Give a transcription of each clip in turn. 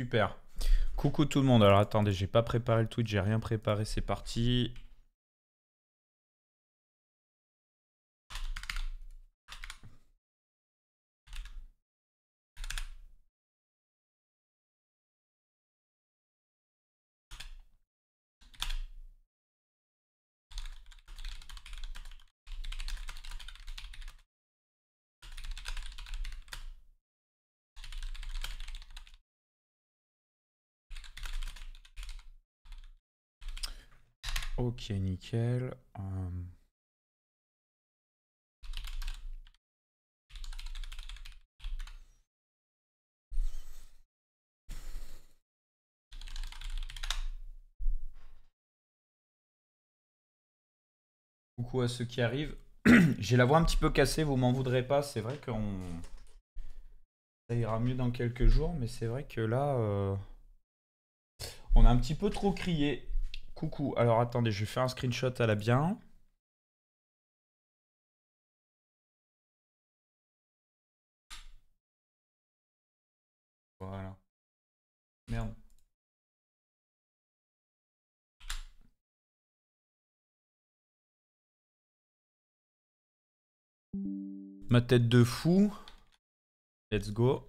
Super. Coucou tout le monde. Alors attendez, j'ai pas préparé le tweet, j'ai rien préparé, c'est parti. nickel. Euh, Coucou à ceux qui arrivent. J'ai la voix un petit peu cassée, vous m'en voudrez pas. C'est vrai qu'on. Ça ira mieux dans quelques jours, mais c'est vrai que là. Euh, on a un petit peu trop crié. Coucou. Alors attendez, je fais un screenshot à la bien. Voilà. Merde. Ma tête de fou. Let's go.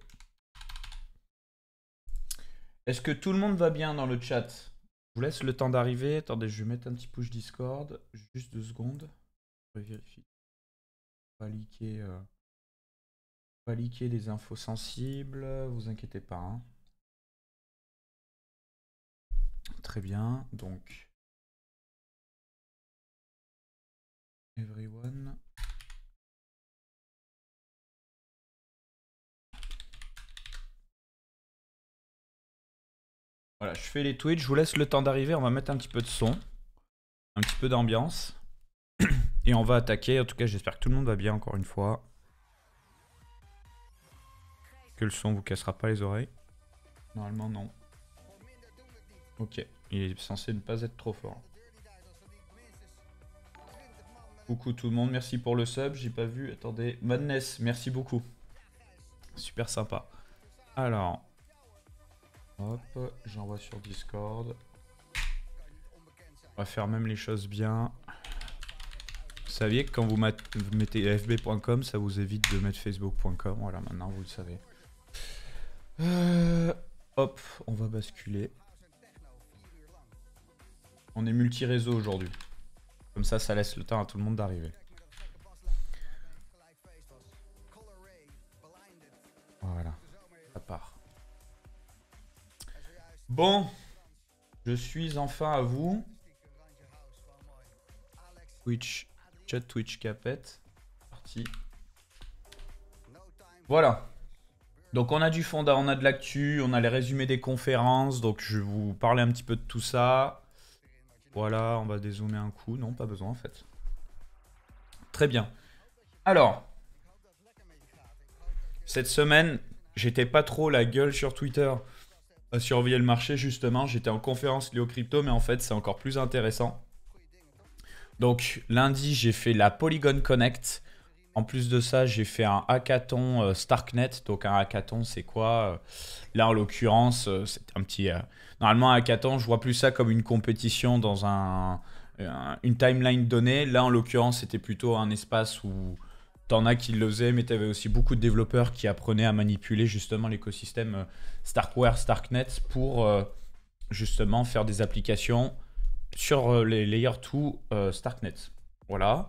Est-ce que tout le monde va bien dans le chat je vous laisse le temps d'arriver. Attendez, je vais mettre un petit push Discord. Juste deux secondes. Je vérifier. Pas pas liker des euh, infos sensibles. Vous inquiétez pas. Hein. Très bien. Donc. Everyone. Voilà, je fais les tweets, je vous laisse le temps d'arriver, on va mettre un petit peu de son, un petit peu d'ambiance. Et on va attaquer, en tout cas j'espère que tout le monde va bien encore une fois. Que le son vous cassera pas les oreilles. Normalement non. Ok, il est censé ne pas être trop fort. Coucou tout le monde, merci pour le sub, j'ai pas vu, attendez, Madness, merci beaucoup. Super sympa. Alors, Hop, j'envoie sur Discord. On va faire même les choses bien. Vous saviez que quand vous, mettez fb.com, ça vous évite de mettre facebook.com. Voilà, maintenant vous le savez. Euh, hop, on va basculer. On est multi-réseau aujourd'hui. Comme ça, ça laisse le temps à tout le monde d'arriver. Voilà. Bon, je suis enfin à vous. Twitch, chat Twitch capette. Parti. Voilà. Donc on a du fond, on a de l'actu, on a les résumés des conférences, donc je vais vous parler un petit peu de tout ça. Voilà, on va dézoomer un coup. Non, pas besoin en fait. Très bien. Alors, cette semaine, j'étais pas trop la gueule sur Twitter surveiller le marché justement. J'étais en conférence liée crypto, mais en fait c'est encore plus intéressant. Donc lundi j'ai fait la Polygon Connect. En plus de ça, j'ai fait un hackathon euh, Starknet. Donc un hackathon, c'est quoi euh, Là, en l'occurrence, euh, c'est un petit... Normalement, un hackathon, je vois plus ça comme une compétition dans une timeline donnée. Là, en l'occurrence, c'était plutôt un espace où t'en as qui le faisaient, mais t'avais aussi beaucoup de développeurs qui apprenaient à manipuler justement l'écosystème Starkware, Starknet pour euh, justement faire des applications sur euh, les Layer 2 euh, Starknet. Voilà.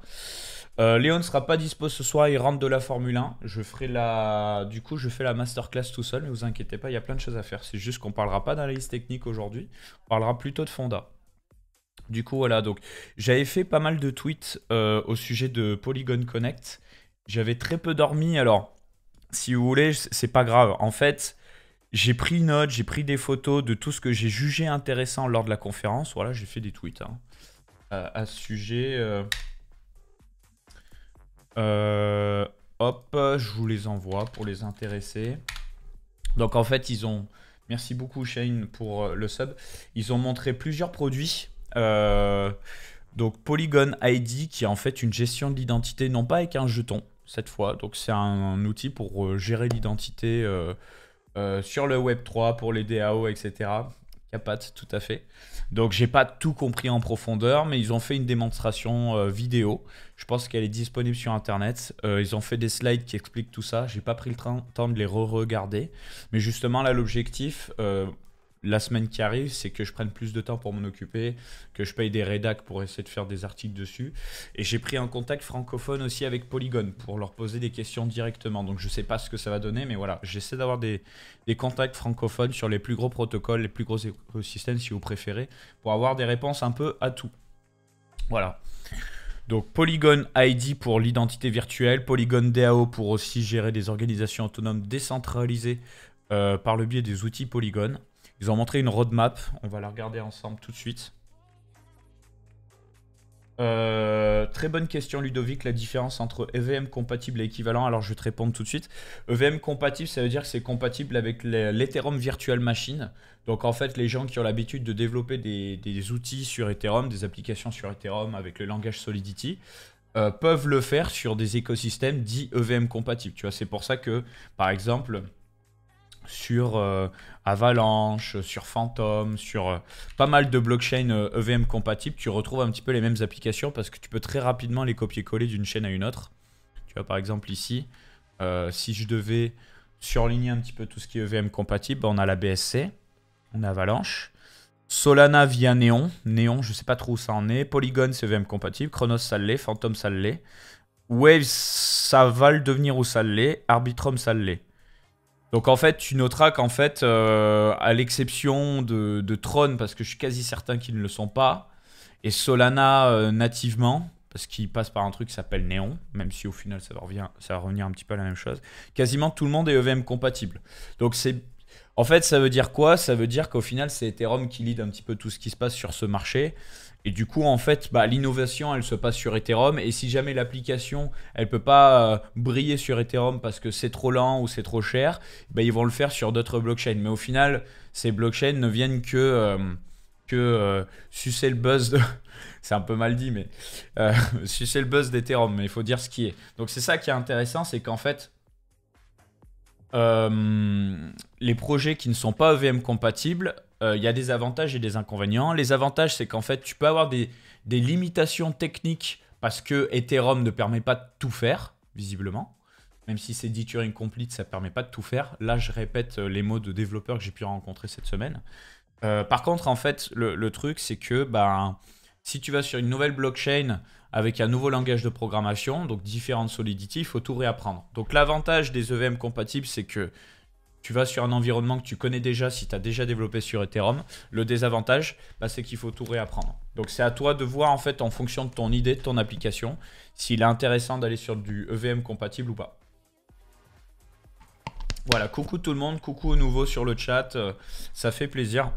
Léon ne sera pas dispo ce soir, il rentre de la Formule 1. Je ferai la... Du coup, je fais la masterclass tout seul, ne vous inquiétez pas, il y a plein de choses à faire. C'est juste qu'on ne parlera pas d'analyse technique aujourd'hui, on parlera plutôt de Fonda. Du coup, voilà, donc j'avais fait pas mal de tweets au sujet de Polygon Connect. J'avais très peu dormi, alors si vous voulez, c'est pas grave. En fait, j'ai pris note, j'ai pris des photos de tout ce que j'ai jugé intéressant lors de la conférence. Voilà, j'ai fait des tweets hein. euh, à, ce sujet. Euh, euh, hop, je vous les envoie pour les intéresser. Donc en fait, ils ont... Merci beaucoup Shane pour le sub. Ils ont montré plusieurs produits. donc Polygon ID qui est en fait une gestion de l'identité, non pas avec un jeton cette fois. Donc c'est un, outil pour gérer l'identité. Euh, sur le Web 3 pour les DAO, etc. Capat, tout à fait. Donc j'ai pas tout compris en profondeur, mais ils ont fait une démonstration euh, vidéo. Je pense qu'elle est disponible sur internet. Euh, ils ont fait des slides qui expliquent tout ça. J'ai pas pris le temps de les re-regarder, mais justement là l'objectif la semaine qui arrive, c'est que je prenne plus de temps pour m'en occuper, que je paye des rédacs pour essayer de faire des articles dessus. Et j'ai pris un contact francophone aussi avec Polygon pour leur poser des questions directement. Donc je ne sais pas ce que ça va donner, mais voilà, j'essaie d'avoir des, contacts francophones sur les plus gros protocoles, les plus gros écosystèmes si vous préférez, pour avoir des réponses un peu à tout. Voilà. Donc Polygon ID pour l'identité virtuelle, Polygon DAO pour aussi gérer des organisations autonomes décentralisées euh, par le biais des outils Polygon. Ils ont montré une roadmap. On va la regarder ensemble tout de suite. Euh, très bonne question Ludovic, la différence entre EVM compatible et équivalent, alors je vais te répondre tout de suite. EVM compatible, ça veut dire que c'est compatible avec l'Ethereum Virtual Machine. Donc en fait, les gens qui ont l'habitude de développer des, outils sur Ethereum, des applications sur Ethereum avec le langage Solidity, euh, peuvent le faire sur des écosystèmes dits EVM compatibles. Tu vois, c'est pour ça que, par exemple, sur euh, Avalanche, sur Phantom, sur euh, pas mal de blockchains EVM euh, e compatibles, tu retrouves un petit peu les mêmes applications parce que tu peux très rapidement les copier-coller d'une chaîne à une autre. Tu vois, par exemple, ici, si je devais surligner un petit peu tout ce qui est EVM compatible, on a la BSC, on a Avalanche, Solana via Neon, Neon, je ne sais pas trop où ça en est, Polygon, c'est EVM compatible, Chronos, ça l'est, Phantom, ça l'est, Waves, ça va le devenir ou ça l'est, Arbitrum, ça l'est. Donc en fait, tu noteras qu'en fait, euh, à l'exception de, de, Tron, parce que je suis quasi certain qu'ils ne le sont pas, et Solana euh, nativement, parce qu'il passe par un truc qui s'appelle Néon, même si au final ça revient, ça va revenir un petit peu à la même chose, quasiment tout le monde est EVM compatible. Donc c'est... En fait, ça veut dire quoi Ça veut dire qu'au final, c'est Ethereum qui lead un petit peu tout ce qui se passe sur ce marché et du coup, en fait, bah, l'innovation, elle se passe sur Ethereum. Et si jamais l'application, elle peut pas euh, briller sur Ethereum parce que c'est trop lent ou c'est trop cher, bah, ils vont le faire sur d'autres blockchains. Mais au final, ces blockchains ne viennent que, euh, que euh, sucer le buzz de... c'est un peu mal dit, mais sucer le buzz d'Ethereum. Mais il faut dire ce qui est. Donc c'est ça qui est intéressant, c'est qu'en fait, les projets qui ne sont pas EVM compatibles euh, il y a des avantages et des inconvénients. Les avantages, c'est qu'en fait, tu peux avoir des, limitations techniques parce que Ethereum ne permet pas de tout faire, visiblement. Même si c'est dit Turing Complete, ça ne permet pas de tout faire. Là, je répète euh, les mots de développeurs que j'ai pu rencontrer cette semaine. Euh, par contre, en fait, le, truc, c'est que ben, si tu vas sur une nouvelle blockchain avec un nouveau langage de programmation, donc différentes solidités, il faut tout réapprendre. Donc, l'avantage des EVM compatibles, c'est que tu vas sur un environnement que tu connais déjà si tu as déjà développé sur Ethereum. Le désavantage, bah, c'est qu'il faut tout réapprendre. Donc c'est à toi de voir en fait en fonction de ton idée, de ton application, s'il est intéressant d'aller sur du EVM compatible ou pas. Voilà, coucou tout le monde, coucou au nouveau sur le chat, euh, ça fait plaisir.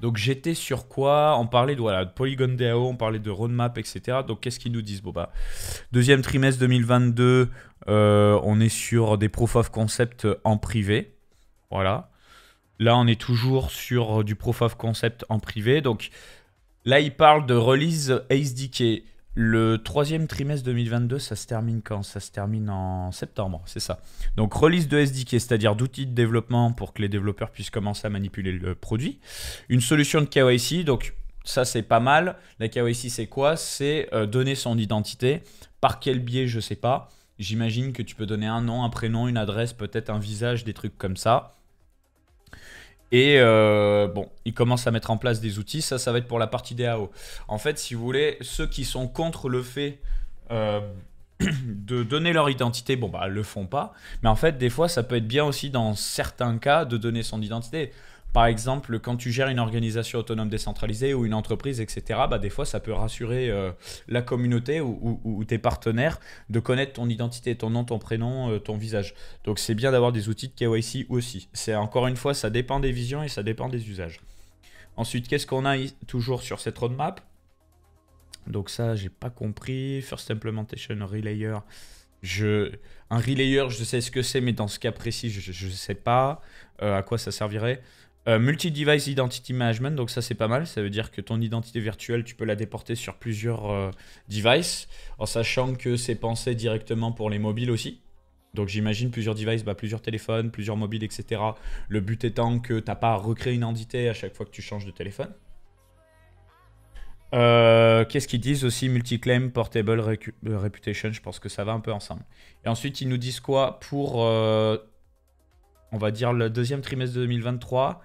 Donc j'étais sur quoi On parlait de, voilà, Polygon DAO, on parlait de roadmap, etc. Donc qu'est-ce qu'ils nous disent Boba Deuxième trimestre 2022, euh, on est sur des proof of concept en privé. Voilà. Là, on est toujours sur du proof of concept en privé. Donc là, ils parle de release ASDK. Le troisième trimestre 2022, ça se termine quand Ça se termine en septembre, c'est ça. Donc release de SDK, c'est-à-dire d'outils de développement pour que les développeurs puissent commencer à manipuler le produit. Une solution de KYC, donc ça c'est pas mal. La KYC c'est quoi C'est euh, donner son identité. Par quel biais, je sais pas. J'imagine que tu peux donner un nom, un prénom, une adresse, peut-être un visage, des trucs comme ça. Et euh, bon, ils commencent à mettre en place des outils. Ça, ça va être pour la partie DAO. En fait, si vous voulez, ceux qui sont contre le fait euh, de donner leur identité, bon, bah, le font pas. Mais en fait, des fois, ça peut être bien aussi, dans certains cas, de donner son identité. Par exemple, quand tu gères une organisation autonome décentralisée ou une entreprise, etc., bah, des fois, ça peut rassurer euh, la communauté ou, tes partenaires de connaître ton identité, ton nom, ton prénom, euh, ton visage. Donc, c'est bien d'avoir des outils de KYC aussi. C'est encore une fois, ça dépend des visions et ça dépend des usages. Ensuite, qu'est-ce qu'on a toujours sur cette roadmap Donc ça, j'ai pas compris. First implementation relayer. Je, un relayer, je sais ce que c'est, mais dans ce cas précis, je ne sais pas euh, à quoi ça servirait. Euh, multi-device identity management, donc ça c'est pas mal, ça veut dire que ton identité virtuelle, tu peux la déporter sur plusieurs euh, devices, en sachant que c'est pensé directement pour les mobiles aussi. Donc j'imagine plusieurs devices, bah, plusieurs téléphones, plusieurs mobiles, etc. Le but étant que tu t'as pas à recréer une entité à chaque fois que tu changes de téléphone. Euh, qu'est-ce qu'ils disent aussi Multi-claim, Portable, Reputation, je pense que ça va un peu ensemble. Et ensuite, ils nous disent quoi pour on va dire le deuxième trimestre de 2023.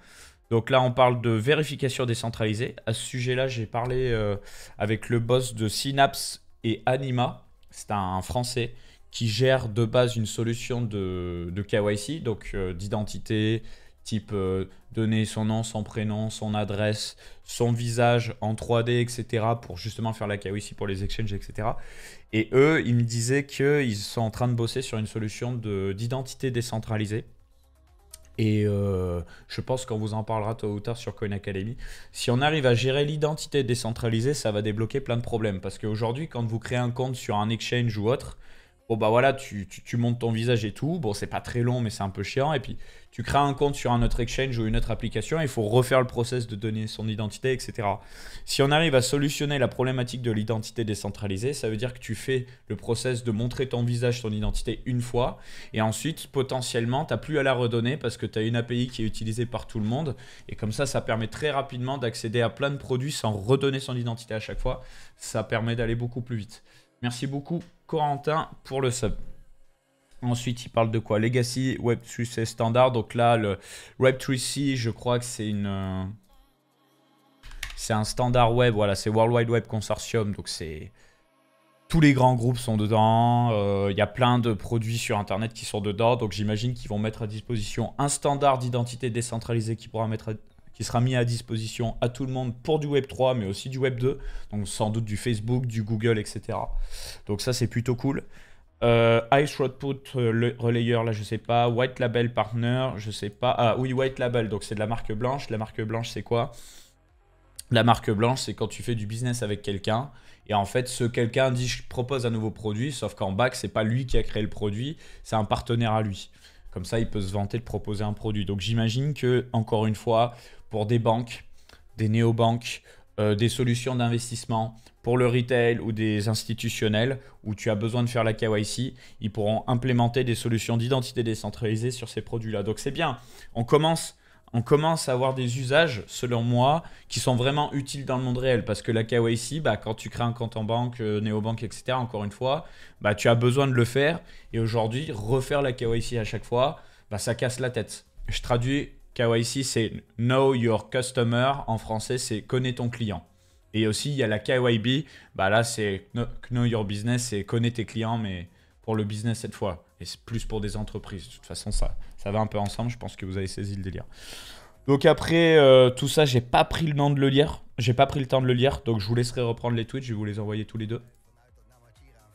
Donc là, on parle de vérification décentralisée. À ce sujet-là, j'ai parlé euh, avec le boss de Synapse et Anima. C'est un Français qui gère de base une solution de, KYC, donc euh, d'identité, type euh, donner son nom, son prénom, son adresse, son visage en 3D, etc. pour justement faire la KYC pour les exchanges, etc. Et eux, ils me disaient qu'ils sont en train de bosser sur une solution d'identité décentralisée et euh, je pense qu'on vous en parlera tôt ou tard sur Coin Academy. Si on arrive à gérer l'identité décentralisée, ça va débloquer plein de problèmes. Parce qu'aujourd'hui, quand vous créez un compte sur un exchange ou autre, Bon, bah voilà, tu, montes ton visage et tout. Bon, c'est pas très long, mais c'est un peu chiant. Et puis, tu crées un compte sur un autre exchange ou une autre application. Il faut refaire le process de donner son identité, etc. Si on arrive à solutionner la problématique de l'identité décentralisée, ça veut dire que tu fais le process de montrer ton visage, ton identité une fois. Et ensuite, potentiellement, tu n'as plus à la redonner parce que tu as une API qui est utilisée par tout le monde. Et comme ça, ça permet très rapidement d'accéder à plein de produits sans redonner son identité à chaque fois. Ça permet d'aller beaucoup plus vite. Merci beaucoup. Corentin pour le sub. Ensuite, il parle de quoi Legacy, Web3C standard. Donc là, le Web3C, je crois que c'est une. Euh, c'est un standard web, voilà, c'est World Wide Web Consortium, donc c'est. Tous les grands groupes sont dedans, euh, il y a plein de produits sur Internet qui sont dedans, donc j'imagine qu'ils vont mettre à disposition un standard d'identité décentralisée qui pourra mettre à, sera mis à disposition à tout le monde pour du Web 3, mais aussi du Web 2. Donc sans doute du Facebook, du Google, etc. Donc ça, c'est plutôt cool. Euh, Ice Roadput euh, le Relayer, là je sais pas. White Label Partner, je sais pas. Ah oui, White Label, donc c'est de la marque blanche. La marque blanche, c'est quoi La marque blanche, c'est quand tu fais du business avec quelqu'un. Et en fait, ce quelqu'un dit je propose un nouveau produit, sauf qu'en bac, c'est pas lui qui a créé le produit, c'est un partenaire à lui. Comme ça, il peut se vanter de proposer un produit. Donc j'imagine que, encore une fois, pour des banques, des néobanques, euh, des solutions d'investissement pour le retail ou des institutionnels où tu as besoin de faire la KYC, ils pourront implémenter des solutions d'identité décentralisée sur ces produits-là. Donc c'est bien, on commence, on commence à avoir des usages, selon moi, qui sont vraiment utiles dans le monde réel. Parce que la KYC, bah, quand tu crées un compte en banque, euh, néobanque, etc., encore une fois, bah, tu as besoin de le faire. Et aujourd'hui, refaire la KYC à chaque fois, bah, ça casse la tête. Je traduis KYC, c'est Know Your Customer. En français, c'est Connais ton client. Et aussi, il y a la KYB. Bah là, c'est Know Your Business, c'est Connais tes clients, mais pour le business cette fois. Et c'est plus pour des entreprises. De toute façon, ça, ça va un peu ensemble. Je pense que vous avez saisi le délire. Donc après euh, tout ça, j'ai pas pris le temps de le lire. J'ai pas pris le temps de le lire. Donc je vous laisserai reprendre les tweets. Je vais vous les envoyer tous les deux.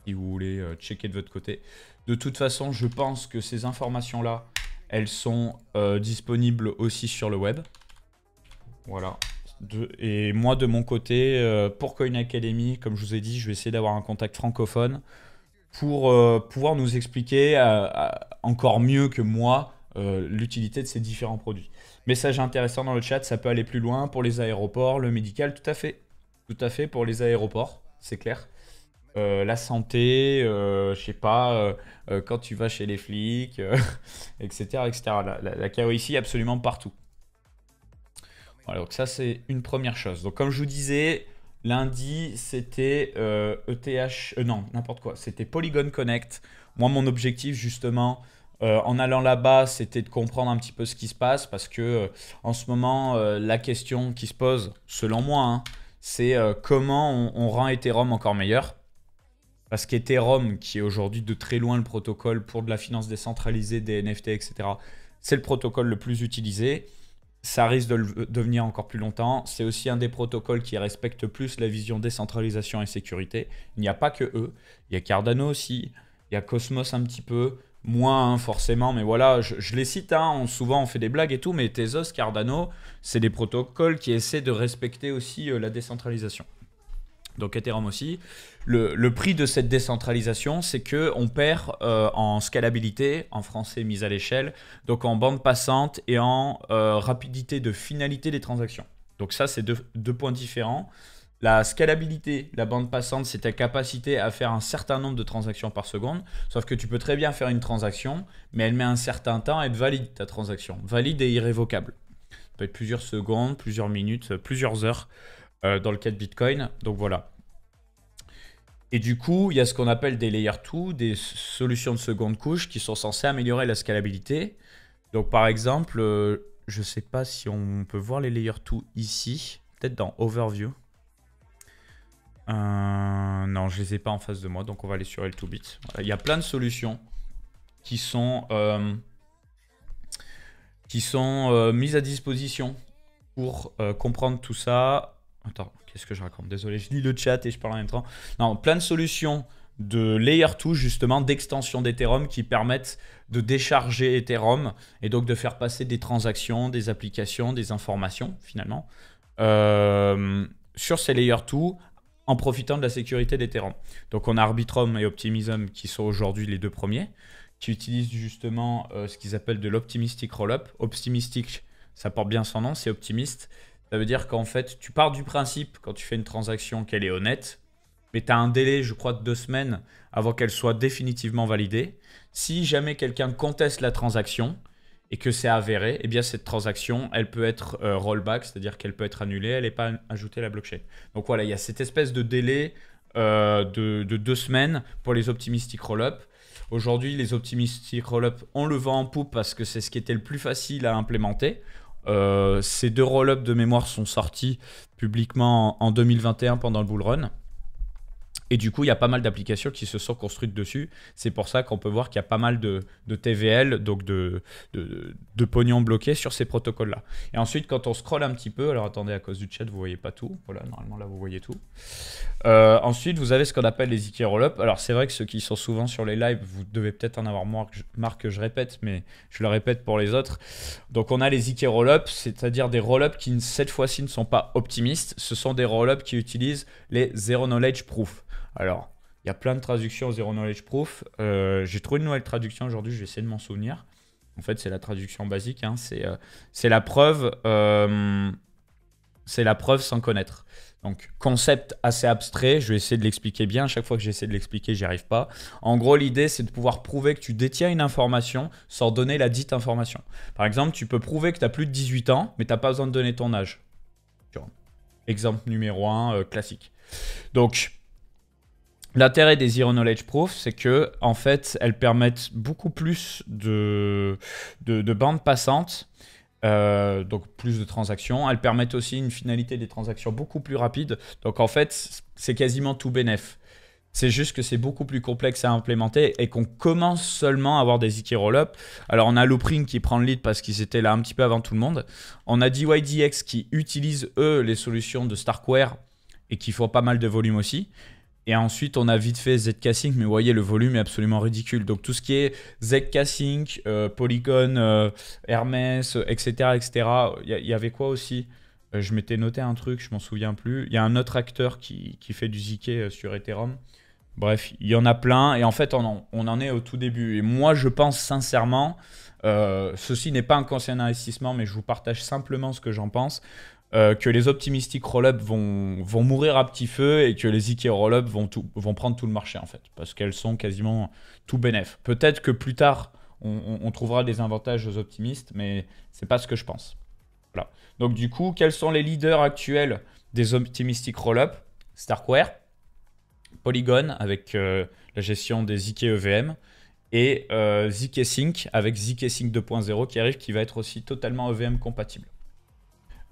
Si vous voulez euh, checker de votre côté. De toute façon, je pense que ces informations-là, elles sont euh, disponibles aussi sur le web. Voilà. et moi, de mon côté, euh, pour Coin Academy, comme je vous ai dit, je vais essayer d'avoir un contact francophone pour euh, pouvoir nous expliquer encore mieux que moi l'utilité de ces différents produits. Message intéressant dans le chat, ça peut aller plus loin pour les aéroports, le médical, tout à fait. Tout à fait pour les aéroports, c'est clair. Euh, la santé, je euh, je sais pas, euh, quand tu vas chez les flics, etc. La, la, ici, absolument partout. Voilà, donc ça c'est une première chose. Donc comme je vous disais, lundi c'était ETH, e non, n'importe quoi, c'était Polygon Connect. Moi mon objectif justement, en allant là-bas, c'était de comprendre un petit peu ce qui se passe parce que en ce moment, la question qui se pose, selon moi, hein, c'est comment on, on, rend Ethereum encore meilleur. Parce qu'Ethereum, qui est aujourd'hui de très loin le protocole pour de la finance décentralisée, des NFT, etc., c'est le protocole le plus utilisé. Ça risque de devenir encore plus longtemps. C'est aussi un des protocoles qui respecte plus la vision décentralisation et sécurité. Il n'y a pas que eux. Il y a Cardano aussi. Il y a Cosmos un petit peu. Moins hein, forcément, mais voilà, je, les cite. Hein. souvent, on fait des blagues et tout, mais Tezos, Cardano, c'est des protocoles qui essaient de respecter aussi euh, la décentralisation donc Ethereum aussi. Le, prix de cette décentralisation, c'est que on perd euh, en scalabilité, en français mise à l'échelle, donc en bande passante et en euh, rapidité de finalité des transactions. Donc ça, c'est deux, deux, points différents. La scalabilité, la bande passante, c'est ta capacité à faire un certain nombre de transactions par seconde. Sauf que tu peux très bien faire une transaction, mais elle met un certain temps à être valide, ta transaction. Valide et irrévocable. Ça peut être plusieurs secondes, plusieurs minutes, plusieurs heures. Euh, dans le cas de Bitcoin. Donc voilà. Et du coup, il y a ce qu'on appelle des layer 2, des solutions de seconde couche qui sont censées améliorer la scalabilité. Donc par exemple, euh, je ne sais pas si on peut voir les layer 2 ici, peut-être dans Overview. Euh, non, je ne les ai pas en face de moi, donc on va aller sur L2Bit. Il y a plein de solutions qui sont, qui sont mises à disposition pour comprendre tout ça, Attends, qu'est-ce que je raconte Désolé, je lis le chat et je parle en même temps. Non, plein de solutions de layer 2 justement d'extension d'Ethereum qui permettent de décharger Ethereum et donc de faire passer des transactions, des applications, des informations finalement euh, sur ces layer 2 en profitant de la sécurité d'Ethereum. Donc on a Arbitrum et Optimism qui sont aujourd'hui les deux premiers qui utilisent justement euh, ce qu'ils appellent de l'optimistic rollup. Optimistic, ça porte bien son nom, c'est optimiste. Ça veut dire qu'en fait, tu pars du principe, quand tu fais une transaction, qu'elle est honnête, mais tu as un délai, je crois, de deux semaines avant qu'elle soit définitivement validée. Si jamais quelqu'un conteste la transaction et que c'est avéré, eh bien cette transaction, elle peut être euh, rollback, c'est-à-dire qu'elle peut être annulée, elle n'est pas ajoutée à la blockchain. Donc voilà, il y a cette espèce de délai euh, de, deux semaines pour les optimistic roll-up. Aujourd'hui, les optimistic roll-up, on le vend en poupe parce que c'est ce qui était le plus facile à implémenter. Euh, ces deux roll-ups de mémoire sont sortis publiquement en, 2021 pendant le bull run. Et du coup, il y a pas mal d'applications qui se sont construites dessus. C'est pour ça qu'on peut voir qu'il y a pas mal de, TVL, donc de, pognon bloqué sur ces protocoles-là. Et ensuite, quand on scrolle un petit peu, alors attendez, à cause du chat, vous voyez pas tout. Voilà, normalement, là, vous voyez tout. Euh, ensuite, vous avez ce qu'on appelle les IK roll Alors, c'est vrai que ceux qui sont souvent sur les lives, vous devez peut-être en avoir marre que, je, répète, mais je le répète pour les autres. Donc, on a les IK roll cest c'est-à-dire des roll qui, cette fois-ci, ne sont pas optimistes. Ce sont des roll qui utilisent les Zero Knowledge Proof. Alors, il y a plein de traductions Zero Knowledge Proof. Euh, j'ai trouvé une nouvelle traduction aujourd'hui, je vais essayer de m'en souvenir. En fait, c'est la traduction basique. Hein. C'est, euh, c'est la preuve. Euh, c'est la preuve sans connaître. Donc, concept assez abstrait. Je vais essayer de l'expliquer bien. Chaque fois que j'essaie de l'expliquer, j'y arrive pas. En gros, l'idée, c'est de pouvoir prouver que tu détiens une information sans donner la dite information. Par exemple, tu peux prouver que tu as plus de 18 ans, mais tu n'as pas besoin de donner ton âge. Exemple numéro 1, classique. Donc, L'intérêt des Zero Knowledge Proof, c'est que en fait, elles permettent beaucoup plus de, bandes passantes, euh, donc plus de transactions. Elles permettent aussi une finalité des transactions beaucoup plus rapide. Donc en fait, c'est quasiment tout bénéf. C'est juste que c'est beaucoup plus complexe à implémenter et qu'on commence seulement à avoir des IKI Roll-Up. Alors on a Loopring qui prend le lead parce qu'ils étaient là un petit peu avant tout le monde. On a DYDX qui utilise eux les solutions de Starkware et qui font pas mal de volume aussi. Et ensuite, on a vite fait ZK mais vous voyez, le volume est absolument ridicule. Donc, tout ce qui est ZK euh, Polygon, euh, Hermès, etc., euh, etc. Il y, avait quoi aussi Je m'étais noté un truc, je m'en souviens plus. Il y a un autre acteur qui, qui fait du ZK sur Ethereum. Bref, il y en a plein. Et en fait, on en, on en est au tout début. Et moi, je pense sincèrement, ceci n'est pas un conseil d'investissement, mais je vous partage simplement ce que j'en pense. Euh, que les optimistiques roll-up vont, mourir à petit feu et que les zk roll-up vont, vont prendre tout le marché en fait, parce qu'elles sont quasiment tout bénef. Peut-être que plus tard, on, trouvera des avantages aux optimistes, mais c'est pas ce que je pense. Voilà. Donc du coup, quels sont les leaders actuels des optimistiques roll-up Starkware, Polygon avec euh, la gestion des IK EVM et zkSync euh, ZK Sync avec ZK Sync 2.0 qui arrive, qui va être aussi totalement EVM compatible.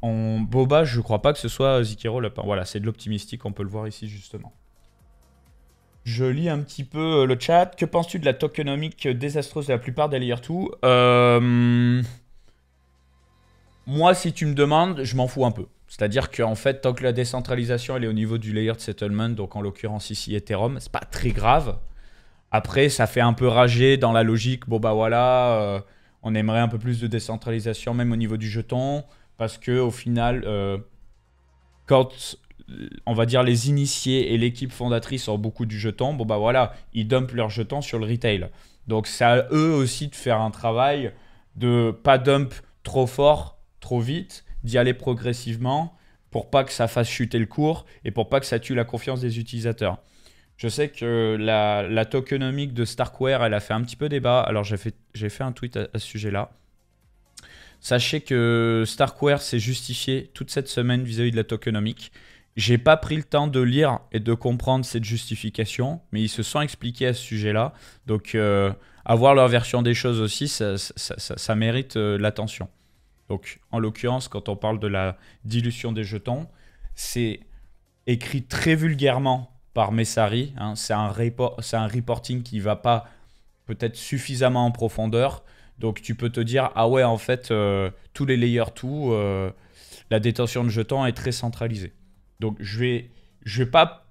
En Boba, je crois pas que ce soit Zikiro Lapin. Voilà, c'est de l'optimistique, on peut le voir ici justement. Je lis un petit peu euh, le chat. Que penses-tu de la tokenomique désastreuse de la plupart des Layer 2 euh, Moi, si tu me demandes, je m'en fous un peu. C'est-à-dire qu'en fait, tant que la décentralisation elle est au niveau du layer de settlement, donc en l'occurrence ici Ethereum, c'est pas très grave. Après, ça fait un peu rager dans la logique. Bon bah voilà, euh, on aimerait un peu plus de décentralisation, même au niveau du jeton parce que au final, euh, quand euh, on va dire les initiés et l'équipe fondatrice ont beaucoup du jeton, bon bah voilà, ils dumpent leurs jetons sur le retail. Donc c'est à eux aussi de faire un travail de pas dump trop fort, trop vite, d'y aller progressivement pour pas que ça fasse chuter le cours et pour pas que ça tue la confiance des utilisateurs. Je sais que la, la tokenomique de Starkware, elle a fait un petit peu débat. Alors j'ai fait, fait un tweet à ce sujet-là. Sachez que Starkware s'est justifié toute cette semaine vis-à-vis de la Je J'ai pas pris le temps de lire et de comprendre cette justification, mais ils se sont expliqués à ce sujet-là. Donc, avoir euh, leur version des choses aussi, ça, mérite euh, l'attention. Donc, en l'occurrence, quand on parle de la dilution des jetons, c'est écrit très vulgairement par Messari. Hein. c'est un, un reporting qui va pas peut-être suffisamment en profondeur. Donc tu peux te dire, ah ouais, en fait, euh, tous les layers tout, euh, la détention de jetons est très centralisée. Donc je vais, je vais pas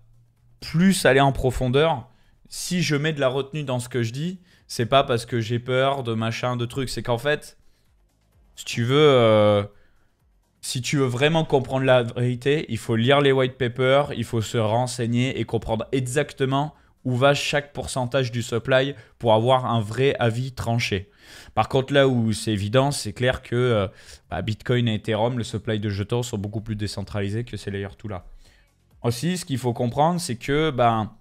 plus aller en profondeur. Si je mets de la retenue dans ce que je dis, c'est pas parce que j'ai peur de machin, de trucs. C'est qu'en fait, si tu veux, euh, si tu veux vraiment comprendre la vérité, il faut lire les white papers, il faut se renseigner et comprendre exactement où va chaque pourcentage du supply pour avoir un vrai avis tranché. Par contre, là où c'est évident, c'est clair que euh, bah, Bitcoin et Ethereum, le supply de jetons sont beaucoup plus décentralisés que ces d'ailleurs tout là. Aussi, ce qu'il faut comprendre, c'est que bah,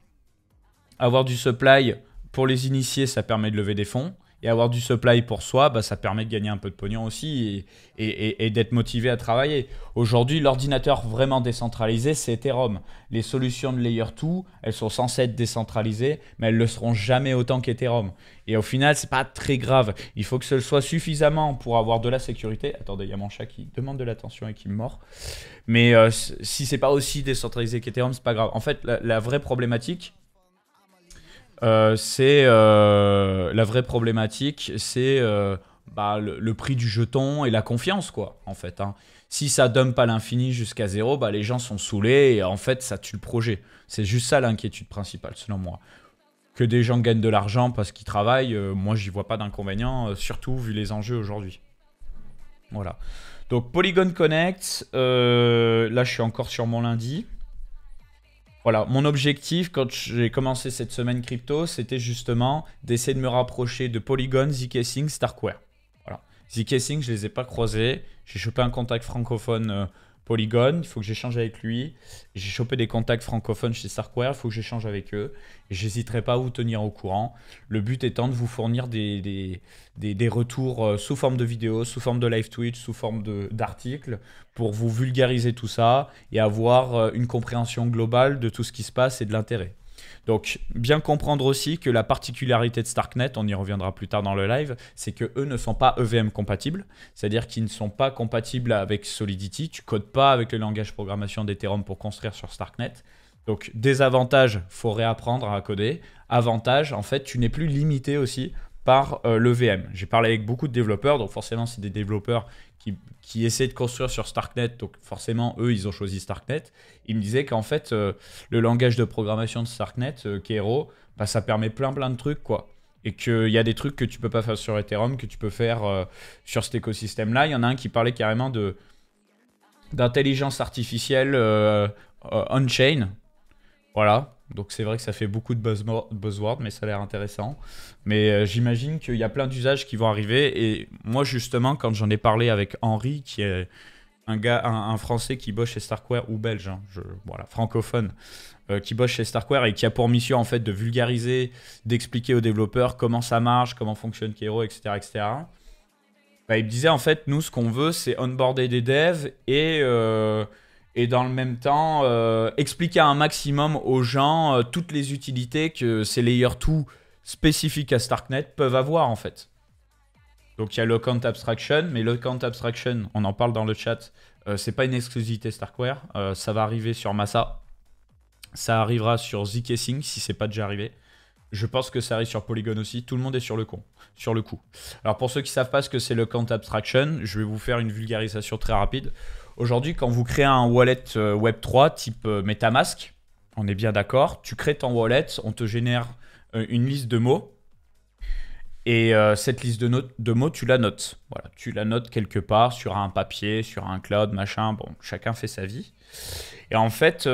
avoir du supply pour les initiés, ça permet de lever des fonds et avoir du supply pour soi, bah, ça permet de gagner un peu de pognon aussi et, d'être motivé à travailler. Aujourd'hui, l'ordinateur vraiment décentralisé, c'est Ethereum. Les solutions de Layer 2, elles sont censées être décentralisées, mais elles ne le seront jamais autant qu'Ethereum. Et au final, c'est pas très grave. Il faut que ce soit suffisamment pour avoir de la sécurité. Attendez, il y a mon chat qui demande de l'attention et qui me mord. Mais si euh, si c'est pas aussi décentralisé qu'Ethereum, n'est pas grave. En fait, la vraie problématique, euh, c'est euh, la vraie problématique, c'est euh, bah, le, prix du jeton et la confiance, quoi, en fait. Hein. Si ça dump à l'infini jusqu'à zéro, bah, les gens sont saoulés et en fait, ça tue le projet. C'est juste ça l'inquiétude principale, selon moi. Que des gens gagnent de l'argent parce qu'ils travaillent, moi, j'y vois pas d'inconvénient, surtout vu les enjeux aujourd'hui. Voilà. Donc, Polygon Connect, là, je suis encore sur mon lundi voilà, mon objectif quand j'ai commencé cette semaine crypto, c'était justement d'essayer de me rapprocher de Polygon, ZK Sync, Starkware. Voilà. ZK Sync, je les ai pas croisés. J'ai chopé un contact francophone euh, Polygon, il faut que j'échange avec lui. J'ai chopé des contacts francophones chez Starkware, il faut que j'échange avec eux. J'hésiterai pas à vous tenir au courant. Le but étant de vous fournir des, des, des retours euh, sous forme de vidéos, sous forme de live Twitch, sous forme d'articles, pour vous vulgariser tout ça et avoir euh, une compréhension globale de tout ce qui se passe et de l'intérêt. Donc, bien comprendre aussi que la particularité de Starknet, on y reviendra plus tard dans le live, c'est que eux ne sont pas EVM compatibles, c'est-à-dire qu'ils ne sont pas compatibles avec Solidity. Tu codes pas avec le langage programmation d'Ethereum pour construire sur Starknet. Donc, désavantage, faut réapprendre à coder. Avantage, en fait, tu n'es plus limité aussi par l'EVM. Euh, le VM. J'ai parlé avec beaucoup de développeurs, donc forcément, c'est des développeurs qui qui de construire sur Starknet, donc forcément, eux, ils ont choisi Starknet. Ils me disaient qu'en fait, euh, le langage de programmation de Starknet, Kero, euh, bah, ça permet plein plein de trucs, quoi. Et qu'il y a des trucs que tu peux pas faire sur Ethereum, que tu peux faire euh, sur cet écosystème-là. Il y en a un qui parlait carrément de d'intelligence artificielle on-chain. Voilà. Donc c'est vrai que ça fait beaucoup de buzzwords, mais ça a l'air intéressant. Mais euh, j'imagine qu'il y a plein d'usages qui vont arriver. Et moi justement, quand j'en ai parlé avec Henri, qui est un gars, un, Français qui bosse chez Starkware ou belge, hein, je, voilà, francophone, euh, qui bosse chez Starkware et qui a pour mission en fait de vulgariser, d'expliquer aux développeurs comment ça marche, comment fonctionne Kero, etc., etc. Bah, il me disait en fait, nous ce qu'on veut, c'est onboarder des devs et euh, et dans le même temps expliquer expliquer un maximum aux gens euh, toutes les utilités que ces layers 2 spécifiques à Starknet peuvent avoir en fait. Donc il y a le Count Abstraction, mais le Count Abstraction, on en parle dans le chat, euh, c'est pas une exclusivité Starkware, euh, ça va arriver sur Massa, ça arrivera sur ZK Sync si c'est pas déjà arrivé. Je pense que ça arrive sur Polygon aussi. Tout le monde est sur le con, sur le coup. Alors pour ceux qui savent pas ce que c'est le Count Abstraction, je vais vous faire une vulgarisation très rapide. Aujourd'hui, quand vous créez un wallet euh, Web3 type euh, MetaMask, on est bien d'accord, tu crées ton wallet, on te génère euh, une liste de mots. Et cette liste de, mots, tu la notes. Voilà, tu la notes quelque part sur un papier, sur un cloud, machin. Bon, chacun fait sa vie. Et en fait,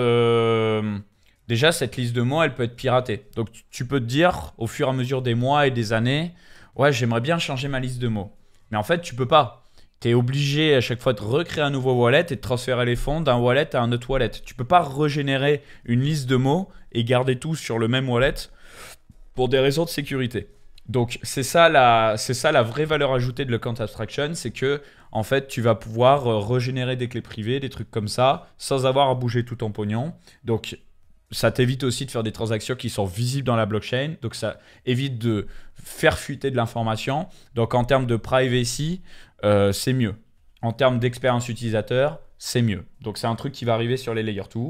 déjà, cette liste de mots, elle peut être piratée. Donc, tu peux te dire, au fur et à mesure des mois et des années, ouais, j'aimerais bien changer ma liste de mots. Mais en fait, tu peux pas tu es obligé à chaque fois de recréer un nouveau wallet et de transférer les fonds d'un wallet à un autre wallet. Tu peux pas régénérer une liste de mots et garder tout sur le même wallet pour des raisons de sécurité. Donc c'est ça la c'est ça la vraie valeur ajoutée de le count Abstraction, c'est que en fait tu vas pouvoir euh, régénérer des clés privées, des trucs comme ça, sans avoir à bouger tout ton pognon. Donc ça t'évite aussi de faire des transactions qui sont visibles dans la blockchain, donc ça évite de faire fuiter de l'information. Donc en termes de privacy, euh, c'est mieux. En termes d'expérience utilisateur, c'est mieux. Donc c'est un truc qui va arriver sur les Layer 2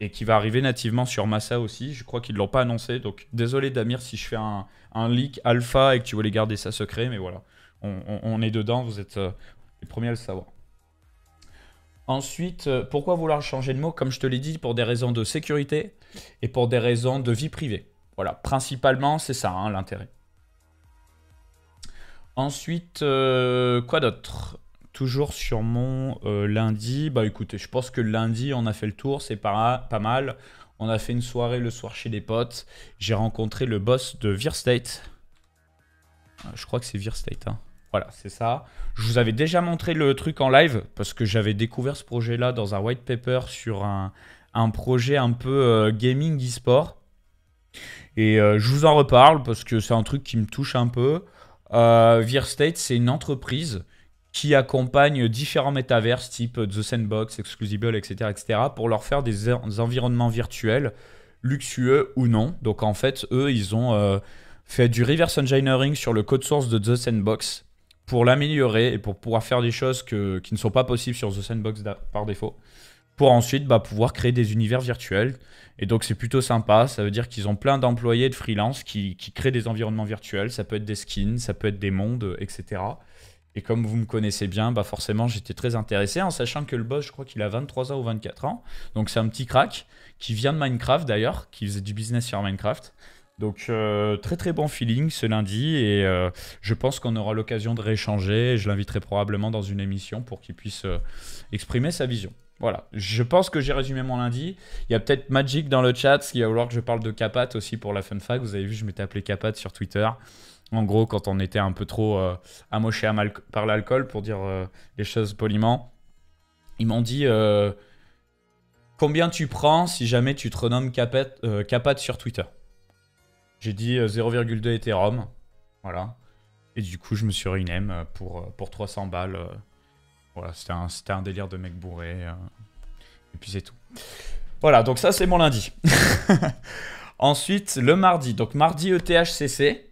et qui va arriver nativement sur Massa aussi. Je crois qu'ils ne l'ont pas annoncé. Donc désolé Damir si je fais un, leak alpha et que tu voulais garder ça secret, mais voilà. On, est dedans, vous êtes euh, les premiers à le savoir. Ensuite, euh, pourquoi vouloir changer de mot Comme je te l'ai dit, pour des raisons de sécurité et pour des raisons de vie privée. Voilà, principalement, c'est ça hein, l'intérêt. Ensuite, euh, quoi d'autre Toujours sur mon euh, lundi. Bah écoutez, je pense que lundi, on a fait le tour, c'est pas, pas mal. On a fait une soirée le soir chez des potes. J'ai rencontré le boss de State. Euh, je crois que c'est Virstate. State. Hein. Voilà, c'est ça. Je vous avais déjà montré le truc en live parce que j'avais découvert ce projet-là dans un white paper sur un, projet un peu gaming e-sport. Et je vous en reparle parce que c'est un truc qui me touche un peu. Euh, Virstate, c'est une entreprise qui accompagne différents métaverses type The Sandbox, Exclusible, etc., etc., pour leur faire des, environnements virtuels, luxueux ou non. Donc en fait, eux, ils ont euh, fait du reverse engineering sur le code source de The Sandbox pour l'améliorer et pour pouvoir faire des choses qui ne sont pas possibles sur The Sandbox par défaut, pour ensuite bah, pouvoir créer des univers virtuels et donc c'est plutôt sympa, ça veut dire qu'ils ont plein d'employés de freelance qui, créent des environnements virtuels, ça peut être des skins, ça peut être des mondes, etc. Et comme vous me connaissez bien, bah forcément j'étais très intéressé, en sachant que le boss, je crois qu'il a 23 ans ou 24 ans, donc c'est un petit crack, qui vient de Minecraft d'ailleurs, qui faisait du business sur Minecraft. Donc euh, très très bon feeling ce lundi et euh, je pense qu'on aura l'occasion de rééchanger. Je l'inviterai probablement dans une émission pour qu'il puisse euh, exprimer sa vision. Voilà, je pense que j'ai résumé mon lundi. Il y a peut-être Magic dans le chat, ce qui va vouloir que je parle de Capat aussi pour la fun fact. Vous avez vu, je m'étais appelé Capat sur Twitter. En gros, quand on était un peu trop euh, amoché par l'alcool, pour dire euh, les choses poliment, ils m'ont dit euh, Combien tu prends si jamais tu te renommes Capat, euh, sur Twitter J'ai dit 0,2 Ethereum. Voilà. Et du coup, je me suis renommé pour, pour 300 balles voilà, c'était un, délire de mec bourré. Euh, et puis c'est tout. Voilà, donc ça c'est mon lundi. Ensuite, le mardi. Donc mardi ETHCC.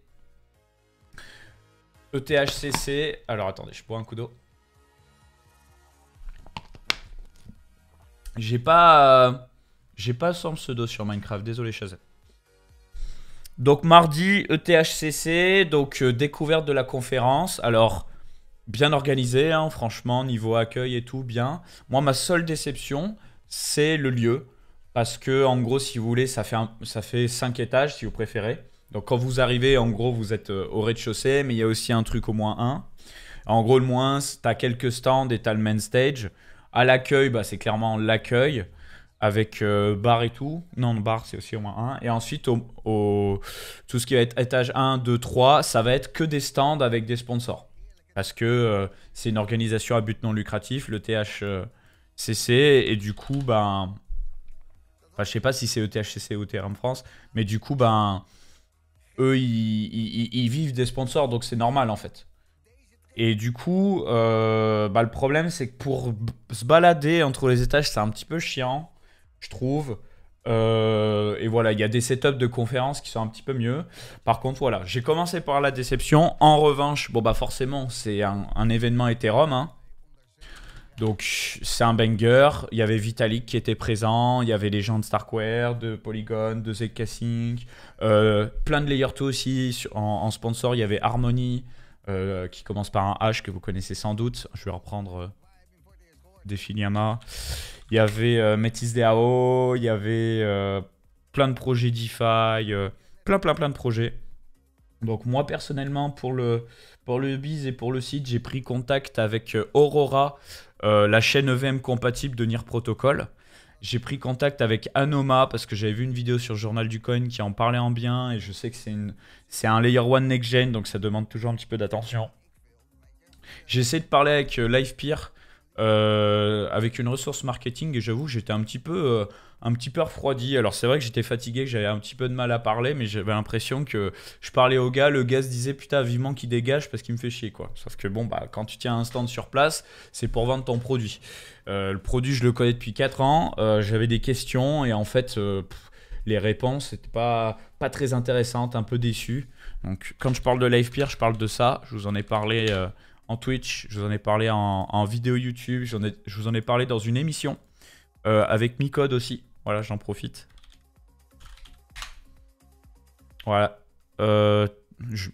ETHCC. Alors attendez, je bois un coup d'eau. J'ai pas. Euh, j'ai pas son pseudo sur Minecraft, désolé Chazette. Donc mardi, ETHCC, donc euh, découverte de la conférence. Alors, bien organisé, hein, franchement, niveau accueil et tout, bien. Moi, ma seule déception, c'est le lieu. Parce que, en gros, si vous voulez, ça fait, ça fait 5 étages, si vous préférez. Donc, quand vous arrivez, en gros, vous êtes euh, au rez-de-chaussée, mais il y a aussi un truc au moins 1. En gros, le moins, as quelques stands et as le main stage. À l'accueil, bah, c'est clairement l'accueil avec euh, bar et tout. Non, bar, c'est aussi au moins un. Et ensuite, tout ce qui va être étage 1, 2, 3, ça va être que des stands avec des sponsors parce que euh, c'est une organisation à but non lucratif, le et du coup, ben. Enfin, je sais pas si c'est ETHCC ou en France, mais du coup, ben. Eux, ils, vivent des sponsors, donc c'est normal en fait. Et du coup, euh, ben, le problème, c'est que pour se balader entre les étages, c'est un petit peu chiant, je trouve. Euh, et voilà, il y a des setups de conférences qui sont un petit peu mieux. Par contre, voilà, j'ai commencé par la déception. En revanche, bon bah forcément, c'est un, événement Ethereum. Hein. Donc c'est un banger. Il y avait Vitalik qui était présent. Il y avait les gens de Starkware, de Polygon, de ZK Sync, euh, plein de Layer 2 aussi. En, sponsor, il y avait Harmony euh, qui commence par un H que vous connaissez sans doute. Je vais reprendre des il y avait euh, Métis DAO, il y avait euh, plein de projets DeFi, euh, plein, plein, plein de projets. Donc moi personnellement pour le pour le biz et pour le site, j'ai pris contact avec Aurora, la chaîne EVM compatible de NIR Protocol. J'ai pris contact avec Anoma parce que j'avais vu une vidéo sur Journal du Coin qui en parlait en bien et je sais que c'est une c'est un layer 1 next gen donc ça demande toujours un petit peu d'attention. J'ai essayé de parler avec LivePeer euh, avec une ressource marketing et j'avoue j'étais un petit peu euh, un petit peu refroidi alors c'est vrai que j'étais fatigué j'avais un petit peu de mal à parler mais j'avais l'impression que je parlais au gars le gars se disait putain vivement qu'il dégage parce qu'il me fait chier quoi sauf que bon bah quand tu tiens un stand sur place c'est pour vendre ton produit euh, le produit je le connais depuis 4 ans j'avais des questions et en fait les réponses n'étaient pas, pas très intéressantes, un peu déçu. Donc quand je parle de LivePeer, je parle de ça. Je vous en ai parlé Twitch, je vous en ai parlé en, vidéo YouTube, je vous en ai parlé dans une émission euh, avec Micode aussi. Voilà, j'en profite. Voilà. Euh,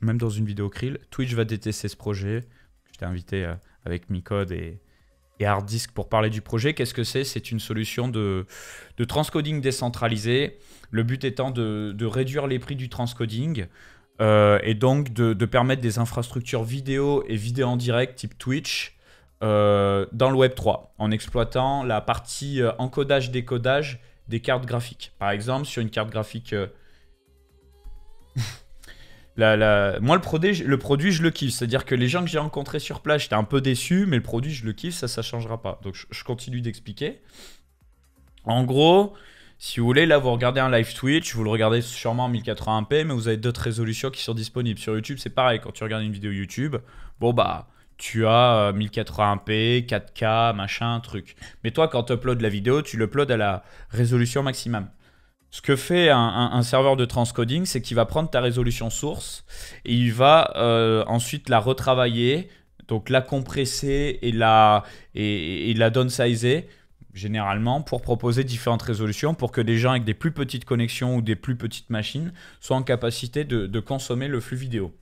même dans une vidéo Krill, Twitch va détester ce projet. J'étais invité euh, avec Micode et, et Disk pour parler du projet. Qu'est-ce que c'est C'est une solution de, transcoding décentralisé. Le but étant de réduire les prix du transcoding euh, et donc de, permettre des infrastructures vidéo et vidéo en direct type Twitch euh, dans le Web 3 en exploitant la partie euh, encodage-décodage des cartes graphiques. Par exemple, sur une carte graphique. la, la... Moi, le produit, le produit, je le kiffe. C'est-à-dire que les gens que j'ai rencontrés sur place, j'étais un peu déçu, mais le produit, je le kiffe, ça, ça changera pas. Donc, je continue d'expliquer. En gros, si vous voulez, là, vous regardez un live Twitch, vous le regardez sûrement en 1080p, mais vous avez d'autres résolutions qui sont disponibles. Sur YouTube, c'est pareil. Quand tu regardes une vidéo YouTube, bon, bah, tu as 1080p, euh, 4K, machin, truc. Mais toi, quand tu uploads la vidéo, tu l'uploades à la résolution maximum. Ce que fait un, serveur de transcoding, c'est qu'il va prendre ta résolution source et il va euh, ensuite la retravailler, donc la compresser et la, et, et la downsizer généralement, pour proposer différentes résolutions pour que des gens avec des plus petites connexions ou des plus petites machines soient en capacité de, de consommer le flux vidéo.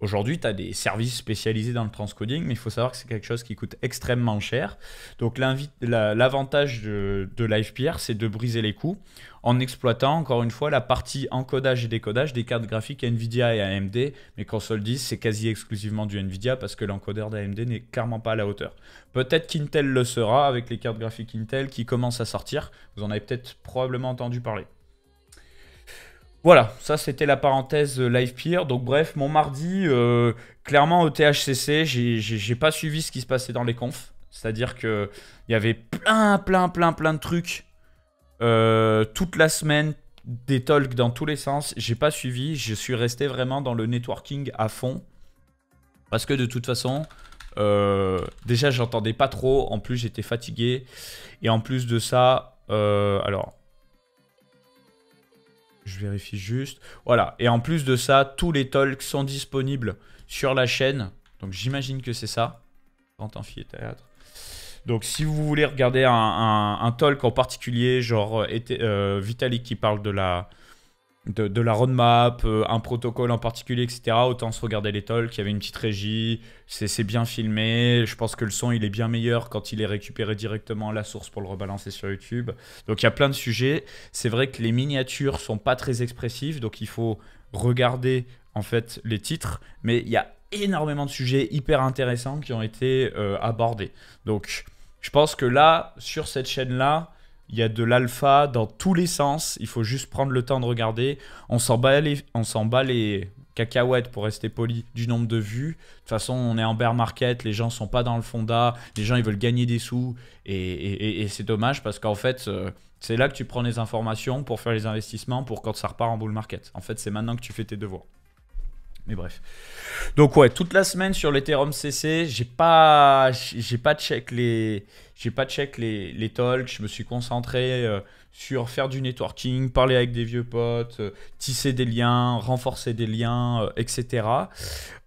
Aujourd'hui, tu as des services spécialisés dans le transcoding, mais il faut savoir que c'est quelque chose qui coûte extrêmement cher. Donc l'avantage de, de c'est de briser les coûts en exploitant encore une fois la partie encodage et décodage des cartes graphiques NVIDIA et AMD. Mais console 10, c'est quasi exclusivement du NVIDIA parce que l'encodeur d'AMD n'est clairement pas à la hauteur. Peut-être qu'Intel le sera avec les cartes graphiques Intel qui commencent à sortir. Vous en avez peut-être probablement entendu parler. Voilà, ça c'était la parenthèse euh, live peer. Donc bref, mon mardi, euh, clairement au THCC, j'ai pas suivi ce qui se passait dans les confs. C'est-à-dire que il y avait plein, plein, plein, plein de trucs euh, toute la semaine, des talks dans tous les sens. J'ai pas suivi, je suis resté vraiment dans le networking à fond. Parce que de toute façon, déjà j'entendais pas trop, en plus j'étais fatigué. Et en plus de ça, alors vérifie juste. Voilà. Et en plus de ça, tous les talks sont disponibles sur la chaîne. Donc j'imagine que c'est ça. Théâtre. Donc si vous voulez regarder un, talk en particulier, genre euh, euh, Vitalik qui parle de la, de, la roadmap, euh, un protocole en particulier, etc. Autant se regarder les talks, il y avait une petite régie, c'est bien filmé, je pense que le son il est bien meilleur quand il est récupéré directement à la source pour le rebalancer sur YouTube. Donc il y a plein de sujets. C'est vrai que les miniatures sont pas très expressives, donc il faut regarder en fait les titres, mais il y a énormément de sujets hyper intéressants qui ont été euh, abordés. Donc je pense que là, sur cette chaîne-là, il y a de l'alpha dans tous les sens. Il faut juste prendre le temps de regarder. On s'en bat les, on s'en les cacahuètes pour rester poli du nombre de vues. De toute façon, on est en bear market. Les gens sont pas dans le fonda. Les gens ils veulent gagner des sous et, et c'est dommage parce qu'en fait euh, c'est là que tu prends les informations pour faire les investissements pour quand ça repart en bull market. En fait, c'est maintenant que tu fais tes devoirs. Mais bref. Donc ouais, toute la semaine sur l'Ethereum CC, j'ai pas j'ai pas check les j'ai pas check les, les talks, je me suis concentré euh, sur faire du networking, parler avec des vieux potes, euh, tisser des liens, renforcer des liens, euh, etc.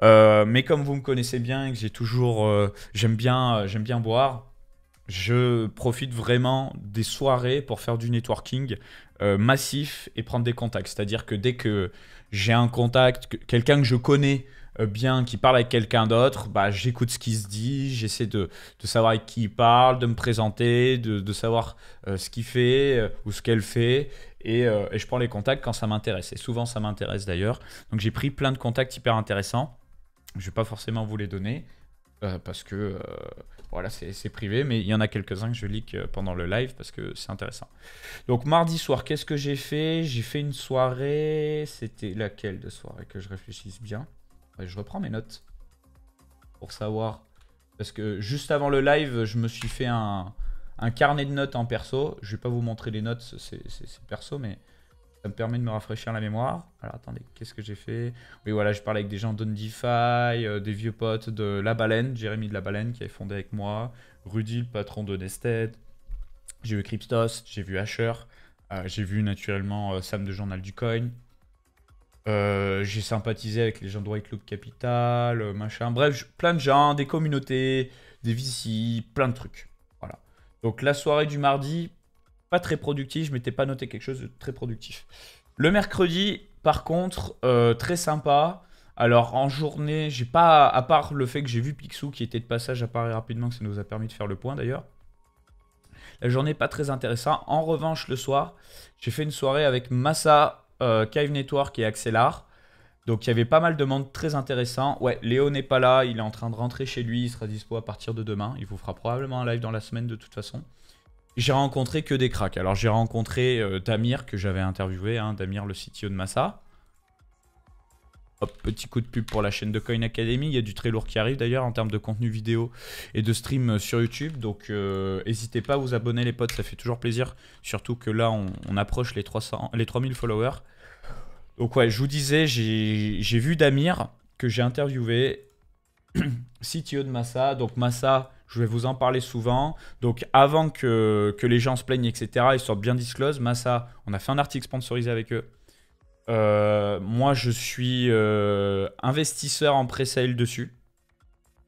mais comme vous me connaissez bien et que j'ai toujours j'aime bien j'aime bien boire, je profite vraiment des soirées pour faire du networking massif et prendre des contacts. C'est-à-dire que dès que j'ai un contact, quelqu'un que je connais euh, bien, qui parle avec quelqu'un d'autre, bah, j'écoute ce qui se dit, j'essaie de, savoir avec qui il parle, de me présenter, de, de savoir euh, ce qu'il fait euh, ou ce qu'elle fait. Et, et, je prends les contacts quand ça m'intéresse. Et souvent, ça m'intéresse d'ailleurs. Donc, j'ai pris plein de contacts hyper intéressants. Je ne vais pas forcément vous les donner parce que voilà, c'est privé, mais il y en a quelques-uns que je leak euh, pendant le live parce que c'est intéressant. Donc mardi soir, qu'est-ce que j'ai fait J'ai fait une soirée. C'était laquelle de soirée que je réfléchisse bien Je reprends mes notes pour savoir. Parce que juste avant le live, je me suis fait un, un carnet de notes en perso. Je vais pas vous montrer les notes, c'est perso, mais ça me permet de me rafraîchir la mémoire. Alors attendez, qu'est-ce que j'ai fait Oui, voilà, je parlais avec des gens d'Ondify, euh, des vieux potes de La Baleine, Jérémy de La Baleine qui avait fondé avec moi, Rudy, le patron de Nested. J'ai vu Cryptos, j'ai vu Asher, euh, j'ai vu naturellement euh, Sam de Journal du Coin. j'ai sympathisé avec les gens de White Loop Capital, machin. Bref, plein de gens, des communautés, des VC, plein de trucs. Voilà. Donc la soirée du mardi, pas très productif. Je m'étais pas noté quelque chose de très productif. Le mercredi, par contre, euh, très sympa. Alors en journée, j'ai pas, à part le fait que j'ai vu Picsou qui était de passage à Paris rapidement, que ça nous a permis de faire le point d'ailleurs. La journée pas très intéressante. En revanche, le soir, j'ai fait une soirée avec Massa, euh, Cave Network et Axelar. Donc il y avait pas mal de monde très intéressant. Ouais, Léo n'est pas là, il est en train de rentrer chez lui, il sera dispo à partir de demain. Il vous fera probablement un live dans la semaine de toute façon j'ai rencontré que des cracks. Alors j'ai rencontré Damir euh, que j'avais interviewé, hein, Damir le CTO de Massa. Hop, petit coup de pub pour la chaîne de Coin Academy. Il y a du très lourd qui arrive d'ailleurs en termes de contenu vidéo et de stream euh, sur YouTube. Donc euh, n'hésitez pas à vous abonner les potes, ça fait toujours plaisir. Surtout que là on, approche les, 300, les 3000 followers. Donc ouais, je vous disais, j'ai vu Damir que j'ai interviewé, CTO de Massa. Donc Massa, je vais vous en parler souvent. Donc, avant que, les gens se plaignent, etc., ils sortent bien disclose. Massa, on a fait un article sponsorisé avec eux. Euh, moi, je suis euh, investisseur en sale dessus.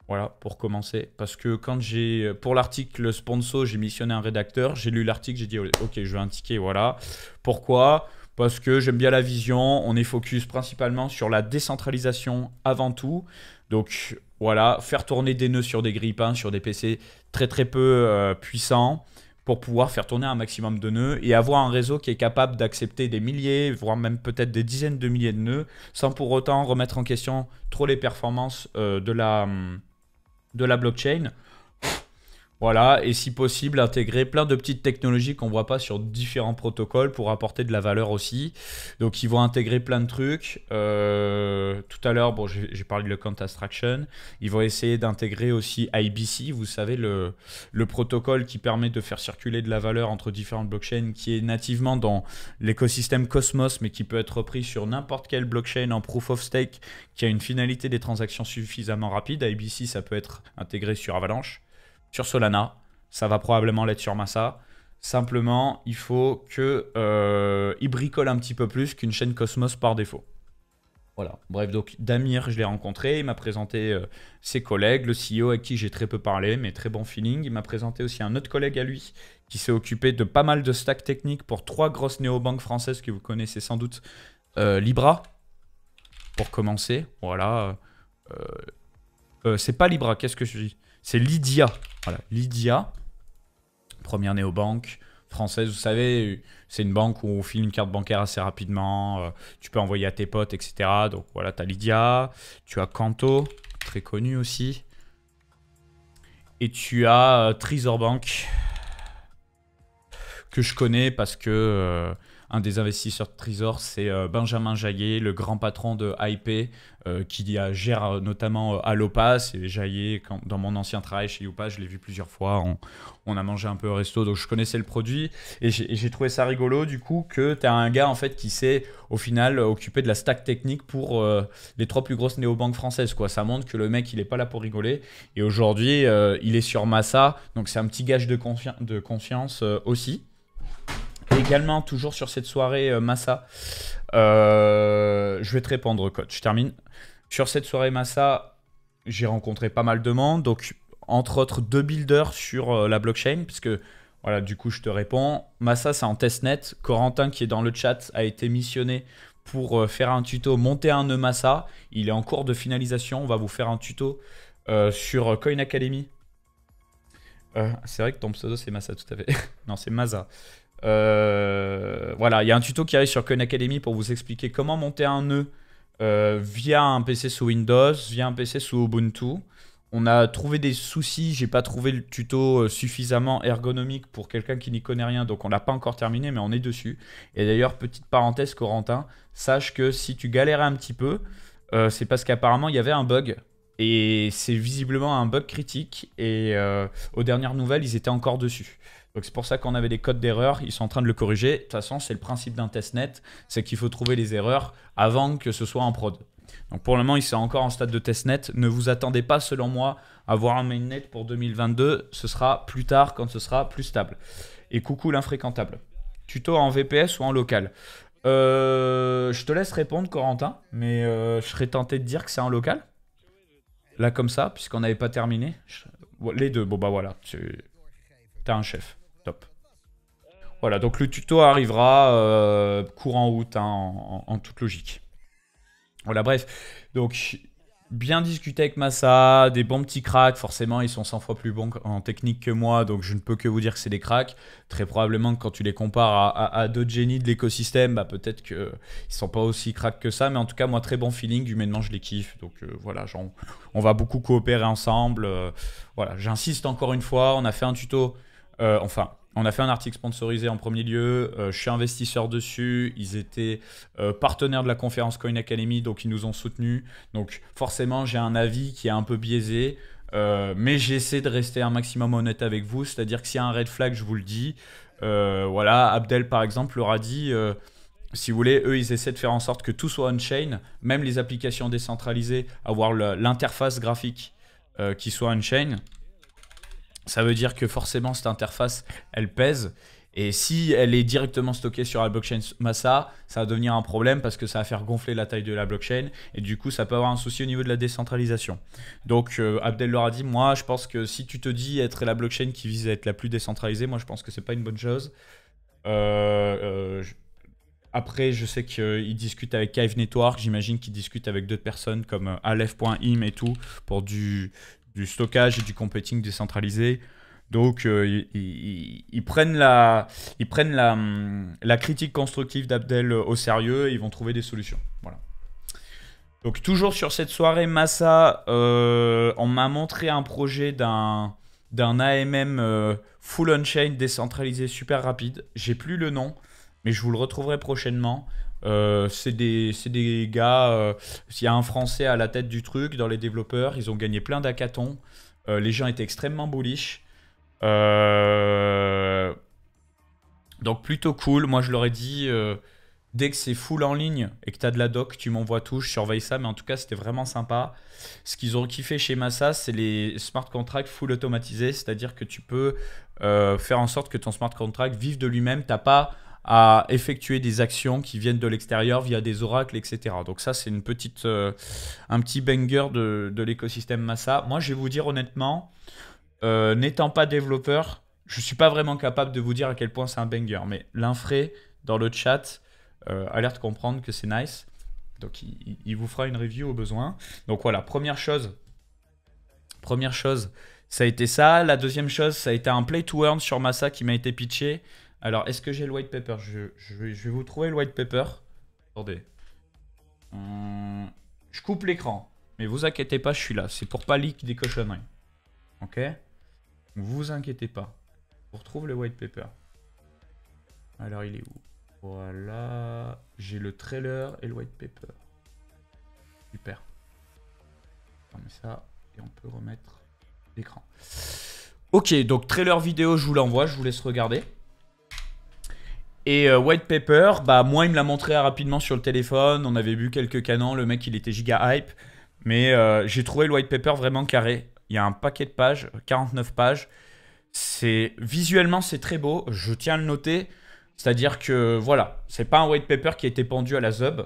Voilà, pour commencer. Parce que quand j'ai, pour l'article sponsor, j'ai missionné un rédacteur, j'ai lu l'article, j'ai dit, ok, je veux un ticket, voilà. Pourquoi Parce que j'aime bien la vision, on est focus principalement sur la décentralisation avant tout. Donc, voilà, faire tourner des nœuds sur des grippins, sur des PC très très peu euh, puissants pour pouvoir faire tourner un maximum de nœuds et avoir un réseau qui est capable d'accepter des milliers, voire même peut-être des dizaines de milliers de nœuds, sans pour autant remettre en question trop les performances euh, hum, de la blockchain. Voilà, et si possible, intégrer plein de petites technologies qu'on ne voit pas sur différents protocoles pour apporter de la valeur aussi. Donc, ils vont intégrer plein de trucs. Euh, tout à l'heure, bon, j'ai parlé de le Count Abstraction. Ils vont essayer d'intégrer aussi IBC, vous savez, le, le, protocole qui permet de faire circuler de la valeur entre différentes blockchains, qui est nativement dans l'écosystème Cosmos, mais qui peut être repris sur n'importe quelle blockchain en proof of stake, qui a une finalité des transactions suffisamment rapide. IBC, ça peut être intégré sur Avalanche sur Solana. Ça va probablement l'être sur Massa. Simplement, il faut que euh, bricole un petit peu plus qu'une chaîne Cosmos par défaut. Voilà. Bref, donc Damir, je l'ai rencontré, il m'a présenté euh, ses collègues, le CEO avec qui j'ai très peu parlé, mais très bon feeling. Il m'a présenté aussi un autre collègue à lui qui s'est occupé de pas mal de stacks techniques pour trois grosses néobanques françaises que vous connaissez sans doute. Euh, Libra, pour commencer, voilà. c'est pas Libra, qu'est-ce que je dis c'est Lydia. Voilà, Lydia, première néobanque française. Vous savez, c'est une banque où on file une carte bancaire assez rapidement. Euh, tu peux envoyer à tes potes, etc. Donc voilà, tu as Lydia, tu as Canto, très connu aussi. Et tu as euh, Bank, que je connais parce que euh, un des investisseurs de Trésor, c'est euh, Benjamin Jaillet, le grand patron de IP, euh, qui gère euh, notamment Allopass. Et Jaillet, dans mon ancien travail chez Youpa, je l'ai vu plusieurs fois. On, a mangé un peu au resto, donc je connaissais le produit. Et j'ai trouvé ça rigolo, du coup, que tu as un gars en fait qui s'est au final occupé de la stack technique pour les trois plus grosses néobanques françaises. Quoi. Ça montre que le mec, il n'est pas là pour rigoler. Et aujourd'hui, il est sur Massa, donc c'est un petit gage de confiance aussi également, toujours sur cette soirée euh, Massa, euh, je vais te répondre, coach. Je termine. Sur cette soirée Massa, j'ai rencontré pas mal de monde. Donc, entre autres, deux builders sur euh, la blockchain, puisque voilà, du coup, je te réponds. Massa, c'est en testnet. Corentin, qui est dans le chat, a été missionné pour faire un tuto monter un nœud Massa. Il est en cours de finalisation. On va vous faire un tuto sur Coin Academy. c'est vrai que ton pseudo, c'est Massa, tout à fait. non, c'est Massa. Euh, voilà, il y a un tuto qui arrive sur Khan Academy pour vous expliquer comment monter un nœud euh, via un PC sous Windows, via un PC sous Ubuntu. On a trouvé des soucis, j'ai pas trouvé le tuto euh, suffisamment ergonomique pour quelqu'un qui n'y connaît rien, donc on l'a pas encore terminé, mais on est dessus. Et d'ailleurs, petite parenthèse, Corentin, sache que si tu galérais un petit peu, c'est parce qu'apparemment il y avait un bug. Et c'est visiblement un bug critique, et aux dernières nouvelles, ils étaient encore dessus. Donc c'est pour ça qu'on avait des codes d'erreur, ils sont en train de le corriger. De toute façon, c'est le principe d'un testnet, c'est qu'il faut trouver les erreurs avant que ce soit en prod. Donc pour le moment, il est encore en stade de testnet. Ne vous attendez pas, selon moi, à voir un mainnet pour 2022. Ce sera plus tard quand ce sera plus stable. Et coucou l'infréquentable. Tuto en VPS ou en local euh, Je te laisse répondre, Corentin, mais euh, je serais tenté de dire que c'est en local. Là, comme ça, puisqu'on n'avait pas terminé. Les deux, bon bah voilà. T'as un chef. Voilà, donc le tuto arrivera euh, courant août, hein, en, en, en, toute logique. Voilà, bref. Donc, bien discuté avec Massa, des bons petits cracks. Forcément, ils sont 100 fois plus bons en technique que moi, donc je ne peux que vous dire que c'est des cracks. Très probablement que quand tu les compares à, d'autres génies de l'écosystème, bah, peut-être qu'ils ne sont pas aussi cracks que ça. Mais en tout cas, moi, très bon feeling. Humainement, je les kiffe. Donc, euh, voilà, genre, on va beaucoup coopérer ensemble. Euh, voilà, j'insiste encore une fois, on a fait un tuto. enfin, on a fait un article sponsorisé en premier lieu. je euh, suis investisseur dessus. Ils étaient euh, partenaires de la conférence Coin Academy, donc ils nous ont soutenus. Donc forcément, j'ai un avis qui est un peu biaisé. Euh, mais j'essaie de rester un maximum honnête avec vous. C'est-à-dire que s'il y a un red flag, je vous le dis. voilà, Abdel, par exemple, leur a dit si vous voulez, eux, ils essaient de faire en sorte que tout soit on-chain, même les applications décentralisées, avoir l'interface graphique qui soit on-chain ça veut dire que forcément cette interface, elle pèse. Et si elle est directement stockée sur la blockchain Massa, ça va devenir un problème parce que ça va faire gonfler la taille de la blockchain et du coup ça peut avoir un souci au niveau de la décentralisation. Donc euh, Abdel leur a dit moi je pense que si tu te dis être la blockchain qui vise à être la plus décentralisée, moi je pense que c'est pas une bonne chose. Euh, euh, après, je sais qu'ils discutent avec Hive Network, j'imagine qu'ils discutent avec d'autres personnes comme Aleph.im et tout pour du, du stockage et du computing décentralisé. Donc, euh, ils, prennent, la, ils prennent hum, la, critique constructive d'Abdel au sérieux et ils vont trouver des solutions. Voilà. Donc, toujours sur cette soirée Massa, euh, on m'a montré un projet d'un AMM euh, full on-chain décentralisé super rapide. J'ai plus le nom, mais je vous le retrouverai prochainement. Euh, c'est des, gars. Euh, s'il y a un Français à la tête du truc dans les développeurs. Ils ont gagné plein d'hackathons. Euh, les gens étaient extrêmement bullish. Donc plutôt cool. Moi, je leur ai dit dès que c'est full en ligne et que tu as de la doc, tu m'envoies tout, je surveille ça, mais en tout cas, c'était vraiment sympa. Ce qu'ils ont kiffé chez Massa, c'est les smart contracts full automatisés, c'est-à-dire que tu peux faire en sorte que ton smart contract vive de lui-même. t'as pas à effectuer des actions qui viennent de l'extérieur via des oracles, etc. Donc ça, c'est une petite, euh, un petit banger de, de l'écosystème Massa. Moi, je vais vous dire honnêtement, euh, n'étant pas développeur, je ne suis pas vraiment capable de vous dire à quel point c'est un banger. Mais l'infré dans le chat euh, alerte a l'air de comprendre que c'est nice. Donc il, il, vous fera une review au besoin. Donc voilà, première chose. Première chose, ça a été ça. La deuxième chose, ça a été un play to earn sur Massa qui m'a été pitché. Alors, est-ce que j'ai le white paper je, vais vous trouver le white paper. Attendez. Hum, je coupe l'écran. Mais vous inquiétez pas, je suis là. C'est pour pas leak des cochonneries. Ok Vous inquiétez pas. On retrouve le white paper. Alors, il est où Voilà. J'ai le trailer et le white paper. Super. On met ça et on peut remettre l'écran. Ok, donc trailer vidéo, je vous l'envoie. Je vous laisse regarder. Et euh, White Paper, bah moi il me l'a montré rapidement sur le téléphone, on avait bu quelques canons, le mec il était giga hype, mais euh, j'ai trouvé le White Paper vraiment carré. Il y a un paquet de pages, 49 pages. C'est visuellement c'est très beau, je tiens à le noter. C'est-à-dire que voilà, c'est pas un White Paper qui a été pendu à la Zub.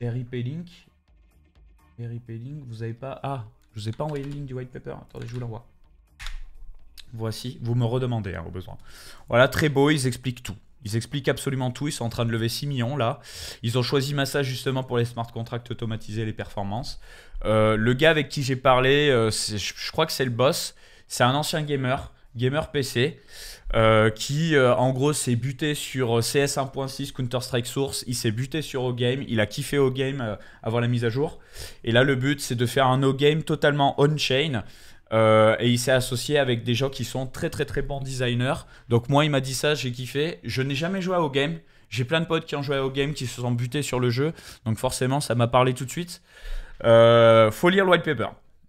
RIP Link. RIP Link, vous avez pas Ah, je vous ai pas envoyé le link du White Paper. Attendez, je vous l'envoie. Voici, vous me redemandez hein, au besoin. Voilà, très beau, ils expliquent tout. Ils expliquent absolument tout. Ils sont en train de lever 6 millions là. Ils ont choisi Massa justement pour les smart contracts automatiser les performances. Euh, le gars avec qui j'ai parlé, euh, je crois que c'est le boss. C'est un ancien gamer, gamer PC, euh, qui en gros s'est buté sur CS 1.6 Counter-Strike Source. Il s'est buté sur Ogame, Il a kiffé Ogame game avant la mise à jour. Et là, le but, c'est de faire un Ogame totalement on-chain. Euh, et il s'est associé avec des gens qui sont très très très bons designers. Donc moi, il m'a dit ça, j'ai kiffé. Je n'ai jamais joué au game. J'ai plein de potes qui ont joué au game, qui se sont butés sur le jeu. Donc forcément, ça m'a parlé tout de suite. Euh, faut lire le white paper.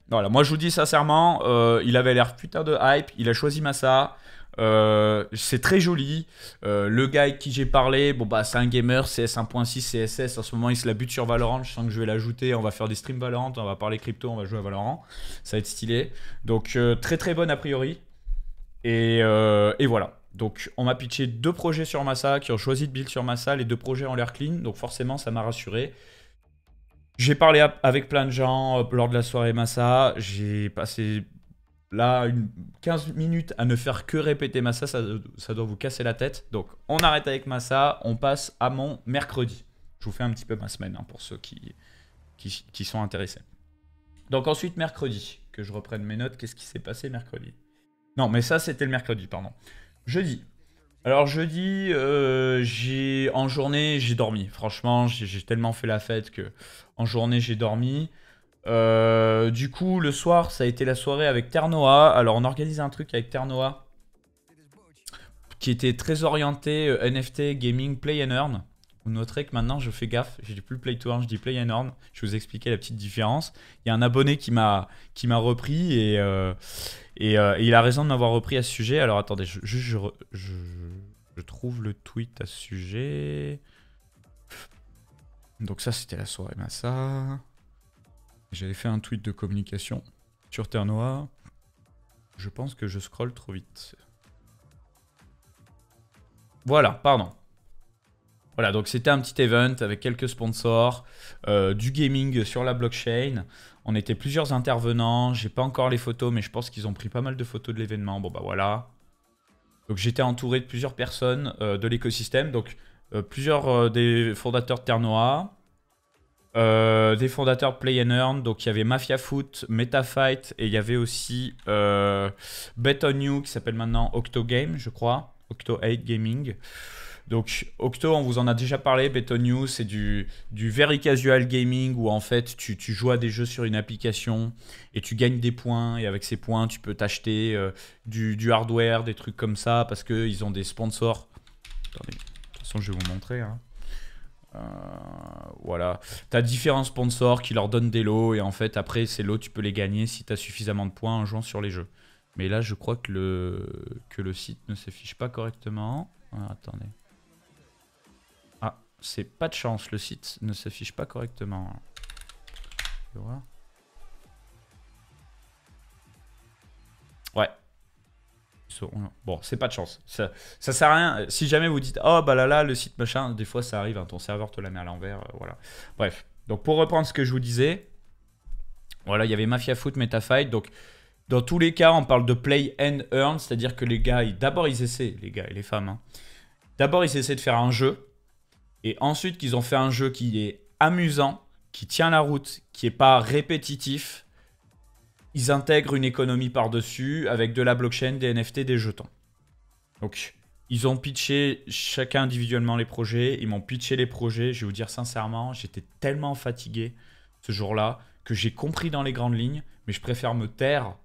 Voilà, moi je vous dis sincèrement, euh, il avait l'air putain de hype. Il a choisi Massa. Euh, c'est très joli. Euh, le gars avec qui j'ai parlé, bon bah c'est un gamer, CS 1.6, CSS. En ce moment, il se la bute sur Valorant. Je sens que je vais l'ajouter. On va faire des streams Valorant, on va parler crypto, on va jouer à Valorant. Ça va être stylé. Donc euh, très très bonne a priori. Et, voilà. Donc on m'a pitché deux projets sur Massa qui ont choisi de build sur Massa, les deux projets ont l'air clean. Donc forcément, ça m'a rassuré. J'ai parlé avec plein de gens lors de la soirée Massa. J'ai passé là, une 15 minutes à ne faire que répéter Massa, ça, doit vous casser la tête. Donc, on arrête avec Massa, on passe à mon mercredi. Je vous fais un petit peu ma semaine hein, pour ceux qui, qui, sont intéressés. Donc ensuite, mercredi, que je reprenne mes notes, qu'est-ce qui s'est passé mercredi Non, mais ça, c'était le mercredi, pardon. Jeudi. Alors jeudi, euh, en journée, j'ai dormi. Franchement, j'ai tellement fait la fête que en journée, j'ai dormi. Euh, du coup, le soir, ça a été la soirée avec Ternoa. Alors, on organise un truc avec Ternoa qui était très orienté euh, NFT, gaming, play and earn. Vous noterez que maintenant, je fais gaffe. Je dis plus play to earn, je dis play and earn. Je vais vous expliquer la petite différence. Il y a un abonné qui m'a qui m'a repris et, euh, et, il a raison de m'avoir repris à ce sujet. Alors, attendez, je, je trouve le tweet à ce sujet. Donc ça, c'était la soirée Massa. J'avais fait un tweet de communication sur Ternoa. Je pense que je scroll trop vite. Voilà, pardon. Voilà, donc c'était un petit event avec quelques sponsors, euh, du gaming sur la blockchain. On était plusieurs intervenants. J'ai pas encore les photos, mais je pense qu'ils ont pris pas mal de photos de l'événement. Bon bah voilà. Donc j'étais entouré de plusieurs personnes euh, de l'écosystème, donc euh, plusieurs des fondateurs de Ternoa. Euh, des fondateurs Play and Earn, donc il y avait Mafia Foot, MetaFight et il y avait aussi euh, Bet on You qui s'appelle maintenant Octo Game, je crois, Octo 8 Gaming. Donc Octo, on vous en a déjà parlé, Bet on You, c'est du, du very casual gaming où en fait tu, tu, joues à des jeux sur une application et tu gagnes des points et avec ces points tu peux t'acheter euh, du, du, hardware, des trucs comme ça parce qu'ils ont des sponsors. Attendez, de toute façon je vais vous montrer. Hein. Euh, voilà. T'as différents sponsors qui leur donnent des lots et en fait après ces lots tu peux les gagner si t'as suffisamment de points en jouant sur les jeux. Mais là je crois que le, que le site ne s'affiche pas correctement. Ah, attendez. Ah, c'est pas de chance, le site ne s'affiche pas correctement. Ouais. Bon, c'est pas de chance. Ça, ça sert à rien. Si jamais vous dites, oh bah là là, le site machin, des fois ça arrive, hein, ton serveur te la met à l'envers. Euh, voilà. Bref. Donc pour reprendre ce que je vous disais, voilà, il y avait Mafia Foot, Metafight. Donc dans tous les cas, on parle de play and earn, c'est-à-dire que les gars, d'abord ils essaient, les gars et les femmes, hein. d'abord ils essaient de faire un jeu. Et ensuite qu'ils ont fait un jeu qui est amusant, qui tient la route, qui n'est pas répétitif ils intègrent une économie par-dessus avec de la blockchain, des NFT, des jetons. Donc, ils ont pitché chacun individuellement les projets. Ils m'ont pitché les projets. Je vais vous dire sincèrement, j'étais tellement fatigué ce jour-là que j'ai compris dans les grandes lignes, mais je préfère me taire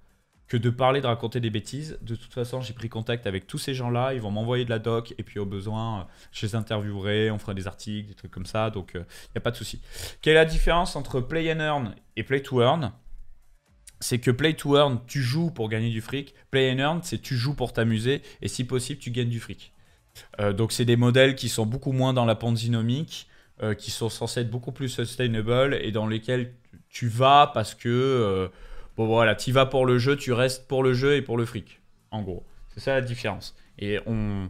que de parler, de raconter des bêtises. De toute façon, j'ai pris contact avec tous ces gens-là. Ils vont m'envoyer de la doc et puis au besoin, je les interviewerai. On fera des articles, des trucs comme ça. Donc, il euh, n'y a pas de souci. Quelle est la différence entre Play and Earn et Play to Earn c'est que play to earn, tu joues pour gagner du fric. Play and earn, c'est tu joues pour t'amuser et si possible, tu gagnes du fric. Euh, donc, c'est des modèles qui sont beaucoup moins dans la panzinomique, euh, qui sont censés être beaucoup plus sustainable et dans lesquels tu vas parce que, euh, bon voilà, tu vas pour le jeu, tu restes pour le jeu et pour le fric. En gros, c'est ça la différence. Et on,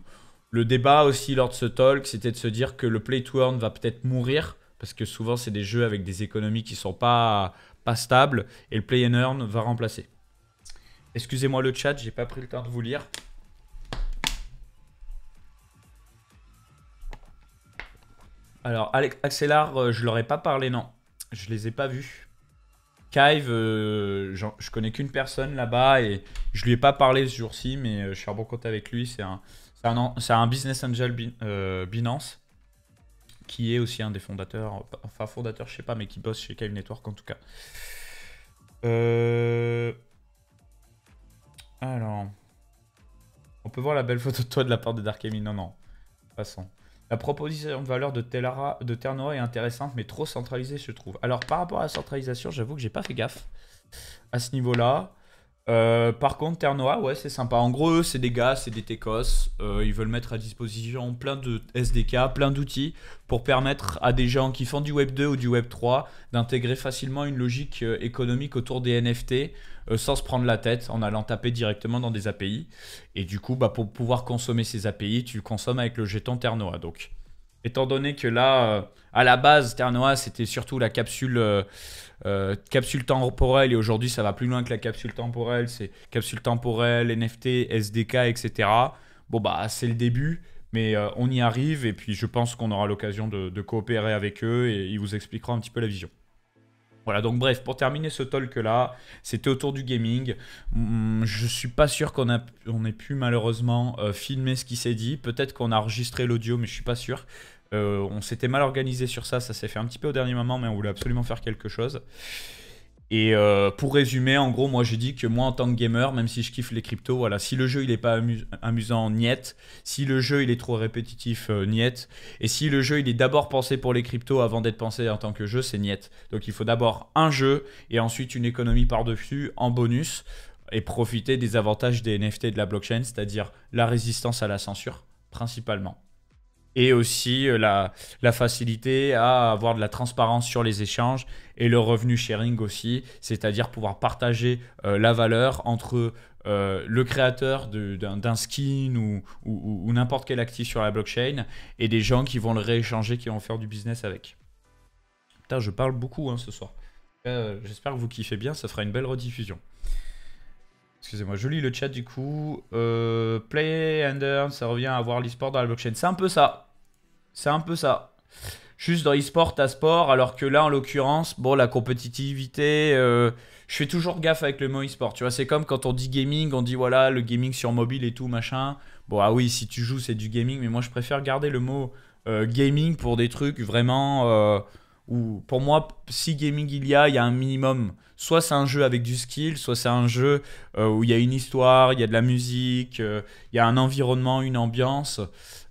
le débat aussi lors de ce talk, c'était de se dire que le play to earn va peut-être mourir parce que souvent c'est des jeux avec des économies qui sont pas pas stable, et le play and earn va remplacer. Excusez-moi le chat, j'ai pas pris le temps de vous lire. Alors, Axelar, euh, je leur ai pas parlé, non. Je les ai pas vus. Kive, euh, je connais qu'une personne là-bas et je lui ai pas parlé ce jour-ci, mais euh, je suis en bon compte avec lui. C'est un, un, un, business angel Binance qui est aussi un des fondateurs, enfin fondateur, je sais pas, mais qui bosse chez Cave Network en tout cas. Euh, alors, on peut voir la belle photo de toi de la part de Dark Amy. Non, non, passons. La proposition de valeur de, Telara de Ternora est intéressante, mais trop centralisée, je trouve. Alors, par rapport à la centralisation, j'avoue que j'ai pas fait gaffe à ce niveau-là. Euh, par contre, Ternoa ouais, c'est sympa. En gros, c'est des gars, c'est des Tecos. Euh, ils veulent mettre à disposition plein de SDK, plein d'outils pour permettre à des gens qui font du Web 2 ou du Web 3 d'intégrer facilement une logique euh, économique autour des NFT sans se prendre la tête en allant taper directement dans des API. Et du coup, bah, pour pouvoir consommer ces API, tu consommes avec le jeton Ternoa Donc, étant donné que là, euh, à la base, Ternoa, c'était surtout la capsule, euh, euh, capsule temporelle, et aujourd'hui, ça va plus loin que la capsule temporelle, c'est capsule temporelle, NFT, SDK, etc. Bon, bah, c'est le début, mais on y arrive, et puis je pense qu'on aura l'occasion de, coopérer avec eux, et ils vous expliqueront un petit peu la vision. Voilà, donc bref, pour terminer ce talk-là, c'était autour du gaming. Hum, je ne suis pas sûr qu'on on ait pu malheureusement filmer ce qui s'est dit. Peut-être qu'on a enregistré l'audio, mais je ne suis pas sûr. Euh, on s'était mal organisé sur ça, ça s'est fait un petit peu au dernier moment, mais on voulait absolument faire quelque chose. Et euh, pour résumer, en gros, moi j'ai dit que moi en tant que gamer, même si je kiffe les cryptos, voilà, si le jeu il est pas amusant, niet. Si le jeu il est trop répétitif, euh, niet. Et si le jeu il est d'abord pensé pour les cryptos avant d'être pensé en tant que jeu, c'est niet. Donc il faut d'abord un jeu et ensuite une économie par-dessus en bonus et profiter des avantages des NFT de la blockchain, c'est-à-dire la résistance à la censure principalement et aussi euh, la, la, facilité à avoir de la transparence sur les échanges et le revenu sharing aussi, c'est-à-dire pouvoir partager euh, la valeur entre euh, le créateur d'un skin ou, n'importe quel actif sur la blockchain et des gens qui vont le rééchanger, qui vont faire du business avec. Putain, je parle beaucoup hein, ce soir. J'espère que vous kiffez bien, ça fera une belle rediffusion. Excusez-moi, je lis le chat du coup. play and ça revient à voir l'esport dans la blockchain. C'est un peu ça. C'est un peu ça. Juste dans e-sport, à sport, alors que là, en l'occurrence, bon, la compétitivité, euh, je fais toujours gaffe avec le mot e-sport. Tu vois, c'est comme quand on dit gaming, on dit voilà, le gaming sur mobile et tout, machin. Bon, ah oui, si tu joues, c'est du gaming, mais moi, je préfère garder le mot euh, gaming pour des trucs vraiment. Euh, où pour moi, si gaming il y a, il y a un minimum. Soit c'est un jeu avec du skill, soit c'est un jeu euh, où il y a une histoire, il y a de la musique, il y a un environnement, une ambiance.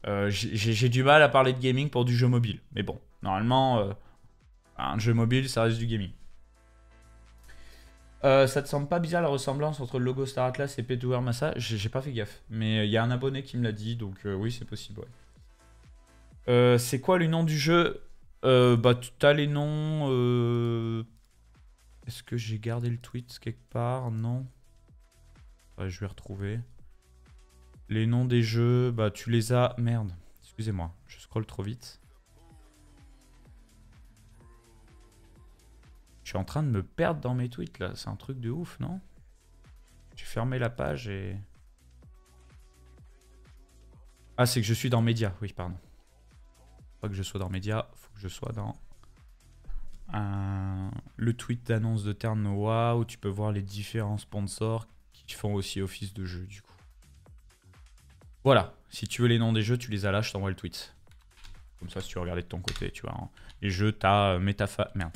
Euh, j'ai du mal à parler de gaming pour du jeu mobile. Mais bon, normalement, euh, un jeu mobile, ça reste du gaming. Euh, ça te semble pas bizarre la ressemblance entre le logo Star Atlas et P2R Massa J'ai pas fait gaffe. Mais il y a un abonné qui me l'a dit, donc oui, c'est possible. Ouais. c'est quoi le nom du jeu Bah, as les noms. Est-ce que j'ai gardé le tweet quelque part Non. je vais retrouver. Les noms des jeux, bah tu les as... Merde, excusez-moi, je scroll trop vite. Je suis en train de me perdre dans mes tweets là, c'est un truc de ouf, non J'ai fermé la page et... Ah, c'est que je suis dans Média, oui, pardon. Faut pas que je sois dans Média, faut que je sois dans le tweet d'annonce de Ternoa où tu peux voir les différents sponsors qui font aussi office de jeu, du coup. Voilà. Si tu veux les noms des jeux, tu les as là, je t'envoie le tweet. Comme ça, si tu regardais de ton côté, tu vois. Hein. Les jeux, t'as euh, Metafight, merde.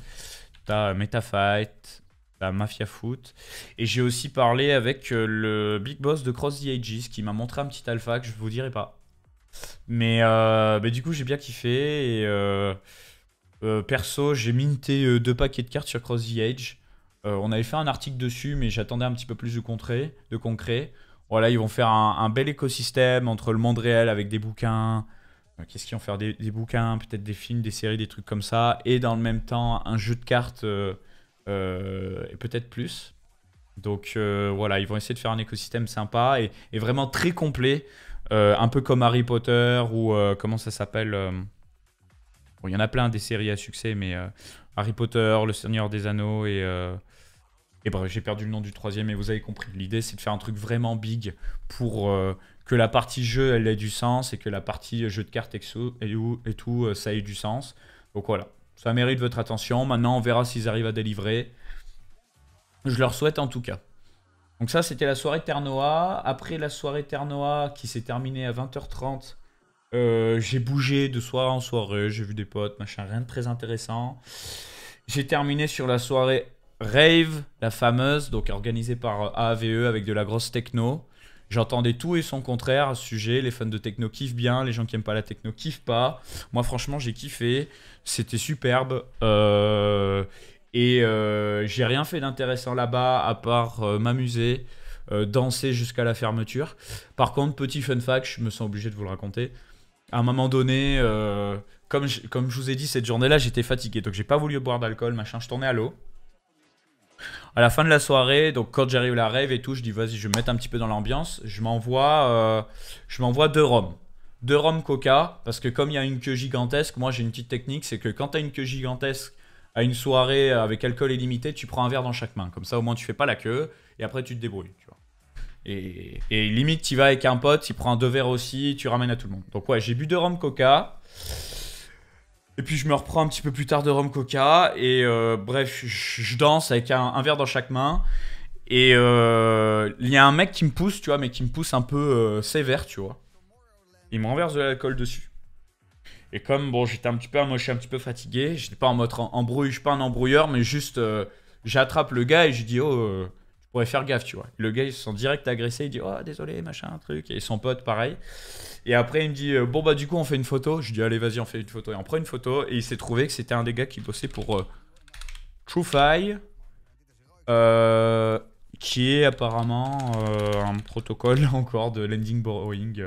T'as euh, Metafight, t'as Mafia Foot. Et j'ai aussi parlé avec euh, le big boss de Cross the Ages qui m'a montré un petit alpha que je vous dirai pas. Mais, du coup, j'ai bien kiffé. perso, j'ai minté deux paquets de cartes sur Cross the Age. on avait fait un article dessus, mais j'attendais un petit peu plus de concret. De concret. Voilà, ils vont faire un, bel écosystème entre le monde réel avec des bouquins. Euh, qu'est-ce qu'ils vont faire des, bouquins, peut-être des films, des séries, des trucs comme ça. Et dans le même temps, un jeu de cartes euh, euh, et peut-être plus. Donc voilà, ils vont essayer de faire un écosystème sympa et, vraiment très complet. un peu comme Harry Potter ou comment ça s'appelle il y en a plein des séries à succès, mais Harry Potter, Le Seigneur des Anneaux et et bref, j'ai perdu le nom du troisième, mais vous avez compris. L'idée, c'est de faire un truc vraiment big pour euh, que la partie jeu, elle ait du sens, et que la partie jeu de cartes et, et tout, euh, ça ait du sens. Donc voilà, ça mérite votre attention. Maintenant, on verra s'ils arrivent à délivrer. Je leur souhaite en tout cas. Donc ça, c'était la soirée Ternoa. Après la soirée Ternoa, qui s'est terminée à 20h30, euh, j'ai bougé de soirée en soirée. J'ai vu des potes, machin, rien de très intéressant. J'ai terminé sur la soirée Rave, la fameuse, donc organisée par euh, AAVE avec de la grosse techno. J'entendais tout et son contraire à ce sujet. Les fans de techno kiffent bien, les gens qui aiment pas la techno kiffent pas. Moi, franchement, j'ai kiffé. C'était superbe. Euh, et euh, j'ai rien fait d'intéressant là-bas à part m'amuser, danser jusqu'à la fermeture. Par contre, petit fun fact, je me sens obligé de vous le raconter. À un moment donné, comme, je, comme je vous ai dit, cette journée-là, j'étais fatigué. Donc, j'ai pas voulu boire d'alcool, machin. Je tournais à l'eau. À la fin de la soirée, donc quand j'arrive à la rêve et tout, je dis vas-y, je vais me mettre un petit peu dans l'ambiance. Je m'envoie, euh, je m'envoie deux rums, Deux rums coca, parce que comme il y a une queue gigantesque, moi j'ai une petite technique, c'est que quand tu as une queue gigantesque à une soirée avec alcool illimité, tu prends un verre dans chaque main. Comme ça au moins tu fais pas la queue et après tu te débrouilles. Et, limite, tu vas avec un pote, il prend deux verres aussi, tu ramènes à tout le monde. Donc ouais, j'ai bu deux rums coca. Et puis je me reprends un petit peu plus tard de rhum coca. Et euh, bref, je, danse avec un, verre dans chaque main. Et euh, il y a un mec qui me pousse, tu vois, mais qui me pousse un peu euh, sévère, tu vois. Il me renverse de l'alcool dessus. Et comme bon, j'étais un petit peu, moi, un petit peu fatigué. J'étais pas en mode embrouille, je suis pas un embrouilleur, mais juste j'attrape le gars et je dis oh pour faire gaffe, tu vois. Le gars, il se sent direct agressé, il dit Oh, désolé, machin, truc. Et son pote, pareil. Et après, il me dit euh, Bon, bah, du coup, on fait une photo. Je dis Allez, vas-y, on fait une photo. Et on prend une photo. Et il s'est trouvé que c'était un des gars qui bossait pour euh, TrueFi, euh, qui est apparemment un protocole encore de lending borrowing.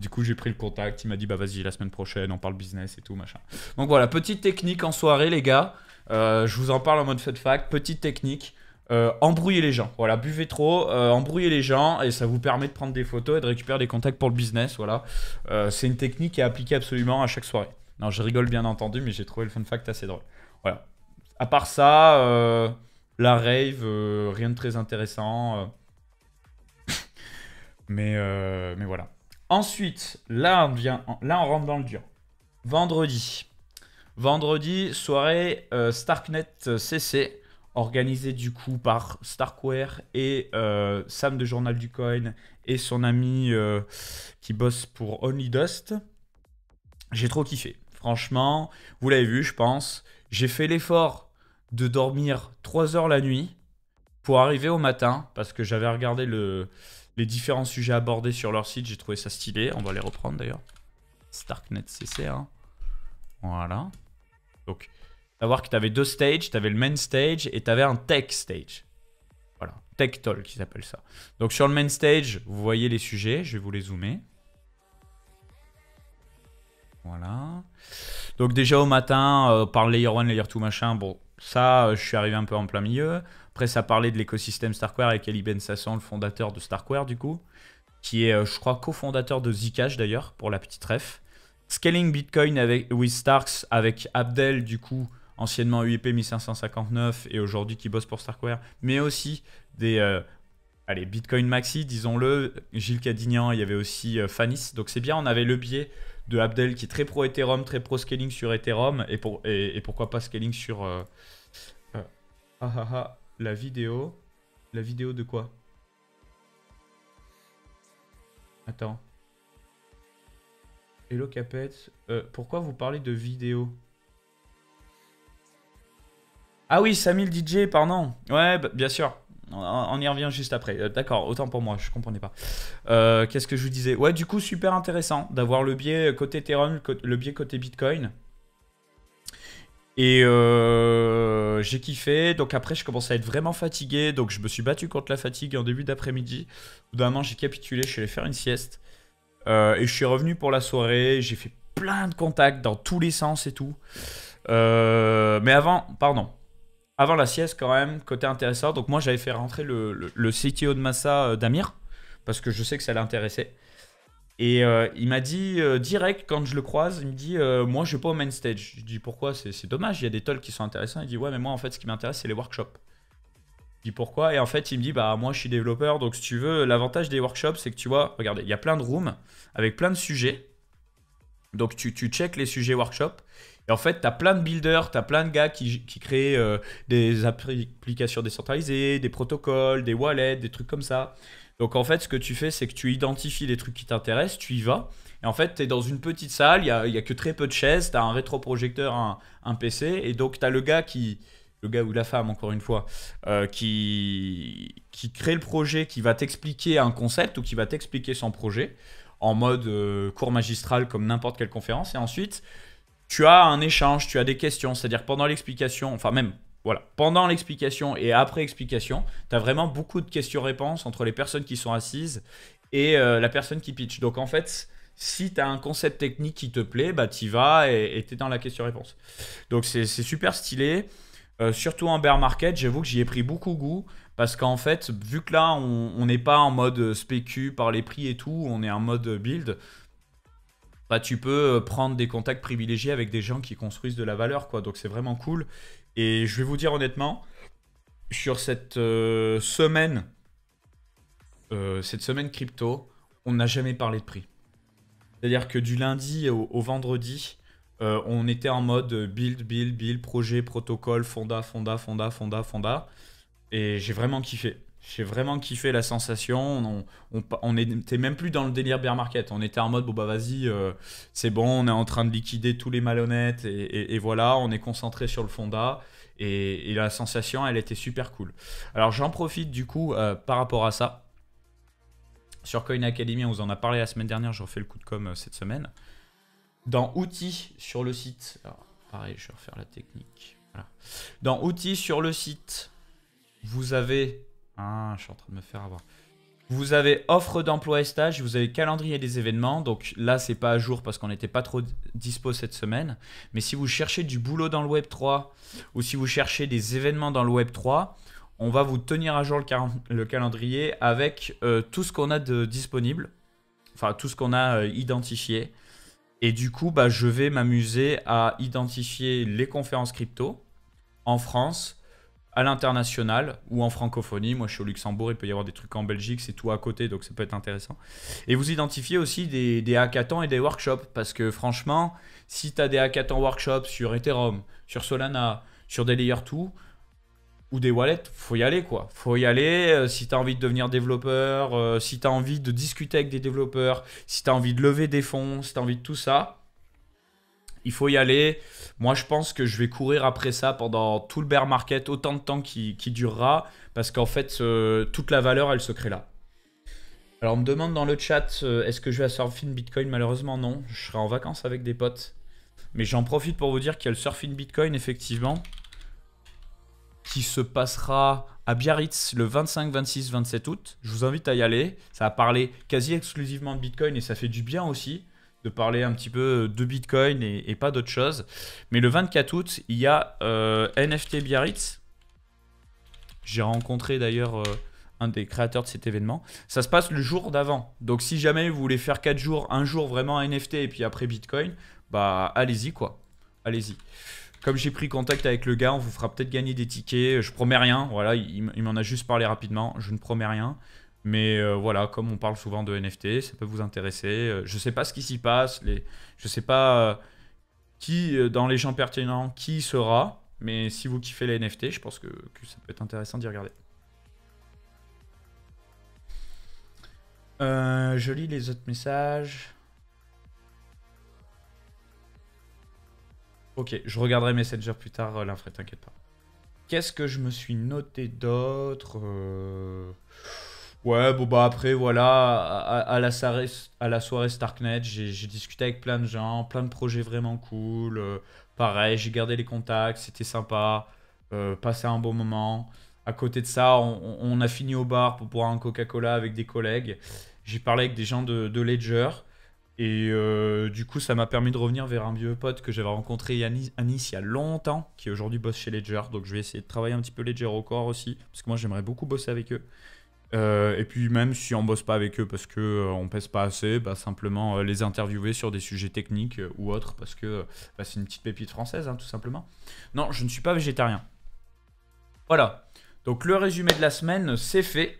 Du coup, j'ai pris le contact. Il m'a dit Bah, vas-y, la semaine prochaine, on parle business et tout, machin. Donc voilà, petite technique en soirée, les gars. je vous en parle en mode fun fact. Petite technique. Euh, embrouillez les gens. Voilà, buvez trop, euh, embrouillez les gens et ça vous permet de prendre des photos et de récupérer des contacts pour le business. Voilà, euh, c'est une technique qui est appliquée absolument à chaque soirée. Non, je rigole bien entendu, mais j'ai trouvé le fun fact assez drôle. Voilà. À part ça, la rave, rien de très intéressant. mais, mais voilà. Ensuite, là vient, là on rentre dans le dur. Vendredi. Vendredi, soirée Starknet CC organisé du coup par Starkware et euh, Sam de Journal du Coin et son ami euh, qui bosse pour Only Dust. J'ai trop kiffé. Franchement, vous l'avez vu, je pense. J'ai fait l'effort de dormir 3 heures la nuit pour arriver au matin parce que j'avais regardé le, les différents sujets abordés sur leur site. J'ai trouvé ça stylé. On va les reprendre d'ailleurs. Starknet CC. 1 hein. Voilà. Donc, Savoir que tu avais deux stages, tu avais le main stage et tu avais un tech stage. Voilà, tech talk, ils appellent ça. Donc sur le main stage, vous voyez les sujets, je vais vous les zoomer. Voilà. Donc déjà au matin, euh, par layer 1, layer 2, machin, bon, ça, euh, je suis arrivé un peu en plein milieu. Après, ça parlait de l'écosystème Starkware avec Ali Ben Sassan, le fondateur de Starkware, du coup, qui est, euh, je crois, cofondateur de Zcash, d'ailleurs, pour la petite ref. Scaling Bitcoin avec, with Starks avec Abdel, du coup, anciennement UIP 1559 et aujourd'hui qui bosse pour Starquare mais aussi des euh, allez, Bitcoin Maxi, disons-le, Gilles Cadignan, il y avait aussi euh, Fanis. Donc c'est bien, on avait le biais de Abdel qui est très pro Ethereum, très pro scaling sur Ethereum et, pour, et, pourquoi pas scaling sur euh, ah, ah, ah, la vidéo. La vidéo de quoi Attends. Hello Capet, pourquoi vous parlez de vidéo ah oui, 5000 DJ pardon. Ouais, bah, bien sûr. On y revient juste après. Euh, d'accord, autant pour moi, je ne comprenais pas. Euh, qu'est-ce que je vous disais Ouais, du coup, super intéressant d'avoir le biais côté Ethereum, le biais côté Bitcoin. Et euh, j'ai kiffé. Donc après, je commençais à être vraiment fatigué. Donc je me suis battu contre la fatigue en début d'après-midi. d'un moment, j'ai capitulé. Je suis allé faire une sieste. et je suis revenu pour la soirée. J'ai fait plein de contacts dans tous les sens et tout. mais avant, pardon avant la sieste, quand même, côté intéressant. Donc, moi, j'avais fait rentrer le, le, CTO de Massa, euh, Damir, parce que je sais que ça l'intéressait. Et euh, il m'a dit euh, direct, quand je le croise, il me dit Moi, je vais pas au main stage. Je dis Pourquoi C'est dommage, il y a des talks qui sont intéressants. Il dit Ouais, mais moi, en fait, ce qui m'intéresse, c'est les workshops. Je dis Pourquoi Et en fait, il me dit Bah, moi, je suis développeur, donc si tu veux, l'avantage des workshops, c'est que tu vois, regardez, il y a plein de rooms avec plein de sujets. Donc, tu, tu check les sujets workshop. Et en fait, tu as plein de builders, tu as plein de gars qui, qui créent euh, des applications décentralisées, des protocoles, des wallets, des trucs comme ça. Donc en fait, ce que tu fais, c'est que tu identifies les trucs qui t'intéressent, tu y vas. Et en fait, tu es dans une petite salle, il n'y a, a, que très peu de chaises, tu as un rétroprojecteur, un, PC. Et donc, tu as le gars qui, le gars ou la femme, encore une fois, euh, qui, qui crée le projet, qui va t'expliquer un concept ou qui va t'expliquer son projet en mode euh, cours magistral comme n'importe quelle conférence. Et ensuite, tu as un échange, tu as des questions, c'est-à-dire pendant l'explication, enfin même voilà, pendant l'explication et après explication, tu as vraiment beaucoup de questions-réponses entre les personnes qui sont assises et euh, la personne qui pitch. Donc en fait, si tu as un concept technique qui te plaît, bah y vas et es dans la question-réponse. Donc c'est super stylé. Euh, surtout en bear market, j'avoue que j'y ai pris beaucoup goût parce qu'en fait, vu que là, on n'est pas en mode spécu par les prix et tout, on est en mode build. Bah, tu peux euh, prendre des contacts privilégiés avec des gens qui construisent de la valeur, quoi. Donc c'est vraiment cool. Et je vais vous dire honnêtement, sur cette euh, semaine, euh, cette semaine crypto, on n'a jamais parlé de prix. C'est-à-dire que du lundi au, vendredi, on était en mode build, build, build, projet, protocole, fonda, fonda, fonda, fonda, fonda. Et j'ai vraiment kiffé. J'ai vraiment kiffé la sensation. On, on, était même plus dans le délire bear market. On était en mode, bon bah vas-y, euh, c'est bon, on est en train de liquider tous les malhonnêtes et, voilà, on est concentré sur le fonda. Et, et, la sensation, elle était super cool. Alors j'en profite du coup euh, par rapport à ça. Sur Coin Academy, on vous en a parlé la semaine dernière, je refais le coup de com' euh, cette semaine. Dans outils sur le site, pareil, je vais refaire la technique. Dans outils sur le site, vous avez ah, je suis en train de me faire avoir. Vous avez offre d'emploi et stage, vous avez calendrier des événements. Donc là, c'est pas à jour parce qu'on n'était pas trop dispo cette semaine. Mais si vous cherchez du boulot dans le Web 3 ou si vous cherchez des événements dans le Web 3, on va vous tenir à jour le, calendrier avec euh, tout ce qu'on a de disponible, enfin tout ce qu'on a euh, identifié. Et du coup, bah, je vais m'amuser à identifier les conférences crypto en France, à l'international ou en francophonie. Moi, je suis au Luxembourg, il peut y avoir des trucs en Belgique, c'est tout à côté, donc ça peut être intéressant. Et vous identifiez aussi des, hackathons et des workshops, parce que franchement, si tu as des hackathons workshops sur Ethereum, sur Solana, sur des Layer 2, ou des wallets, faut y aller quoi. Faut y aller euh, si tu as envie de devenir développeur, euh, si tu as envie de discuter avec des développeurs, si tu as envie de lever des fonds, si tu envie de tout ça il faut y aller. Moi, je pense que je vais courir après ça pendant tout le bear market, autant de temps qui, durera, parce qu'en fait, toute la valeur, elle se crée là. Alors, on me demande dans le chat, euh, est-ce que je vais à Surfing Bitcoin Malheureusement, non. Je serai en vacances avec des potes. Mais j'en profite pour vous dire qu'il y a le Surfing Bitcoin, effectivement, qui se passera à Biarritz le 25, 26, 27 août. Je vous invite à y aller. Ça va parler quasi exclusivement de Bitcoin et ça fait du bien aussi de parler un petit peu euh, de Bitcoin et, pas d'autre chose. Mais le 24 août, il y a euh, NFT Biarritz. J'ai rencontré d'ailleurs euh, un des créateurs de cet événement. Ça se passe le jour d'avant. Donc si jamais vous voulez faire 4 jours, un jour vraiment NFT et puis après Bitcoin, bah allez-y quoi. Allez-y. Comme j'ai pris contact avec le gars, on vous fera peut-être gagner des tickets. Je promets rien. Voilà, il m'en a juste parlé rapidement. Je ne promets rien. Mais euh, voilà, comme on parle souvent de NFT, ça peut vous intéresser. Euh, je ne sais pas ce qui s'y passe, je ne sais pas euh, qui, dans les gens pertinents, qui sera. Mais si vous kiffez les NFT, je pense que, ça peut être intéressant d'y regarder. je lis les autres messages. Ok, je regarderai Messenger plus tard, l'infra, t'inquiète pas. Qu'est-ce que je me suis noté d'autre Ouais, bon bah après voilà, à, la, soirée, à la soirée Starknet, j'ai discuté avec plein de gens, plein de projets vraiment cool. Euh, pareil, j'ai gardé les contacts, c'était sympa, euh, passé un bon moment. À côté de ça, on, a fini au bar pour boire un Coca-Cola avec des collègues. J'ai parlé avec des gens de, Ledger. Et euh, du coup, ça m'a permis de revenir vers un vieux pote que j'avais rencontré à nice, il y a longtemps, qui aujourd'hui bosse chez Ledger. Donc je vais essayer de travailler un petit peu Ledger au corps aussi, parce que moi j'aimerais beaucoup bosser avec eux. Euh, et puis même si on bosse pas avec eux parce que euh, on pèse pas assez, bah, simplement euh, les interviewer sur des sujets techniques ou autres parce que bah, c'est une petite pépite française hein, tout simplement. Non, je ne suis pas végétarien. Voilà. Donc le résumé de la semaine, c'est fait.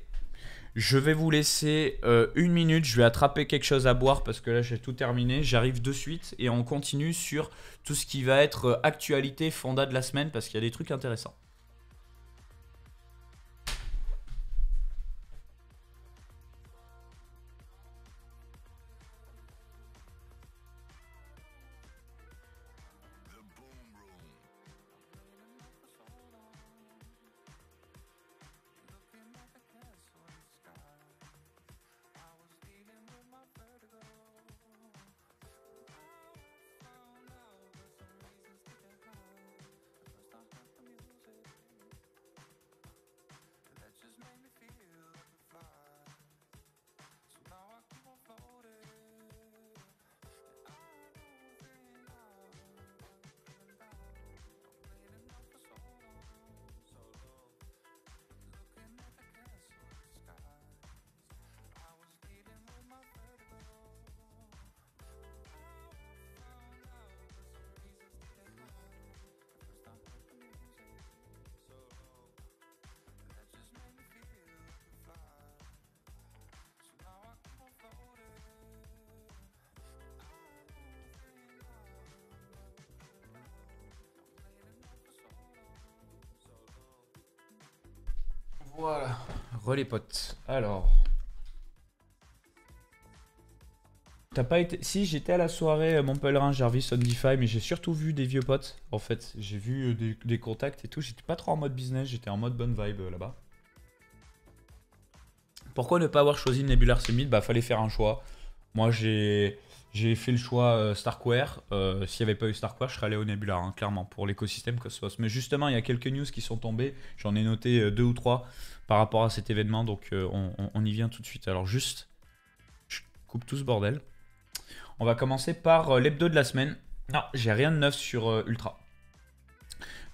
Je vais vous laisser une minute. Je vais attraper quelque chose à boire parce que là j'ai tout terminé. J'arrive de suite et on continue sur tout ce qui va être actualité fonda de la semaine parce qu'il y a des trucs intéressants. Voilà. Relais potes. Alors. T'as pas été. Si, j'étais à la soirée euh, mon Jarvis on DeFi, mais j'ai surtout vu des vieux potes, en fait. J'ai vu euh, des, contacts et tout. J'étais pas trop en mode business, j'étais en mode bonne vibe euh, là-bas. Pourquoi ne pas avoir choisi Nebular Summit Bah, fallait faire un choix. Moi, j'ai fait le choix euh, Star euh, S'il n'y avait pas eu Starkware, je serais allé au Nebula, hein, clairement, pour l'écosystème que soit. Mais justement, il y a quelques news qui sont tombées. J'en ai noté euh, deux ou trois par rapport à cet événement, donc on, y vient tout de suite. Alors juste, je coupe tout ce bordel. On va commencer par l'hebdo de la semaine. Non, j'ai rien de neuf sur Ultra.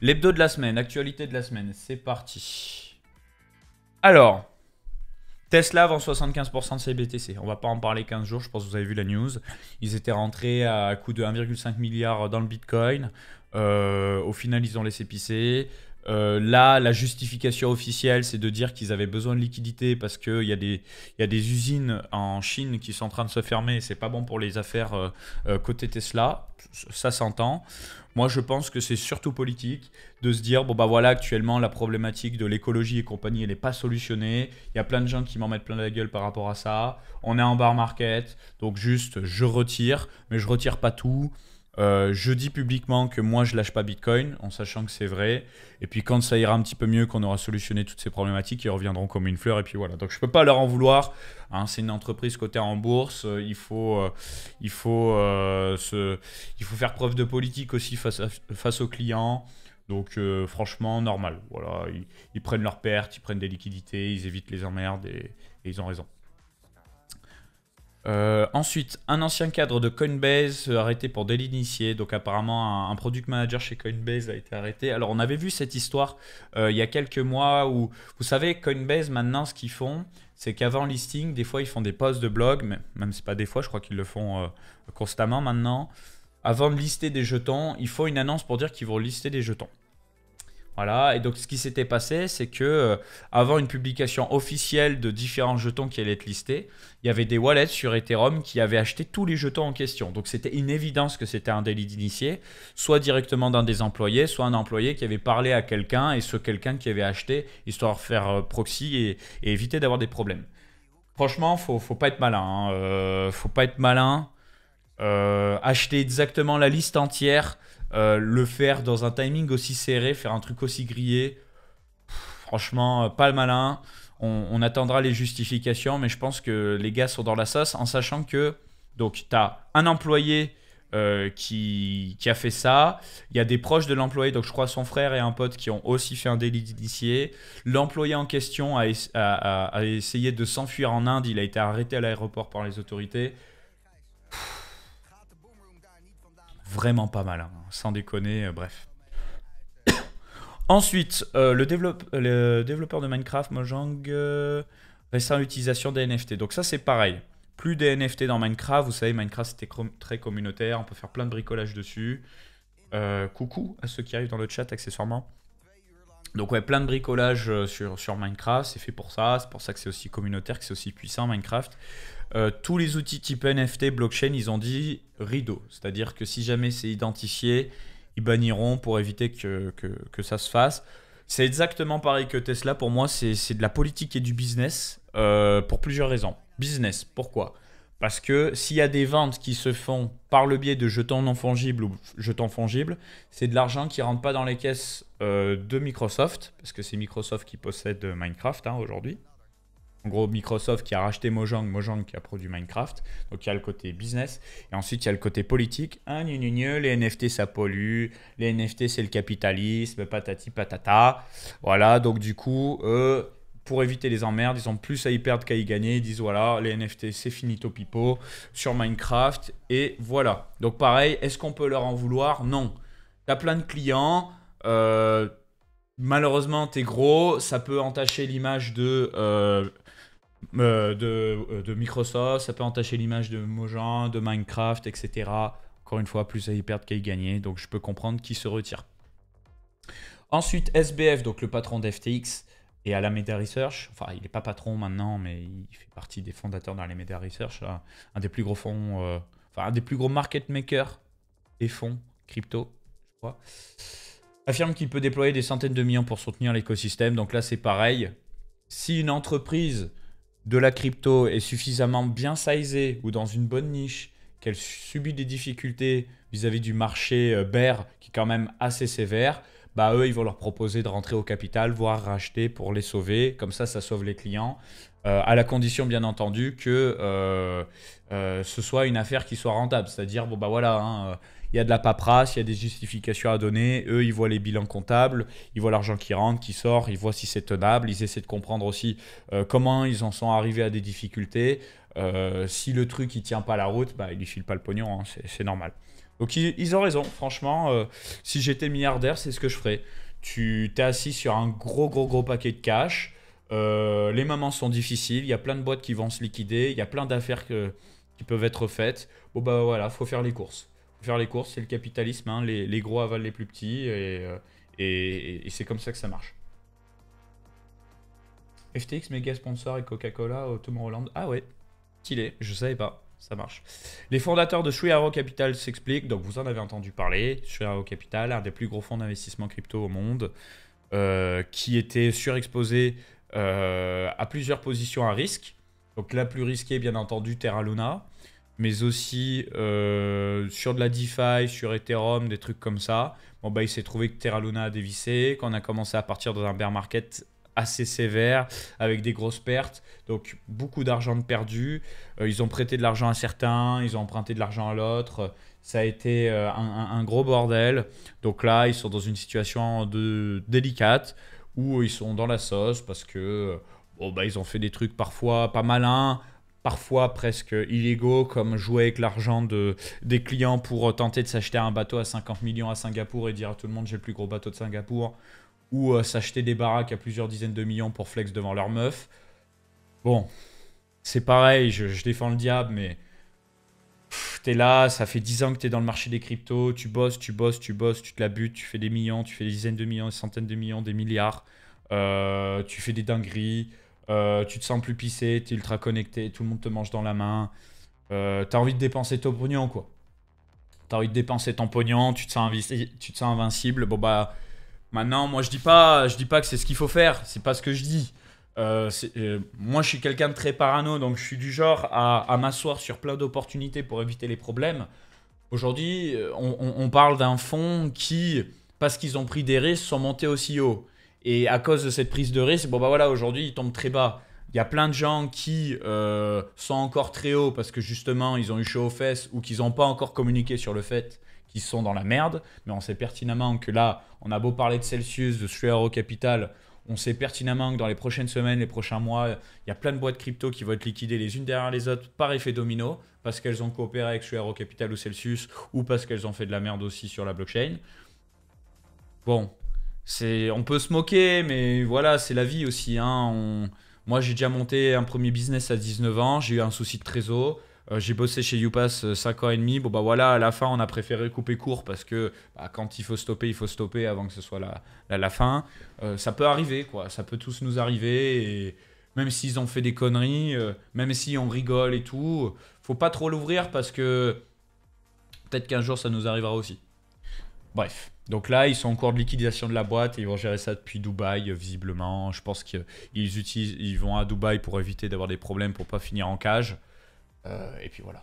L'hebdo de la semaine, actualité de la semaine, c'est parti. Alors, Tesla vend 75% de ses BTC. On va pas en parler 15 jours, je pense que vous avez vu la news. Ils étaient rentrés à coût de 1,5 milliard dans le Bitcoin. Euh, au final, ils ont laissé pisser. Euh, là, la justification officielle, c'est de dire qu'ils avaient besoin de liquidité parce qu'il y, a des, y a des usines en Chine qui sont en train de se fermer c'est pas bon pour les affaires euh, côté Tesla. Ça s'entend. Moi, je pense que c'est surtout politique de se dire bon, bah voilà, actuellement, la problématique de l'écologie et compagnie, elle n'est pas solutionnée. Il y a plein de gens qui m'en mettent plein la gueule par rapport à ça. On est en bar market, donc juste, je retire, mais je retire pas tout. Euh, je dis publiquement que moi, je lâche pas Bitcoin, en sachant que c'est vrai. Et puis quand ça ira un petit peu mieux, qu'on aura solutionné toutes ces problématiques, ils reviendront comme une fleur. Et puis voilà. Donc je peux pas leur en vouloir. Hein. c'est une entreprise cotée en bourse. Euh, il faut, euh, il faut, se, il faut faire preuve de politique aussi face, aux clients. Donc franchement, normal. Voilà, ils, prennent leurs pertes, ils prennent des liquidités, ils évitent les emmerdes et ils ont raison. Euh, ensuite, un ancien cadre de Coinbase arrêté pour délit Donc apparemment, un, product manager chez Coinbase a été arrêté. Alors on avait vu cette histoire euh, il y a quelques mois où, vous savez, Coinbase maintenant, ce qu'ils font, c'est qu'avant listing, des fois ils font des posts de blog, mais même c'est pas des fois, je crois qu'ils le font euh, constamment maintenant. Avant de lister des jetons, il faut une annonce pour dire qu'ils vont lister des jetons. Voilà, et donc ce qui s'était passé, c'est que euh, avant une publication officielle de différents jetons qui allaient être listés, il y avait des wallets sur Ethereum qui avaient acheté tous les jetons en question. Donc c'était une évidence que c'était un délit d'initié, soit directement d'un des employés, soit un employé qui avait parlé à quelqu'un et ce quelqu'un qui avait acheté, histoire de faire euh, proxy et, éviter d'avoir des problèmes. Franchement, faut, faut pas être malin. Il hein. ne euh, faut pas être malin. acheter exactement la liste entière euh, le faire dans un timing aussi serré, faire un truc aussi grillé, franchement, euh, pas le malin. On, attendra les justifications, mais je pense que les gars sont dans la sauce en sachant que, donc, tu as un employé euh, qui, a fait ça. Il y a des proches de l'employé, donc je crois son frère et un pote qui ont aussi fait un délit d'initié. L'employé en question a, essayé de s'enfuir en Inde. Il a été arrêté à l'aéroport par les autorités vraiment pas mal, hein, sans déconner, euh, bref. Ensuite, euh, le, développeur de Minecraft, Mojang, euh, récent utilisation des NFT. Donc ça c'est pareil. Plus des NFT dans Minecraft, vous savez, Minecraft c'était très communautaire, on peut faire plein de bricolage dessus. coucou à ceux qui arrivent dans le chat accessoirement. Donc ouais, plein de bricolage sur, sur Minecraft, c'est fait pour ça, c'est pour ça que c'est aussi communautaire, que c'est aussi puissant Minecraft. Euh, tous les outils type NFT, blockchain, ils ont dit rideau. C'est-à-dire que si jamais c'est identifié, ils banniront pour éviter que, ça se fasse. C'est exactement pareil que Tesla. Pour moi, c'est de la politique et du business euh, pour plusieurs raisons. Business, pourquoi Parce que s'il y a des ventes qui se font par le biais de jetons non fongibles ou jetons fongibles, c'est de l'argent qui ne rentre pas dans les caisses euh, de Microsoft, parce que c'est Microsoft qui possède Minecraft hein, aujourd'hui. En gros, Microsoft qui a racheté Mojang, Mojang qui a produit Minecraft. Donc il y a le côté business. Et ensuite, il y a le côté politique. un ah, les NFT, ça pollue. Les NFT, c'est le capitalisme. Patati patata. Voilà, donc du coup, eux, pour éviter les emmerdes, ils ont plus à y perdre qu'à y gagner. Ils disent voilà, les NFT, c'est finito pipo sur Minecraft. Et voilà. Donc pareil, est-ce qu'on peut leur en vouloir Non. Tu as plein de clients. Euh, malheureusement, tu es gros. Ça peut entacher l'image de. Euh, euh, euh, de, Microsoft, ça peut entacher l'image de Mojang, de Minecraft, etc. Encore une fois, plus à y perdre qu'à y gagner, donc je peux comprendre qui se retire. Ensuite, SBF, donc le patron d'FTX et à la Alameda Research, enfin il n'est pas patron maintenant, mais il fait partie des fondateurs d'Alameda Research, un des plus gros fonds, euh, enfin un des plus gros market makers et fonds crypto, je crois, affirme qu'il peut déployer des centaines de millions pour soutenir l'écosystème. Donc là, c'est pareil. Si une entreprise de la crypto est suffisamment bien sizée ou dans une bonne niche, qu'elle subit des difficultés vis-à-vis du marché euh, bear qui est quand même assez sévère, bah eux ils vont leur proposer de rentrer au capital, voire racheter pour les sauver. Comme ça, ça sauve les clients. Euh, à la condition bien entendu que euh, ce soit une affaire qui soit rentable. C'est-à-dire, bon bah voilà, hein, il y a de la paperasse, il y a des justifications à donner. Eux, ils voient les bilans comptables, ils voient l'argent qui rentre, qui sort, ils voient si c'est tenable, ils essaient de comprendre aussi euh, comment ils en sont arrivés à des difficultés. Euh, si le truc il tient pas la route, bah, ne lui filent pas le pognon, hein. c'est normal. Donc ils, ont raison, franchement, euh, si j'étais milliardaire, c'est ce que je ferais. Tu t'es assis sur un gros, gros, gros paquet de cash. les moments sont difficiles, il y a plein de boîtes qui vont se liquider, il y a plein d'affaires qui peuvent être faites. Bon bah voilà, faut faire les courses Faire les courses, c'est le capitalisme, hein. les, gros avalent les plus petits, et, euh, c'est comme ça que ça marche. FTX, méga sponsor et Coca-Cola au Tomorrowland. Ah ouais, stylé, je savais pas, ça marche. Les fondateurs de Shuiaro Capital s'expliquent, donc vous en avez entendu parler. Shuiaro Capital, un des plus gros fonds d'investissement crypto au monde, euh, qui était surexposé euh, à plusieurs positions à risque. Donc la plus risquée, bien entendu, Terra Luna mais aussi euh, sur de la DeFi, sur Ethereum, des trucs comme ça. Bon, bah, il s'est trouvé que Terra Luna a dévissé, qu'on a commencé à partir dans un bear market assez sévère, avec des grosses pertes, donc beaucoup d'argent de perdu. Euh, ils ont prêté de l'argent à certains, ils ont emprunté de l'argent à l'autre. Ça a été euh, un, gros bordel. Donc là, ils sont dans une situation de, délicate où ils sont dans la sauce parce que bah, ils ont fait des trucs parfois pas malins parfois presque illégaux, comme jouer avec l'argent de, des clients pour euh, tenter de s'acheter un bateau à 50 millions à Singapour et dire à tout le monde j'ai le plus gros bateau de Singapour, ou euh, s'acheter des baraques à plusieurs dizaines de millions pour flex devant leur meuf. Bon, c'est pareil, je, défends le diable, mais t'es là, ça fait 10 ans que t'es dans le marché des cryptos, tu bosses, tu bosses, tu bosses, tu te la butes, tu fais des millions, tu fais des dizaines de millions, des centaines de millions, des milliards, euh, tu fais des dingueries. Euh, tu te sens plus pissé, es ultra connecté, tout le monde te mange dans la main. Euh, tu as envie de dépenser ton pognon, quoi. Tu as envie de dépenser ton pognon, tu te sens, tu te invincible. Bon, bah, maintenant, moi, je dis pas, je dis pas que c'est ce qu'il faut faire, c'est pas ce que je dis. Euh, moi, je suis quelqu'un de très parano, donc je suis du genre à, m'asseoir sur plein d'opportunités pour éviter les problèmes. Aujourd'hui, on, on, parle d'un fonds qui, parce qu'ils ont pris des risques, sont montés aussi haut. Et à cause de cette prise de risque, bon bah voilà, aujourd'hui il tombe très bas. Il y a plein de gens qui euh, sont encore très hauts parce que justement ils ont eu chaud aux fesses ou qu'ils n'ont pas encore communiqué sur le fait qu'ils sont dans la merde. Mais on sait pertinemment que là, on a beau parler de Celsius, de Sueur au capital, on sait pertinemment que dans les prochaines semaines, les prochains mois, il y a plein de boîtes crypto qui vont être liquidées les unes derrière les autres par effet domino, parce qu'elles ont coopéré avec Suero Capital ou Celsius, ou parce qu'elles ont fait de la merde aussi sur la blockchain. Bon, on peut se moquer, mais voilà, c'est la vie aussi. Hein. moi, j'ai déjà monté un premier business à 19 ans. J'ai eu un souci de trésor. Euh, j'ai bossé chez YouPass 5 euh, ans et demi. Bon, bah voilà, à la fin, on a préféré couper court parce que bah, quand il faut stopper, il faut stopper avant que ce soit la, fin. Euh, ça peut arriver, quoi. Ça peut tous nous arriver. Et même s'ils ont fait des conneries, même si on rigole et tout, faut pas trop l'ouvrir parce que peut-être qu'un jour, ça nous arrivera aussi. Bref. Donc là, ils sont en cours de liquidation de la boîte et ils vont gérer ça depuis Dubaï, euh, visiblement. Je pense qu'ils utilisent, ils vont à Dubaï pour éviter d'avoir des problèmes, pour pas finir en cage. Euh, et puis voilà.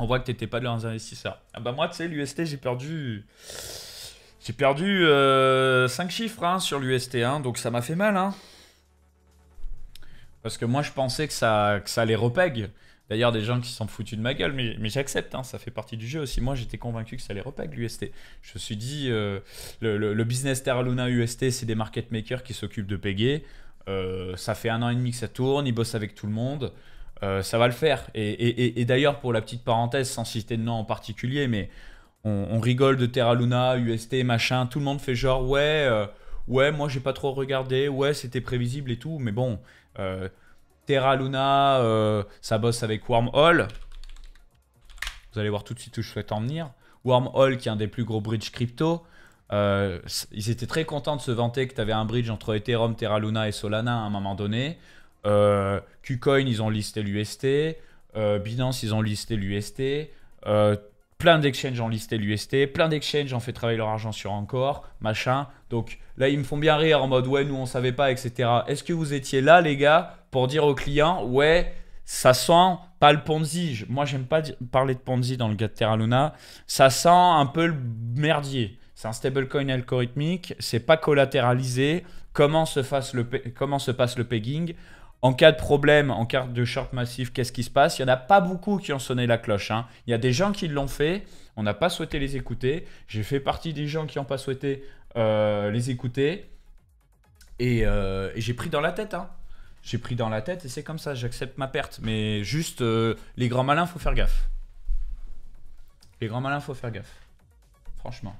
On voit que tu n'étais pas de leurs investisseurs. Ah bah moi, tu sais, l'UST, j'ai perdu... J'ai perdu 5 euh, chiffres hein, sur l'UST, 1 hein. donc ça m'a fait mal. Hein. Parce que moi, je pensais que ça, que ça les repègue. D'ailleurs, des gens qui sont foutus de ma gueule, mais, j'accepte, hein, ça fait partie du jeu aussi. Moi, j'étais convaincu que ça allait repag l'UST. Je me suis dit, euh, le, business Terra Luna UST, c'est des market makers qui s'occupent de péguer. Euh, ça fait un an et demi que ça tourne, ils bossent avec tout le monde. Euh, ça va le faire. Et, d'ailleurs, pour la petite parenthèse, sans citer de nom en particulier, mais on, rigole de Terra Luna, UST, machin. Tout le monde fait genre, ouais, ouais, moi j'ai pas trop regardé, ouais, c'était prévisible et tout. Mais bon, Terra Luna, euh, ça bosse avec Wormhole. Vous allez voir tout de suite où je souhaite en venir. Wormhole, qui est un des plus gros bridges crypto. Euh, ils étaient très contents de se vanter que tu avais un bridge entre Ethereum, Terra Luna et Solana à un moment donné. Euh, Qcoin, ils ont listé l'UST. Euh, Binance, ils ont listé l'UST plein d'exchanges ont listé l'UST, plein d'exchanges ont fait travailler leur argent sur encore, machin. Donc là, ils me font bien rire en mode ouais, nous on savait pas, etc. Est-ce que vous étiez là, les gars, pour dire aux clients ouais, ça sent pas le Ponzi. Moi, j'aime pas parler de Ponzi dans le cas de Terra Luna. Ça sent un peu le merdier. C'est un stablecoin algorithmique, c'est pas collatéralisé. Comment se, comment se passe le pegging en cas de problème, en cas de short massif, qu'est-ce qui se passe Il n'y en a pas beaucoup qui ont sonné la cloche. Hein. Il y a des gens qui l'ont fait, on n'a pas souhaité les écouter. J'ai fait partie des gens qui n'ont pas souhaité euh, les écouter. Euh, et, j'ai pris dans la tête. Hein. J'ai pris dans la tête et c'est comme ça, j'accepte ma perte. Mais juste, euh, les grands malins, faut faire gaffe. Les grands malins, faut faire gaffe. Franchement.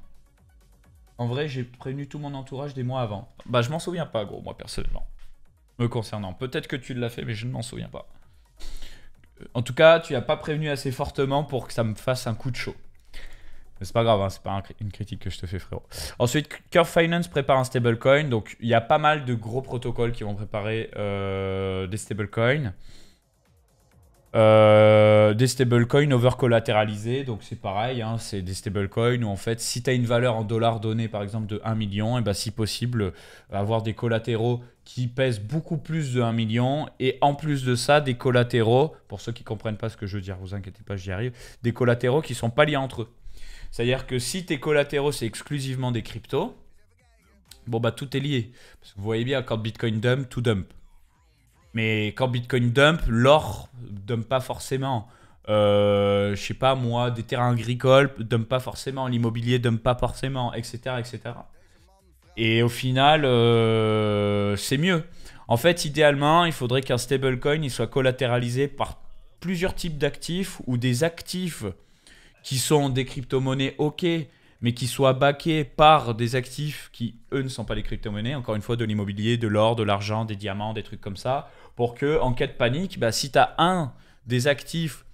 En vrai, j'ai prévenu tout mon entourage des mois avant. Bah, je m'en souviens pas, gros, moi, personnellement concernant. Peut-être que tu l'as fait, mais je ne m'en souviens pas. Euh, en tout cas, tu n'as pas prévenu assez fortement pour que ça me fasse un coup de chaud. c'est pas grave, hein, c'est pas une critique que je te fais, frérot. Ensuite, Curve Finance prépare un stablecoin. Donc, il y a pas mal de gros protocoles qui vont préparer euh, des stablecoins. Euh, des stablecoins over-collatéralisés, donc c'est pareil, hein, c'est des stablecoins où en fait, si tu as une valeur en dollars donnée par exemple de 1 million, et eh ben, si possible, euh, avoir des collatéraux qui pèsent beaucoup plus de 1 million et en plus de ça des collatéraux, pour ceux qui ne comprennent pas ce que je veux dire, vous inquiétez pas, j'y arrive, des collatéraux qui ne sont pas liés entre eux. C'est-à-dire que si tes collatéraux c'est exclusivement des cryptos, bon bah tout est lié. Parce que vous voyez bien quand Bitcoin dump, tout dump. Mais quand Bitcoin dump, l'or dump pas forcément. Euh, je sais pas moi, des terrains agricoles dump pas forcément, l'immobilier dump pas forcément, etc. etc. Et au final, euh, c'est mieux. En fait, idéalement, il faudrait qu'un stablecoin il soit collatéralisé par plusieurs types d'actifs ou des actifs qui sont des crypto-monnaies OK, mais qui soient backés par des actifs qui, eux, ne sont pas des crypto-monnaies, encore une fois, de l'immobilier, de l'or, de l'argent, des diamants, des trucs comme ça, pour que, en cas de panique, bah, si tu as un des actifs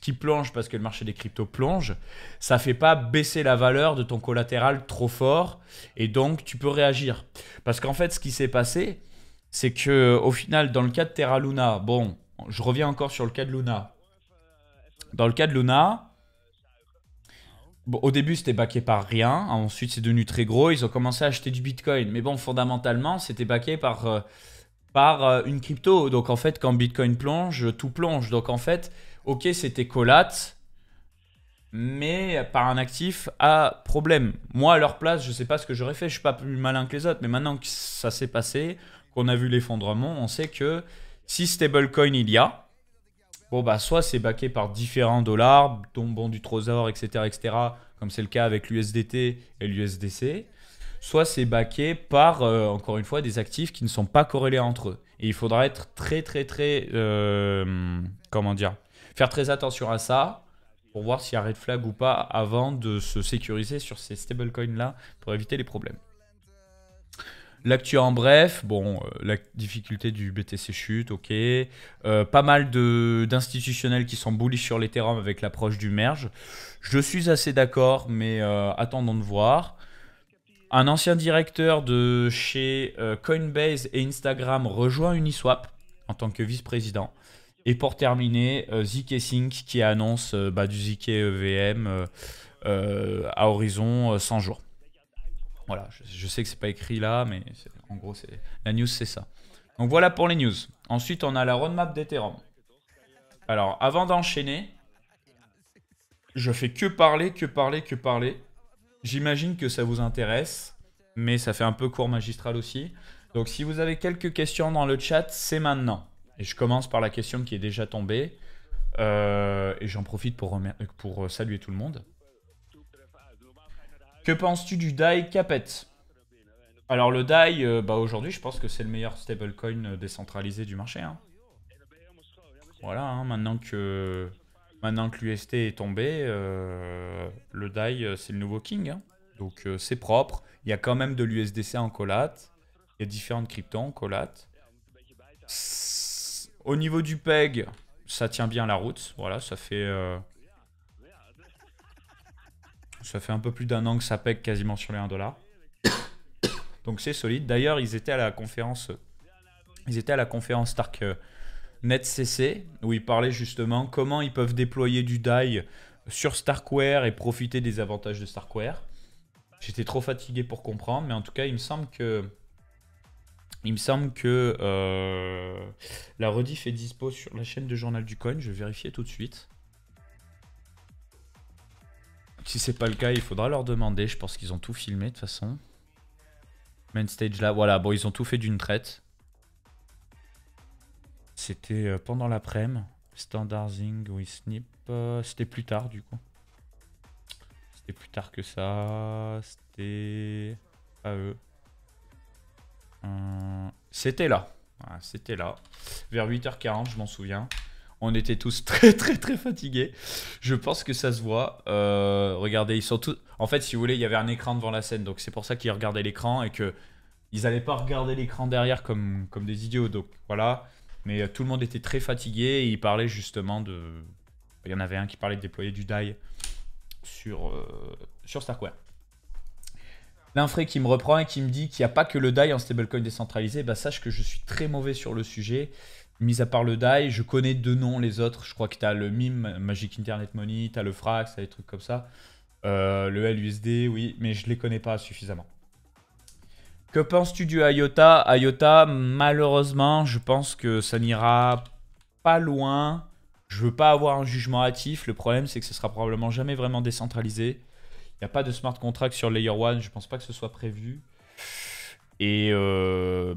qui, plonge parce que le marché des cryptos plonge, ça fait pas baisser la valeur de ton collatéral trop fort et donc tu peux réagir. Parce qu'en fait, ce qui s'est passé, c'est que au final, dans le cas de Terra Luna, bon, je reviens encore sur le cas de Luna. Dans le cas de Luna, au début c'était baqué par rien, ensuite c'est devenu très gros, ils ont commencé à acheter du Bitcoin, mais bon, fondamentalement, c'était baqué par euh, par euh, une crypto. Donc en fait, quand Bitcoin plonge, tout plonge. Donc en fait, ok, c'était collate, mais par un actif à problème. Moi, à leur place, je ne sais pas ce que j'aurais fait, je suis pas plus malin que les autres, mais maintenant que ça s'est passé, qu'on a vu l'effondrement, on sait que si stablecoin il y a, bon bah soit c'est backé par différents dollars, dont bon du Trésor, etc., etc., comme c'est le cas avec l'USDT et l'USDC, soit c'est backé par, euh, encore une fois, des actifs qui ne sont pas corrélés entre eux. Et il faudra être très, très, très, euh, comment dire, faire très attention à ça pour voir s'il y a red flag ou pas avant de se sécuriser sur ces stablecoins là pour éviter les problèmes. L'actu en bref, bon, euh, la difficulté du BTC chute, ok. Euh, pas mal d'institutionnels qui sont bullish sur l'Ethereum avec l'approche du merge. Je suis assez d'accord, mais euh, attendons de voir. Un ancien directeur de chez Coinbase et Instagram rejoint Uniswap en tant que vice-président. Et pour terminer, euh, ZK Sync qui annonce euh, bah, du ZK EVM euh, à horizon 100 jours. Voilà, je, sais que c'est pas écrit là, mais en gros, c'est la news, c'est ça. Donc voilà pour les news. Ensuite, on a la roadmap d'Ethereum. Alors, avant d'enchaîner, je fais que parler, que parler, que parler. J'imagine que ça vous intéresse, mais ça fait un peu court magistral aussi. Donc si vous avez quelques questions dans le chat, c'est maintenant. Et je commence par la question qui est déjà tombée. Euh, et j'en profite pour, euh, euh, saluer tout le monde. Que penses-tu du DAI Capet Alors le DAI, bah aujourd'hui je pense que c'est le meilleur stablecoin décentralisé du marché. Hein. Voilà, hein, maintenant que maintenant que l'UST est tombé, le DAI c'est le nouveau king. Hein. Donc c'est propre. Il y a quand même de l'USDC en collate. Il y a différentes cryptos en collate au niveau du PEG, ça tient bien la route. Voilà, ça fait... Euh, ça fait un peu plus d'un an que ça PEG quasiment sur les 1$. Donc c'est solide. D'ailleurs, ils étaient à la conférence... Ils étaient à la conférence Stark euh, NetCC, où ils parlaient justement comment ils peuvent déployer du DAI sur Starkware et profiter des avantages de Starkware. J'étais trop fatigué pour comprendre, mais en tout cas, il me semble que il me semble que euh, la rediff est dispo sur la chaîne de Journal du Coin. Je vais vérifier tout de suite. Si c'est pas le cas, il faudra leur demander. Je pense qu'ils ont tout filmé de toute façon. Main stage là, voilà. Bon, ils ont tout fait d'une traite. C'était euh, pendant l'après-midi. Standarding, oui, snip. Euh, c'était plus tard du coup. C'était plus tard que ça. C'était. À eux. Hum, c'était là. C'était là. Vers 8h40, je m'en souviens. On était tous très très très fatigués. Je pense que ça se voit. Euh, regardez, ils sont tous. En fait, si vous voulez, il y avait un écran devant la scène, donc c'est pour ça qu'ils regardaient l'écran et que ils n'allaient pas regarder l'écran derrière comme comme des idiots. Donc voilà. Mais euh, tout le monde était très fatigué. Et ils parlaient justement de. Il y en avait un qui parlait de déployer du die sur euh, sur frais qui me reprend et qui me dit qu'il n'y a pas que le DAI en stablecoin décentralisé, bah sache que je suis très mauvais sur le sujet. Mis à part le DAI, je connais deux noms les autres. Je crois que tu as le MIM, Magic Internet Money, tu as le FRAX, tu as des trucs comme ça. Euh, le LUSD, oui, mais je ne les connais pas suffisamment. Que penses-tu du IOTA IOTA, malheureusement, je pense que ça n'ira pas loin. Je veux pas avoir un jugement hâtif. Le problème, c'est que ce sera probablement jamais vraiment décentralisé n'y a pas de smart contract sur Layer 1, je pense pas que ce soit prévu. Et euh,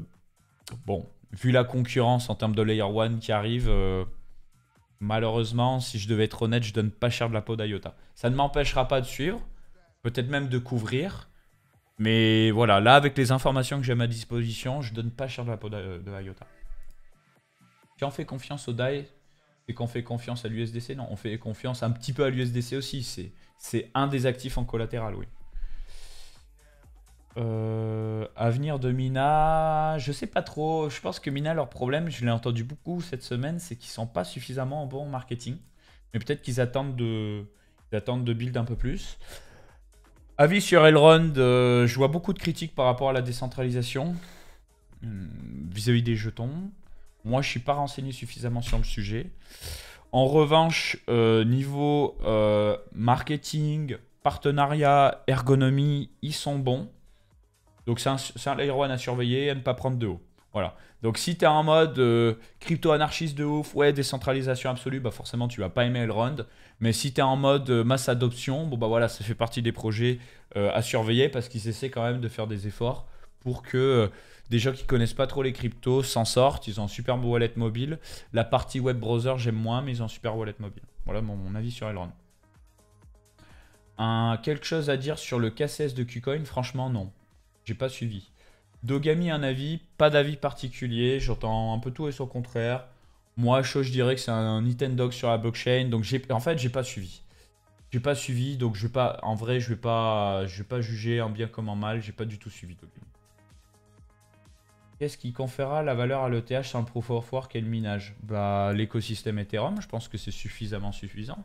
bon, vu la concurrence en termes de Layer 1 qui arrive, euh, malheureusement, si je devais être honnête, je donne pas cher de la peau d'IOTA. Ça ne m'empêchera pas de suivre, peut-être même de couvrir. Mais voilà, là, avec les informations que j'ai à ma disposition, je donne pas cher de la peau de Si on fait confiance au DAI, et qu'on fait confiance à l'USDC Non, on fait confiance un petit peu à l'USDC aussi. C'est c'est un des actifs en collatéral, oui. Euh, avenir de Mina, je sais pas trop. Je pense que Mina, leur problème, je l'ai entendu beaucoup cette semaine, c'est qu'ils sont pas suffisamment bons en marketing. Mais peut-être qu'ils attendent de, build un peu plus. Avis sur Elrond, euh, je vois beaucoup de critiques par rapport à la décentralisation hum, vis-à-vis des jetons. Moi, je suis pas renseigné suffisamment sur le sujet. En revanche, euh, niveau euh, marketing, partenariat, ergonomie, ils sont bons. Donc c'est un, layer one à surveiller et à ne pas prendre de haut. Voilà. Donc si tu es en mode euh, crypto-anarchiste de ouf, ouais, décentralisation absolue, bah forcément tu vas pas aimer Elrond. Mais si tu es en mode masse adoption, bon bah voilà, ça fait partie des projets à surveiller parce qu'ils essaient quand même de faire des efforts pour que des gens qui connaissent pas trop les cryptos s'en sortent. Ils ont un super wallet mobile. La partie web browser, j'aime moins, mais ils ont un super wallet mobile. Voilà mon, avis sur Elrond. Un, quelque chose à dire sur le KCS de Qcoin Franchement, non. J'ai pas suivi. Dogami, un avis, pas d'avis particulier. J'entends un peu tout et son contraire. Moi, chaud, je dirais que c'est un dog sur la blockchain. Donc, en fait, j'ai pas suivi. J'ai pas suivi, donc je vais pas. En vrai, je vais pas, je vais pas juger en bien comme en mal. J'ai pas du tout suivi Dogami ce qui conférera la valeur à l'ETH sans le proof of work et le minage bah, L'écosystème Ethereum, je pense que c'est suffisamment suffisant.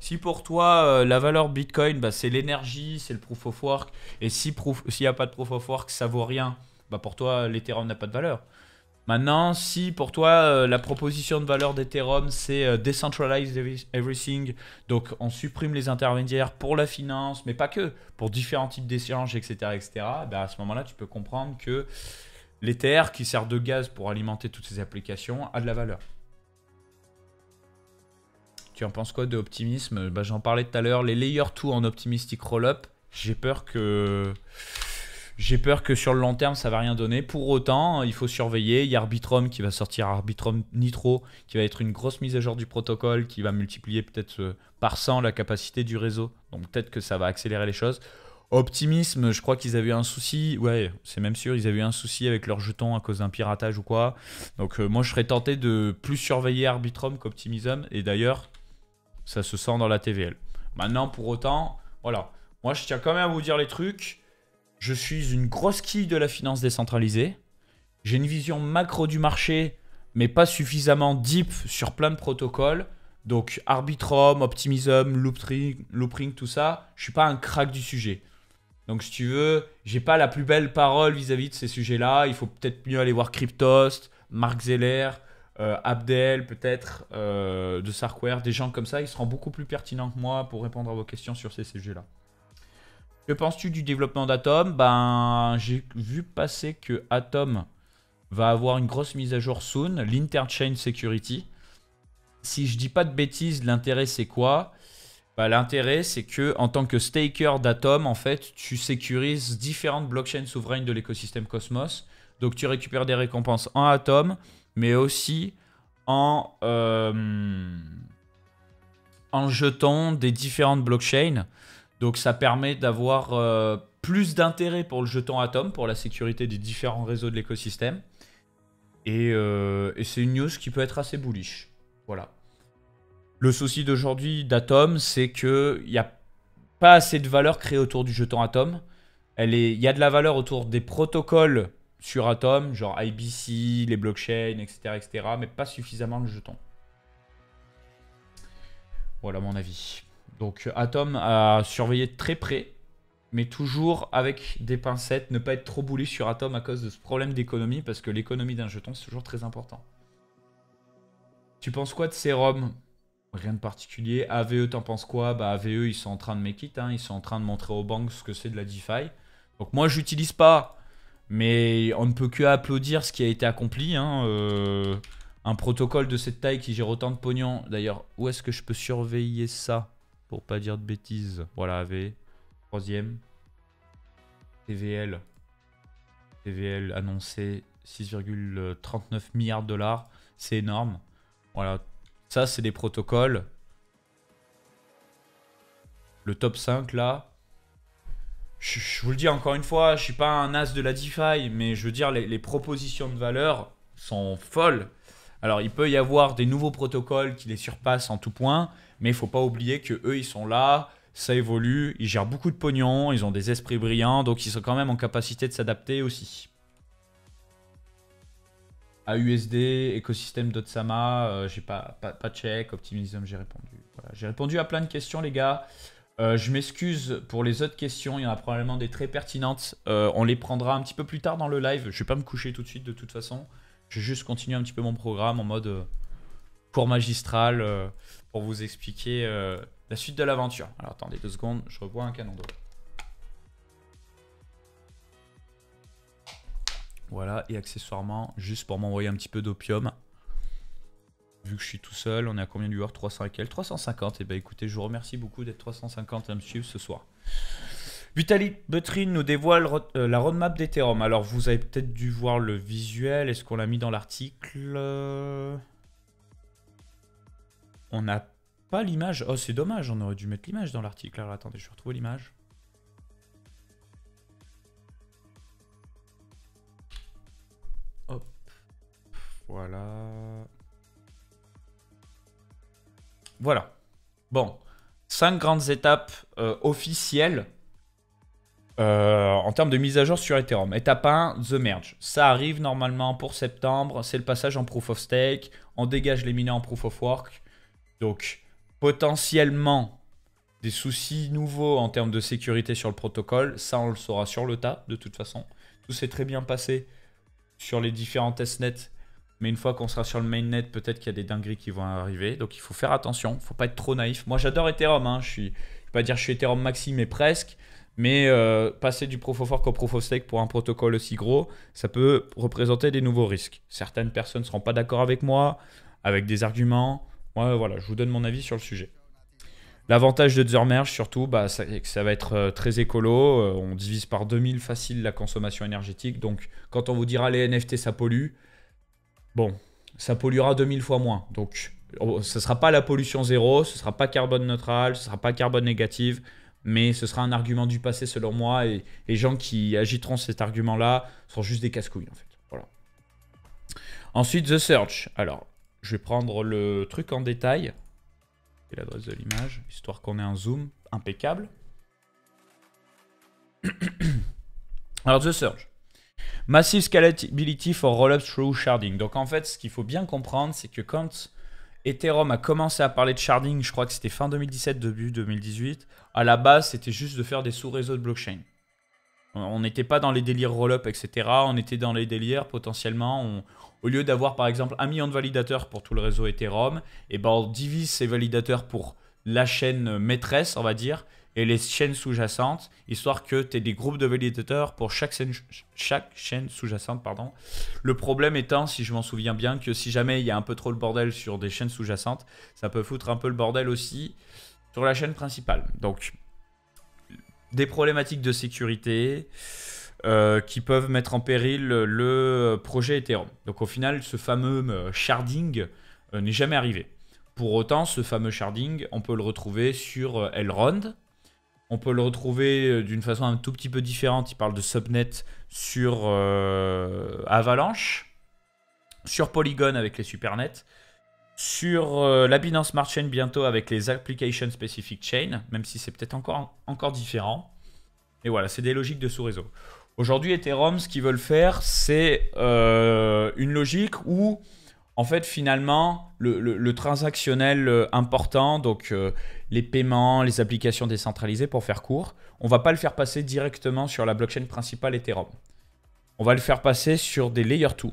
Si pour toi, euh, la valeur Bitcoin, bah, c'est l'énergie, c'est le proof of work, et s'il n'y a pas de proof of work, ça vaut rien, bah, pour toi, l'Ethereum n'a pas de valeur. Maintenant, si pour toi, euh, la proposition de valeur d'Ethereum, c'est euh, decentralize everything, donc on supprime les intermédiaires pour la finance, mais pas que, pour différents types d'échanges, etc., etc., bah, à ce moment-là, tu peux comprendre que les qui sert de gaz pour alimenter toutes ces applications a de la valeur. Tu en penses quoi de optimisme bah, J'en parlais tout à l'heure, les layer 2 en optimistic roll-up, j'ai peur que. J'ai peur que sur le long terme, ça va rien donner. Pour autant, il faut surveiller. Il y a Arbitrum qui va sortir Arbitrum Nitro, qui va être une grosse mise à jour du protocole, qui va multiplier peut-être euh, par 100 la capacité du réseau. Donc peut-être que ça va accélérer les choses. Optimisme, je crois qu'ils avaient un souci. Ouais, c'est même sûr, ils avaient eu un souci avec leur jeton à cause d'un piratage ou quoi. Donc euh, moi, je serais tenté de plus surveiller Arbitrum qu'Optimism. Et d'ailleurs, ça se sent dans la TVL. Maintenant, pour autant, voilà. Moi, je tiens quand même à vous dire les trucs. Je suis une grosse quille de la finance décentralisée. J'ai une vision macro du marché, mais pas suffisamment deep sur plein de protocoles. Donc Arbitrum, Optimism, Loopring, tout ça, je suis pas un crack du sujet. Donc, si tu veux, j'ai pas la plus belle parole vis-à-vis de ces sujets-là. Il faut peut-être mieux aller voir Cryptost, Mark Zeller, euh, Abdel, peut-être, euh, de Sarkware, des gens comme ça. Ils seront beaucoup plus pertinents que moi pour répondre à vos questions sur ces sujets-là. Que penses-tu du développement d'Atom Ben, j'ai vu passer que Atom va avoir une grosse mise à jour soon, l'Interchain Security. Si je dis pas de bêtises, l'intérêt c'est quoi bah, l'intérêt, c'est que en tant que staker d'Atom, en fait, tu sécurises différentes blockchains souveraines de l'écosystème Cosmos. Donc, tu récupères des récompenses en Atom, mais aussi en, euh, jetons des différentes blockchains. Donc, ça permet d'avoir euh, plus d'intérêt pour le jeton Atom, pour la sécurité des différents réseaux de l'écosystème. Et, euh, et c'est une news qui peut être assez bullish. Voilà. Le souci d'aujourd'hui d'Atom, c'est il n'y a pas assez de valeur créée autour du jeton Atom. Il est... y a de la valeur autour des protocoles sur Atom, genre IBC, les blockchains, etc., etc., mais pas suffisamment le jeton. Voilà mon avis. Donc Atom à surveiller de très près, mais toujours avec des pincettes, ne pas être trop boulé sur Atom à cause de ce problème d'économie, parce que l'économie d'un jeton, c'est toujours très important. Tu penses quoi de Serum Rien de particulier. AVE, t'en penses quoi Bah AVE, ils sont en train de make it, hein. ils sont en train de montrer aux banques ce que c'est de la DeFi. Donc moi, j'utilise pas, mais on ne peut que applaudir ce qui a été accompli. Hein. Euh, un protocole de cette taille qui gère autant de pognon. D'ailleurs, où est-ce que je peux surveiller ça pour pas dire de bêtises Voilà, AVE, troisième. TVL, TVL annoncé 6,39 milliards de dollars. C'est énorme. Voilà, ça, c'est des protocoles. Le top 5 là. Je, vous le dis encore une fois, je suis pas un as de la DeFi, mais je veux dire, les, propositions de valeur sont folles. Alors, il peut y avoir des nouveaux protocoles qui les surpassent en tout point, mais il faut pas oublier que eux, ils sont là, ça évolue, ils gèrent beaucoup de pognon, ils ont des esprits brillants, donc ils sont quand même en capacité de s'adapter aussi. AUSD, écosystème d'Otsama, euh, j'ai pas, pas, pas, check, optimism, j'ai répondu. J'ai répondu à plein de questions, les gars. Euh, je m'excuse pour les autres questions, il y en a probablement des très pertinentes. Euh, on les prendra un petit peu plus tard dans le live. Je vais pas me coucher tout de suite de toute façon. Je vais juste continuer un petit peu mon programme en mode cours magistral pour vous expliquer la suite de l'aventure. Alors attendez deux secondes, je revois un canon d'eau. Voilà, et accessoirement, juste pour m'envoyer un petit peu d'opium. Vu que je suis tout seul, on est à combien de viewers 300 et quel 350. Et eh ben écoutez, je vous remercie beaucoup d'être 350 à me suivre ce soir. Vitaly Butrin nous dévoile euh, la roadmap d'Ethereum. Alors, vous avez peut-être dû voir le visuel. Est-ce qu'on l'a mis dans l'article On n'a pas l'image. Oh, c'est dommage. On aurait dû mettre l'image dans l'article. Alors, attendez, je vais retrouver l'image. Voilà. Voilà. Bon. Cinq grandes étapes euh, officielles euh, en termes de mise à jour sur Ethereum. Étape 1, The Merge. Ça arrive normalement pour septembre. C'est le passage en Proof of Stake. On dégage les mineurs en Proof of Work. Donc, potentiellement, des soucis nouveaux en termes de sécurité sur le protocole. Ça, on le saura sur le tas, de toute façon. Tout s'est très bien passé sur les différents testnets mais une fois qu'on sera sur le mainnet, peut-être qu'il y a des dingueries qui vont arriver. Donc il faut faire attention, faut pas être trop naïf. Moi j'adore Ethereum, hein. je suis, vais pas dire je suis Ethereum maxi, mais presque. Mais euh, passer du Proof-of-Work au Proof-of-Stake pour un protocole aussi gros, ça peut représenter des nouveaux risques. Certaines personnes ne seront pas d'accord avec moi, avec des arguments. Moi, voilà, je vous donne mon avis sur le sujet. L'avantage de Merge, surtout, bah, c'est que ça va être euh, très écolo. Euh, on divise par 2000 facile la consommation énergétique. Donc, quand on vous dira les NFT, ça pollue, Bon, ça polluera 2000 fois moins. Donc, oh, ce ne sera pas la pollution zéro, ce ne sera pas carbone neutral, ce sera pas carbone négative, mais ce sera un argument du passé selon moi. Et les gens qui agiteront cet argument-là sont juste des casse-couilles, en fait. Ensuite, The Search. Alors, je vais prendre le truc en détail et l'adresse de l'image, histoire qu'on ait un zoom impeccable. Alors, The search. Massive Scalability for Rollups Through Sharding. Donc en fait, ce qu'il faut bien comprendre, c'est que quand Ethereum a commencé à parler de sharding, je crois que c'était fin 2017, début 2018, à la base, c'était juste de faire des sous-réseaux de blockchain. On n'était pas dans les délires roll-up, etc. On était dans les délires potentiellement. au lieu d'avoir par exemple un million de validateurs pour tout le réseau Ethereum, et eh ben on divise ces validateurs pour la chaîne maîtresse, on va dire, et les chaînes sous-jacentes, histoire que tu aies des groupes de validateurs pour chaque chaîne, chaque chaîne sous-jacente. Pardon. Le problème étant, si je m'en souviens bien, que si jamais il y a un peu trop le bordel sur des chaînes sous-jacentes, ça peut foutre un peu le bordel aussi sur la chaîne principale. Donc, des problématiques de sécurité euh, qui peuvent mettre en péril le projet Ethereum. Donc, au final, ce fameux euh, sharding euh, n'est jamais arrivé. Pour autant, ce fameux sharding, on peut le retrouver sur Elrond, on peut le retrouver euh, d'une façon un tout petit peu différente. Il parle de subnet sur euh, Avalanche, sur Polygon avec les supernets, sur euh, la Binance Smart Chain bientôt avec les Application Specific Chain, même si c'est peut-être encore, encore différent. Et voilà, c'est des logiques de sous-réseau. Aujourd'hui, Ethereum, ce qu'ils veulent faire, c'est une logique où, en fait, finalement, le, transactionnel important, donc les paiements, les applications décentralisées pour faire court, on va pas le faire passer directement sur la blockchain principale Ethereum. On va le faire passer sur des layer 2.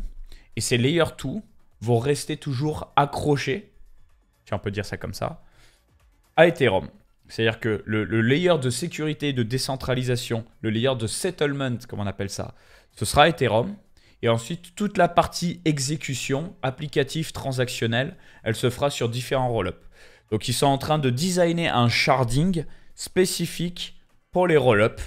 Et ces layer 2 vont rester toujours accrochés, si on peut dire ça comme ça, à Ethereum. C'est-à-dire que le, layer de sécurité, de décentralisation, le layer de settlement, comme on appelle ça, ce sera Ethereum. Et ensuite, toute la partie exécution, applicatif, transactionnelle, elle se fera sur différents roll-ups. Donc ils sont en train de designer un sharding spécifique pour les roll-up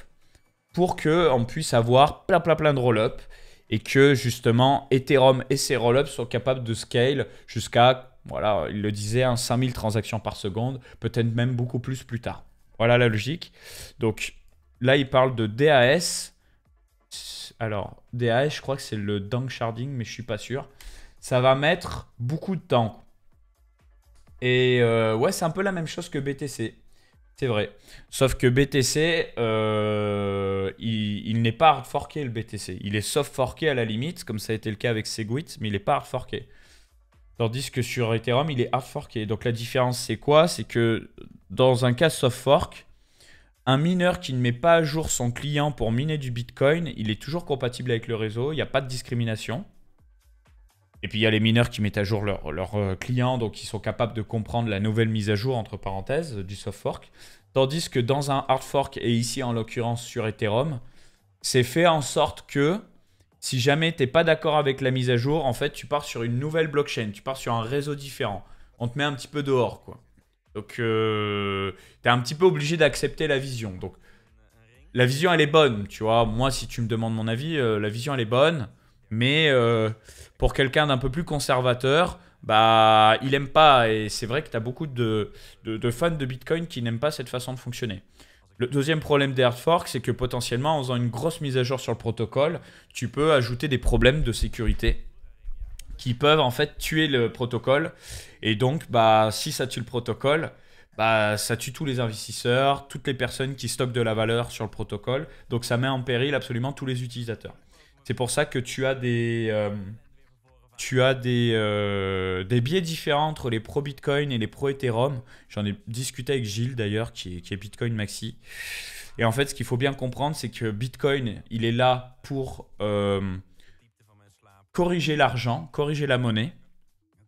pour que on puisse avoir plein plein plein de roll-up et que justement Ethereum et ses roll-up soient capables de scale jusqu'à voilà, il le disait, 5000 hein, transactions par seconde, peut-être même beaucoup plus plus tard. Voilà la logique. Donc là, il parle de DAS. Alors, DAS, je crois que c'est le Dank sharding, mais je suis pas sûr. Ça va mettre beaucoup de temps. Et euh, ouais, c'est un peu la même chose que BTC. C'est vrai. Sauf que BTC, euh, il, n'est pas hard forké le BTC. Il est soft forké à la limite, comme ça a été le cas avec Segwit, mais il n'est pas hard forké. Tandis que sur Ethereum, il est hard forké. Donc la différence, c'est quoi C'est que dans un cas soft fork, un mineur qui ne met pas à jour son client pour miner du Bitcoin, il est toujours compatible avec le réseau, il n'y a pas de discrimination. Et puis il y a les mineurs qui mettent à jour leurs euh, clients, donc ils sont capables de comprendre la nouvelle mise à jour, entre parenthèses, du soft fork. Tandis que dans un hard fork, et ici en l'occurrence sur Ethereum, c'est fait en sorte que si jamais tu n'es pas d'accord avec la mise à jour, en fait, tu pars sur une nouvelle blockchain, tu pars sur un réseau différent. On te met un petit peu dehors, quoi. Donc, euh, tu es un petit peu obligé d'accepter la vision. Donc, la vision, elle est bonne, tu vois. Moi, si tu me demandes mon avis, euh, la vision, elle est bonne. Mais euh, pour quelqu'un d'un peu plus conservateur, bah, il n'aime pas. Et c'est vrai que tu as beaucoup de, fans de Bitcoin qui n'aiment pas cette façon de fonctionner. Le deuxième problème des hard forks, c'est que potentiellement, en faisant une grosse mise à jour sur le protocole, tu peux ajouter des problèmes de sécurité qui peuvent en fait tuer le protocole. Et donc, bah, si ça tue le protocole, bah, ça tue tous les investisseurs, toutes les personnes qui stockent de la valeur sur le protocole. Donc, ça met en péril absolument tous les utilisateurs. C'est pour ça que tu as des, euh, tu as des, euh, des biais différents entre les pro Bitcoin et les pro Ethereum. J'en ai discuté avec Gilles d'ailleurs, qui est, Bitcoin Maxi. Et en fait, ce qu'il faut bien comprendre, c'est que Bitcoin, il est là pour euh, corriger l'argent, corriger la monnaie.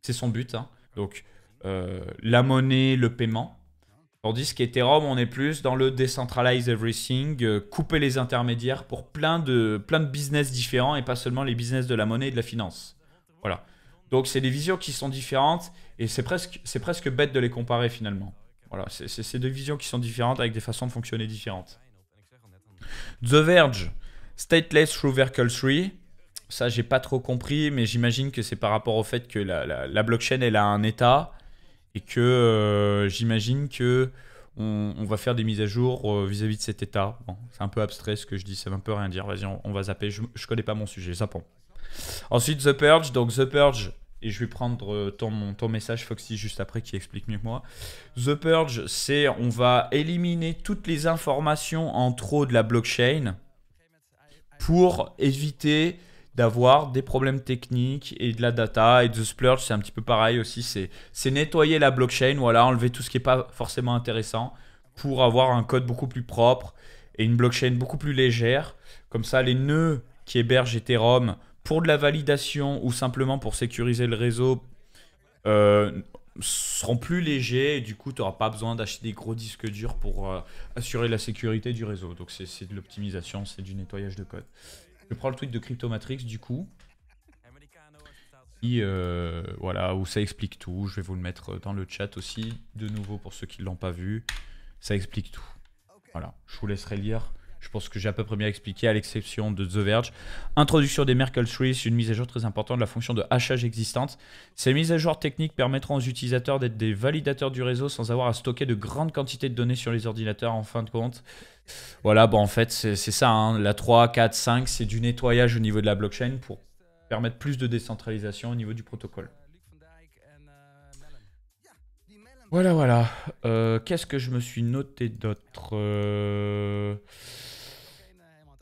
C'est son but. Hein. Donc, la monnaie, le paiement. Tandis qu'Ethereum, on est plus dans le decentralize everything, euh, couper les intermédiaires pour plein de, plein de business différents et pas seulement les business de la monnaie et de la finance. Voilà. Donc c'est des visions qui sont différentes et c'est presque, c'est presque bête de les comparer finalement. Voilà, c'est deux visions qui sont différentes avec des façons de fonctionner différentes. The Verge, Stateless through 3. Ça, j'ai pas trop compris, mais j'imagine que c'est par rapport au fait que la, la, la blockchain, elle a un état et que euh, j'imagine que on, va faire des mises à jour euh, vis-à-vis de cet état. Bon, c'est un peu abstrait ce que je dis, ça veut un peu rien dire. Vas-y, on, va zapper. Je, je, connais pas mon sujet, zappons. Ensuite, The Purge. Donc, The Purge, et je vais prendre euh, ton, ton message Foxy juste après qui explique mieux que moi. The Purge, c'est on va éliminer toutes les informations en trop de la blockchain pour éviter d'avoir des problèmes techniques et de la data et de splurge, c'est un petit peu pareil aussi, c'est nettoyer la blockchain, voilà, enlever tout ce qui n'est pas forcément intéressant pour avoir un code beaucoup plus propre et une blockchain beaucoup plus légère. Comme ça, les nœuds qui hébergent Ethereum pour de la validation ou simplement pour sécuriser le réseau euh, seront plus légers du coup, tu n'auras pas besoin d'acheter des gros disques durs pour euh, assurer la sécurité du réseau. Donc, c'est de l'optimisation, c'est du nettoyage de code. Je prends le tweet de Cryptomatrix du coup. Et euh, voilà, où ça explique tout. Je vais vous le mettre dans le chat aussi, de nouveau pour ceux qui ne l'ont pas vu. Ça explique tout. Voilà, je vous laisserai lire. Je pense que j'ai à peu près bien expliqué, à l'exception de The Verge. Introduction des Merkle Trees, une mise à jour très importante de la fonction de hachage existante. Ces mises à jour techniques permettront aux utilisateurs d'être des validateurs du réseau sans avoir à stocker de grandes quantités de données sur les ordinateurs. En fin de compte, voilà, bon, bah, en fait, c'est ça. Hein. La 3, 4, 5, c'est du nettoyage au niveau de la blockchain pour permettre plus de décentralisation au niveau du protocole. Voilà, voilà. Euh, qu'est-ce que je me suis noté d'autre euh,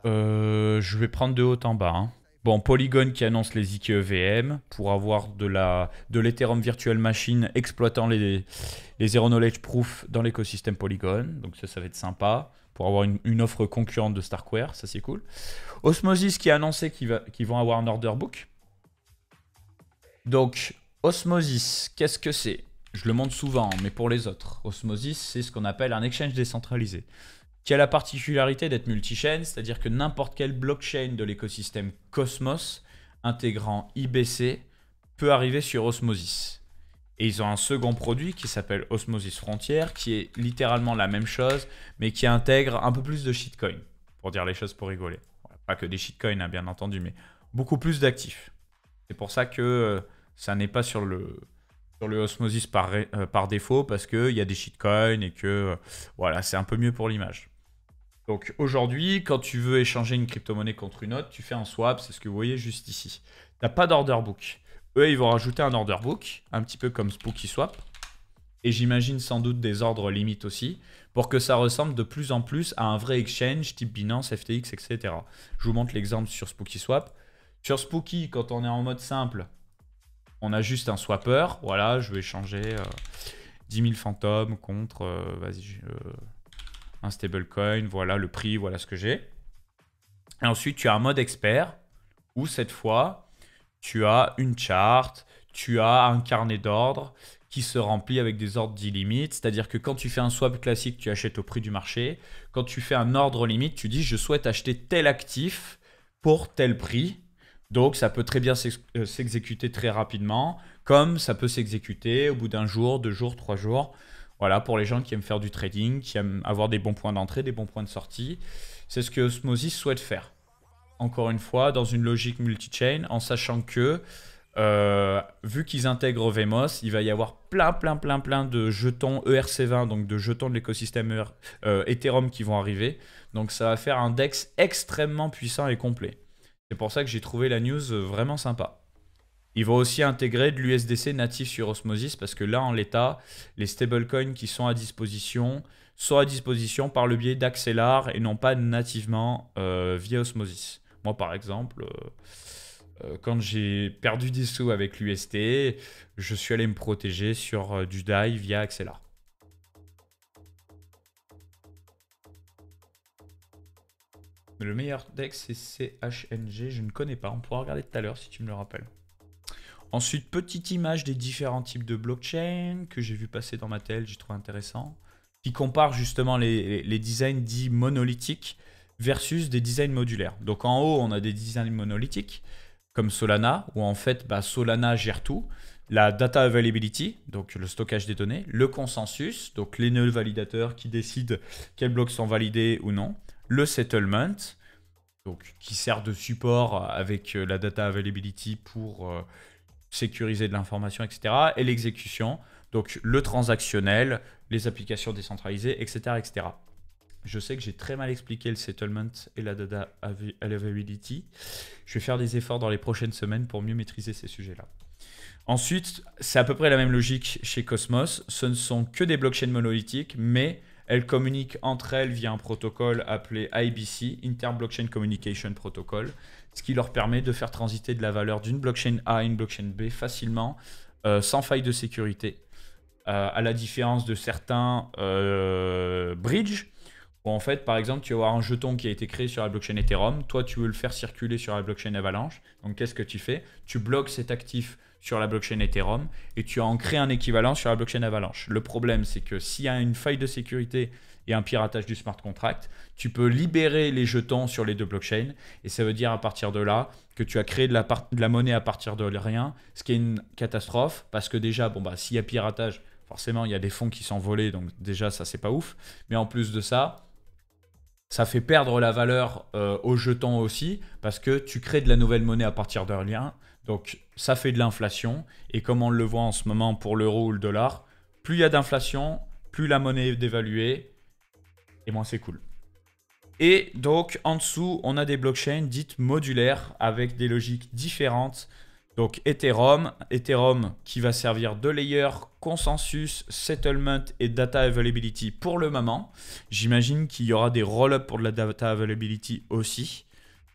euh, Je vais prendre de haut en bas. Hein. Bon, Polygon qui annonce les IKEVM pour avoir de la de l'Ethereum Virtual Machine exploitant les, les Zero Knowledge Proof dans l'écosystème Polygon. Donc ça, ça va être sympa pour avoir une, offre concurrente de Starkware, ça c'est cool. Osmosis qui a annoncé qu'ils vont avoir un order book. Donc, Osmosis, qu'est-ce que c'est Je le montre souvent, hein, mais pour les autres. Osmosis, c'est ce qu'on appelle un exchange décentralisé, qui a la particularité d'être multi-chain, c'est-à-dire que n'importe quelle blockchain de l'écosystème Cosmos, intégrant IBC, peut arriver sur Osmosis. Et ils ont un second produit qui s'appelle Osmosis Frontière, qui est littéralement la même chose, mais qui intègre un peu plus de shitcoin, pour dire les choses pour rigoler. Pas que des shitcoins, hein, bien entendu, mais beaucoup plus d'actifs. C'est pour ça que euh, ça n'est pas sur le, le Osmosis par, euh, par défaut, parce qu'il y a des shitcoins et que euh, voilà, c'est un peu mieux pour l'image. Donc aujourd'hui, quand tu veux échanger une crypto-monnaie contre une autre, tu fais un swap, c'est ce que vous voyez juste ici. Tu n'as pas d'order book. Eux, ils vont rajouter un order book, un petit peu comme Spooky Swap. Et j'imagine sans doute des ordres limites aussi, pour que ça ressemble de plus en plus à un vrai exchange type Binance, FTX, etc. Je vous montre l'exemple sur Spooky Swap. Sur Spooky, quand on est en mode simple, on a juste un swapper. Voilà, je vais changer 10 000 fantômes contre euh, euh, un stablecoin. Voilà le prix, voilà ce que j'ai. Et ensuite, tu as un mode expert où cette fois, tu as une charte, tu as un carnet d'ordre qui se remplit avec des ordres dits limites. C'est-à-dire que quand tu fais un swap classique, tu achètes au prix du marché. Quand tu fais un ordre limite, tu dis je souhaite acheter tel actif pour tel prix. Donc ça peut très bien euh, s'exécuter très rapidement, comme ça peut s'exécuter au bout d'un jour, deux jours, trois jours. Voilà, pour les gens qui aiment faire du trading, qui aiment avoir des bons points d'entrée, des bons points de sortie, c'est ce que Osmosis souhaite faire encore une fois, dans une logique multi-chain, en sachant que, euh, vu qu'ils intègrent Vemos, il va y avoir plein, plein, plein, plein de jetons ERC20, donc de jetons de l'écosystème e euh, Ethereum qui vont arriver. Donc ça va faire un DEX extrêmement puissant et complet. C'est pour ça que j'ai trouvé la news euh, vraiment sympa. Ils vont aussi intégrer de l'USDC natif sur Osmosis parce que là, en l'état, les stablecoins qui sont à disposition sont à disposition par le biais d'Axelar et non pas nativement via Osmosis. Moi, par exemple, euh, euh, quand j'ai perdu des sous avec l'UST, je suis allé me protéger sur euh, du DAI via Accelar. Le meilleur deck, c'est CHNG. Je ne connais pas. On pourra regarder tout à l'heure si tu me le rappelles. Ensuite, petite image des différents types de blockchain que j'ai vu passer dans ma tête. j'ai trouvé intéressant, qui compare justement les, les designs dits monolithiques versus des designs modulaires. Donc en haut, on a des designs monolithiques comme Solana, où en fait bah, Solana gère tout. La data availability, donc le stockage des données, le consensus, donc les nœuds validateurs qui décident quels blocs sont validés ou non, le settlement, donc qui sert de support avec euh, la data availability pour euh, sécuriser de l'information, etc. Et l'exécution, donc le transactionnel, les applications décentralisées, etc. etc. Je sais que j'ai très mal expliqué le settlement et la data availability. Je vais faire des efforts dans les prochaines semaines pour mieux maîtriser ces sujets-là. Ensuite, c'est à peu près la même logique chez Cosmos. Ce ne sont que des blockchains monolithiques, mais elles communiquent entre elles via un protocole appelé IBC, Inter-Blockchain Communication Protocol, ce qui leur permet de faire transiter de la valeur d'une blockchain A à une blockchain B facilement, euh, sans faille de sécurité. Euh, à la différence de certains euh, bridges en fait, par exemple, tu vas avoir un jeton qui a été créé sur la blockchain Ethereum. Toi, tu veux le faire circuler sur la blockchain Avalanche. Donc, qu'est-ce que tu fais Tu bloques cet actif sur la blockchain Ethereum et tu en crées un équivalent sur la blockchain Avalanche. Le problème, c'est que s'il y a une faille de sécurité et un piratage du smart contract, tu peux libérer les jetons sur les deux blockchains et ça veut dire à partir de là que tu as créé de la, de la monnaie à partir de rien, ce qui est une catastrophe parce que déjà, bon bah, s'il y a piratage, forcément, il y a des fonds qui sont volés, donc déjà, ça, c'est pas ouf. Mais en plus de ça, ça fait perdre la valeur euh, au jeton jetons aussi, parce que tu crées de la nouvelle monnaie à partir d'un lien. Donc ça fait de l'inflation. Et comme on le voit en ce moment pour l'euro ou le dollar, plus il y a d'inflation, plus la monnaie est dévaluée, et moins c'est cool. Et donc en dessous, on a des blockchains dites modulaires avec des logiques différentes donc Ethereum, Ethereum qui va servir de layer consensus, settlement et data availability pour le moment. J'imagine qu'il y aura des roll-up pour de la data availability aussi,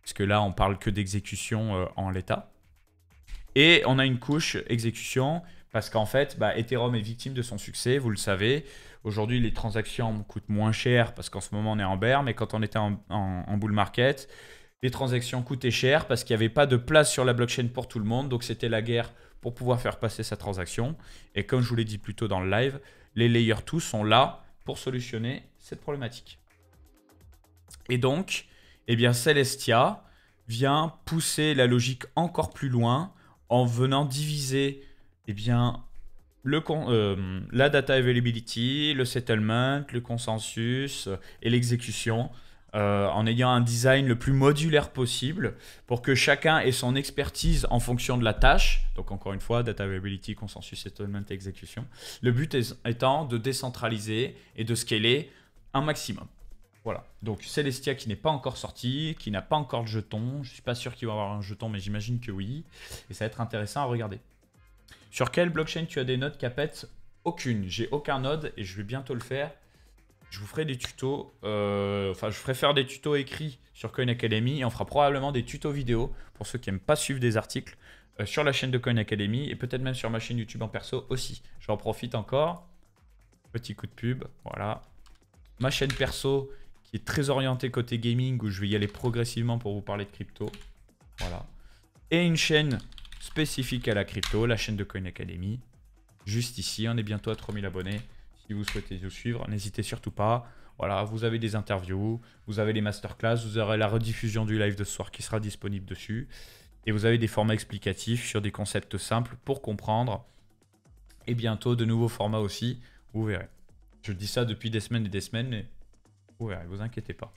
parce que là on parle que d'exécution euh, en l'état. Et on a une couche exécution parce qu'en fait, bah, Ethereum est victime de son succès, vous le savez. Aujourd'hui, les transactions coûtent moins cher parce qu'en ce moment on est en bear, mais quand on était en, en bull market, les transactions coûtaient cher parce qu'il n'y avait pas de place sur la blockchain pour tout le monde. Donc c'était la guerre pour pouvoir faire passer sa transaction. Et comme je vous l'ai dit plus tôt dans le live, les layers 2 sont là pour solutionner cette problématique. Et donc, eh bien Celestia vient pousser la logique encore plus loin en venant diviser eh bien, euh, la data availability, le settlement, le consensus et l'exécution euh, en ayant un design le plus modulaire possible pour que chacun ait son expertise en fonction de la tâche. Donc encore une fois, data availability, consensus settlement et exécution. Le but étant de décentraliser et de scaler un maximum. Voilà. Donc Celestia qui n'est pas encore sortie, qui n'a pas encore de jeton. Je suis pas sûr qu'il va avoir un jeton, mais j'imagine que oui. Et ça va être intéressant à regarder. Sur quelle blockchain tu as des nodes capettes Aucune. J'ai aucun node et je vais bientôt le faire je vous ferai des tutos, euh, enfin je ferai faire des tutos écrits sur Coin Academy et on fera probablement des tutos vidéo pour ceux qui n'aiment pas suivre des articles euh, sur la chaîne de Coin Academy et peut-être même sur ma chaîne YouTube en perso aussi. J'en profite encore. Petit coup de pub, voilà. Ma chaîne perso qui est très orientée côté gaming où je vais y aller progressivement pour vous parler de crypto. Voilà. Et une chaîne spécifique à la crypto, la chaîne de Coin Academy. Juste ici, on est bientôt à 3000 abonnés. Si vous souhaitez nous suivre, n'hésitez surtout pas. Voilà, vous avez des interviews, vous avez les masterclass, vous aurez la rediffusion du live de ce soir qui sera disponible dessus. Et vous avez des formats explicatifs sur des concepts simples pour comprendre. Et bientôt de nouveaux formats aussi, vous verrez. Je dis ça depuis des semaines et des semaines, mais vous verrez, vous inquiétez pas.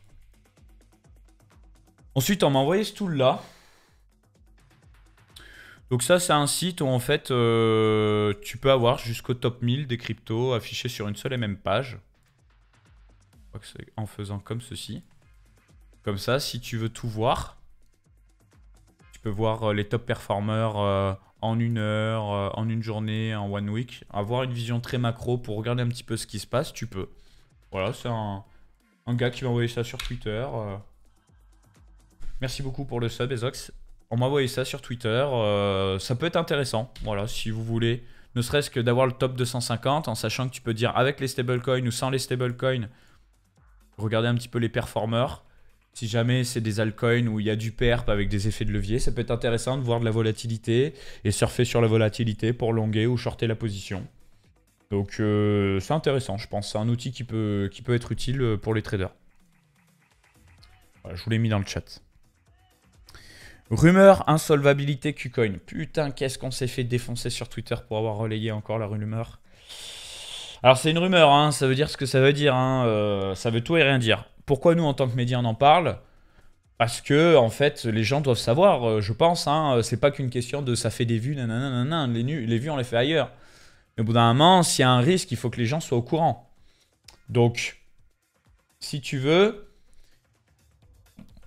Ensuite, on m'a envoyé ce tool là. Donc ça, c'est un site où en fait, euh, tu peux avoir jusqu'au top 1000 des cryptos affichés sur une seule et même page. en faisant comme ceci. Comme ça, si tu veux tout voir, tu peux voir euh, les top performers euh, en une heure, en une journée, en one week. Avoir une vision très macro pour regarder un petit peu ce qui se passe, tu peux. Voilà, c'est un, un gars qui m'a envoyé ça sur Twitter. Merci beaucoup pour le sub, Ezox on m'a envoyé ça sur Twitter. Euh, ça peut être intéressant, voilà, si vous voulez. Ne serait-ce que d'avoir le top 250 en sachant que tu peux dire avec les stablecoins ou sans les stablecoins, regardez un petit peu les performeurs. Si jamais c'est des altcoins où il y a du perp avec des effets de levier, ça peut être intéressant de voir de la volatilité et surfer sur la volatilité pour longuer ou shorter la position. Donc euh, c'est intéressant, je pense. C'est un outil qui peut, qui peut être utile euh, pour les traders. je vous l'ai mis dans le chat. Rumeur insolvabilité Qcoin. » Putain, qu'est-ce qu'on s'est fait défoncer sur Twitter pour avoir relayé encore la rumeur. Alors c'est une rumeur, hein, ça veut dire ce que ça veut dire, hein, euh, ça veut tout et rien dire. Pourquoi nous en tant que médias on en parle Parce que en fait les gens doivent savoir, euh, je pense, hein, euh, c'est pas qu'une question de ça fait des vues, nanana, les, les vues on les fait ailleurs. Mais au bout d'un moment, s'il y a un risque, il faut que les gens soient au courant. Donc, si tu veux,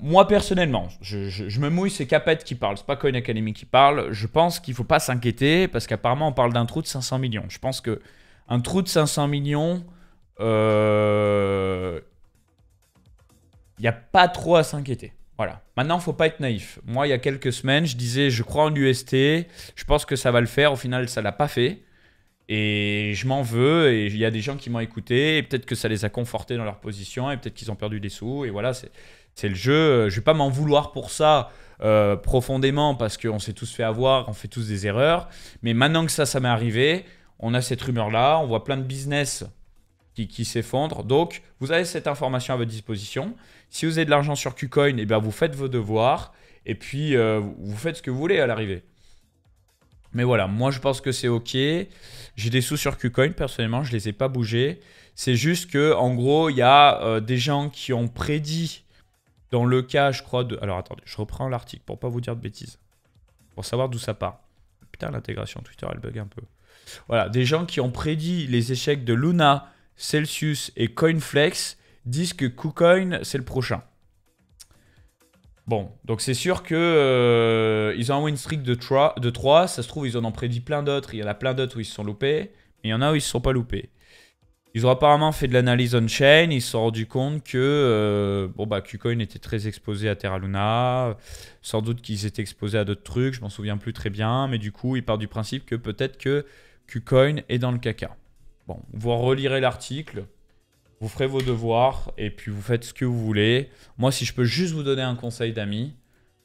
moi personnellement, je, me mouille, c'est Capet qui parle, c'est pas Coin Academy qui parle. Je pense qu'il faut pas s'inquiéter parce qu'apparemment on parle d'un trou de 500 millions. Je pense que un trou de 500 millions, il euh, n'y a pas trop à s'inquiéter. Voilà. Maintenant, faut pas être naïf. Moi, il y a quelques semaines, je disais, je crois en UST, je pense que ça va le faire. Au final, ça l'a pas fait. Et je m'en veux, et il y a des gens qui m'ont écouté, et peut-être que ça les a confortés dans leur position, et peut-être qu'ils ont perdu des sous, et voilà, c'est c'est le jeu. Euh, je vais pas m'en vouloir pour ça euh, profondément parce qu'on s'est tous fait avoir, on fait tous des erreurs. Mais maintenant que ça, ça m'est arrivé, on a cette rumeur-là, on voit plein de business qui, qui s'effondrent. Donc, vous avez cette information à votre disposition. Si vous avez de l'argent sur KuCoin, eh bien, vous faites vos devoirs et puis euh, vous faites ce que vous voulez à l'arrivée. Mais voilà, moi je pense que c'est ok. J'ai des sous sur KuCoin, personnellement, je ne les ai pas bougés. C'est juste que, en gros, il y a des gens qui ont prédit dans le cas, je crois, de... Alors attendez, je reprends l'article pour pas vous dire de bêtises. Pour savoir d'où ça part. Putain, l'intégration Twitter, elle bug un peu. Voilà, des gens qui ont prédit les échecs de Luna, Celsius et CoinFlex disent que KuCoin, c'est le prochain. Bon, donc c'est sûr qu'ils euh, ont un win streak de 3, de 3, ça se trouve ils en ont prédit plein d'autres, il y en a plein d'autres où ils se sont loupés, mais il y en a où ils ne se sont pas loupés. Ils ont apparemment fait de l'analyse on-chain, ils se sont rendu compte que euh, bon bah, KuCoin était très exposé à Terra Luna, sans doute qu'ils étaient exposés à d'autres trucs, je m'en souviens plus très bien, mais du coup, ils partent du principe que peut-être que KuCoin est dans le caca. Bon, vous relirez l'article, vous ferez vos devoirs, et puis vous faites ce que vous voulez. Moi, si je peux juste vous donner un conseil d'amis,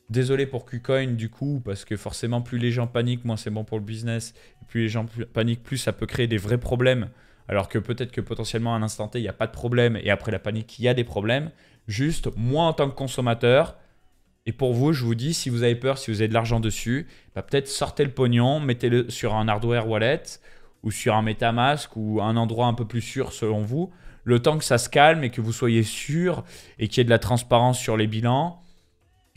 Désolé pour KuCoin du coup, parce que forcément plus les gens paniquent, moins c'est bon pour le business. Et plus les gens paniquent, plus ça peut créer des vrais problèmes alors que peut-être que potentiellement à un instant T, il n'y a pas de problème, et après la panique, il y a des problèmes. Juste, moi en tant que consommateur, et pour vous, je vous dis, si vous avez peur, si vous avez de l'argent dessus, bah peut-être sortez le pognon, mettez-le sur un hardware wallet, ou sur un MetaMask, ou un endroit un peu plus sûr selon vous, le temps que ça se calme et que vous soyez sûr, et qu'il y ait de la transparence sur les bilans,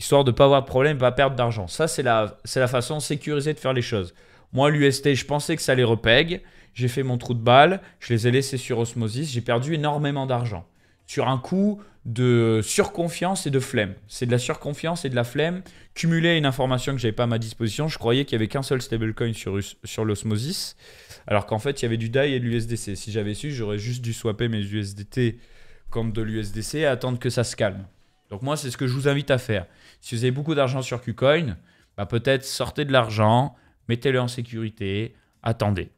histoire de ne pas avoir de problème, pas perdre d'argent. Ça, c'est la, la façon sécurisée de faire les choses. Moi, l'UST, je pensais que ça les repègue. J'ai fait mon trou de balle. Je les ai laissés sur osmosis. J'ai perdu énormément d'argent sur un coup de surconfiance et de flemme. C'est de la surconfiance et de la flemme cumuler à une information que j'avais pas à ma disposition. Je croyais qu'il y avait qu'un seul stablecoin sur, sur l'osmosis, alors qu'en fait il y avait du DAI et de l'USDC. Si j'avais su, j'aurais juste dû swapper mes USDT comme de l'USDC et attendre que ça se calme. Donc moi, c'est ce que je vous invite à faire. Si vous avez beaucoup d'argent sur KuCoin, bah peut-être sortez de l'argent, mettez-le en sécurité, attendez.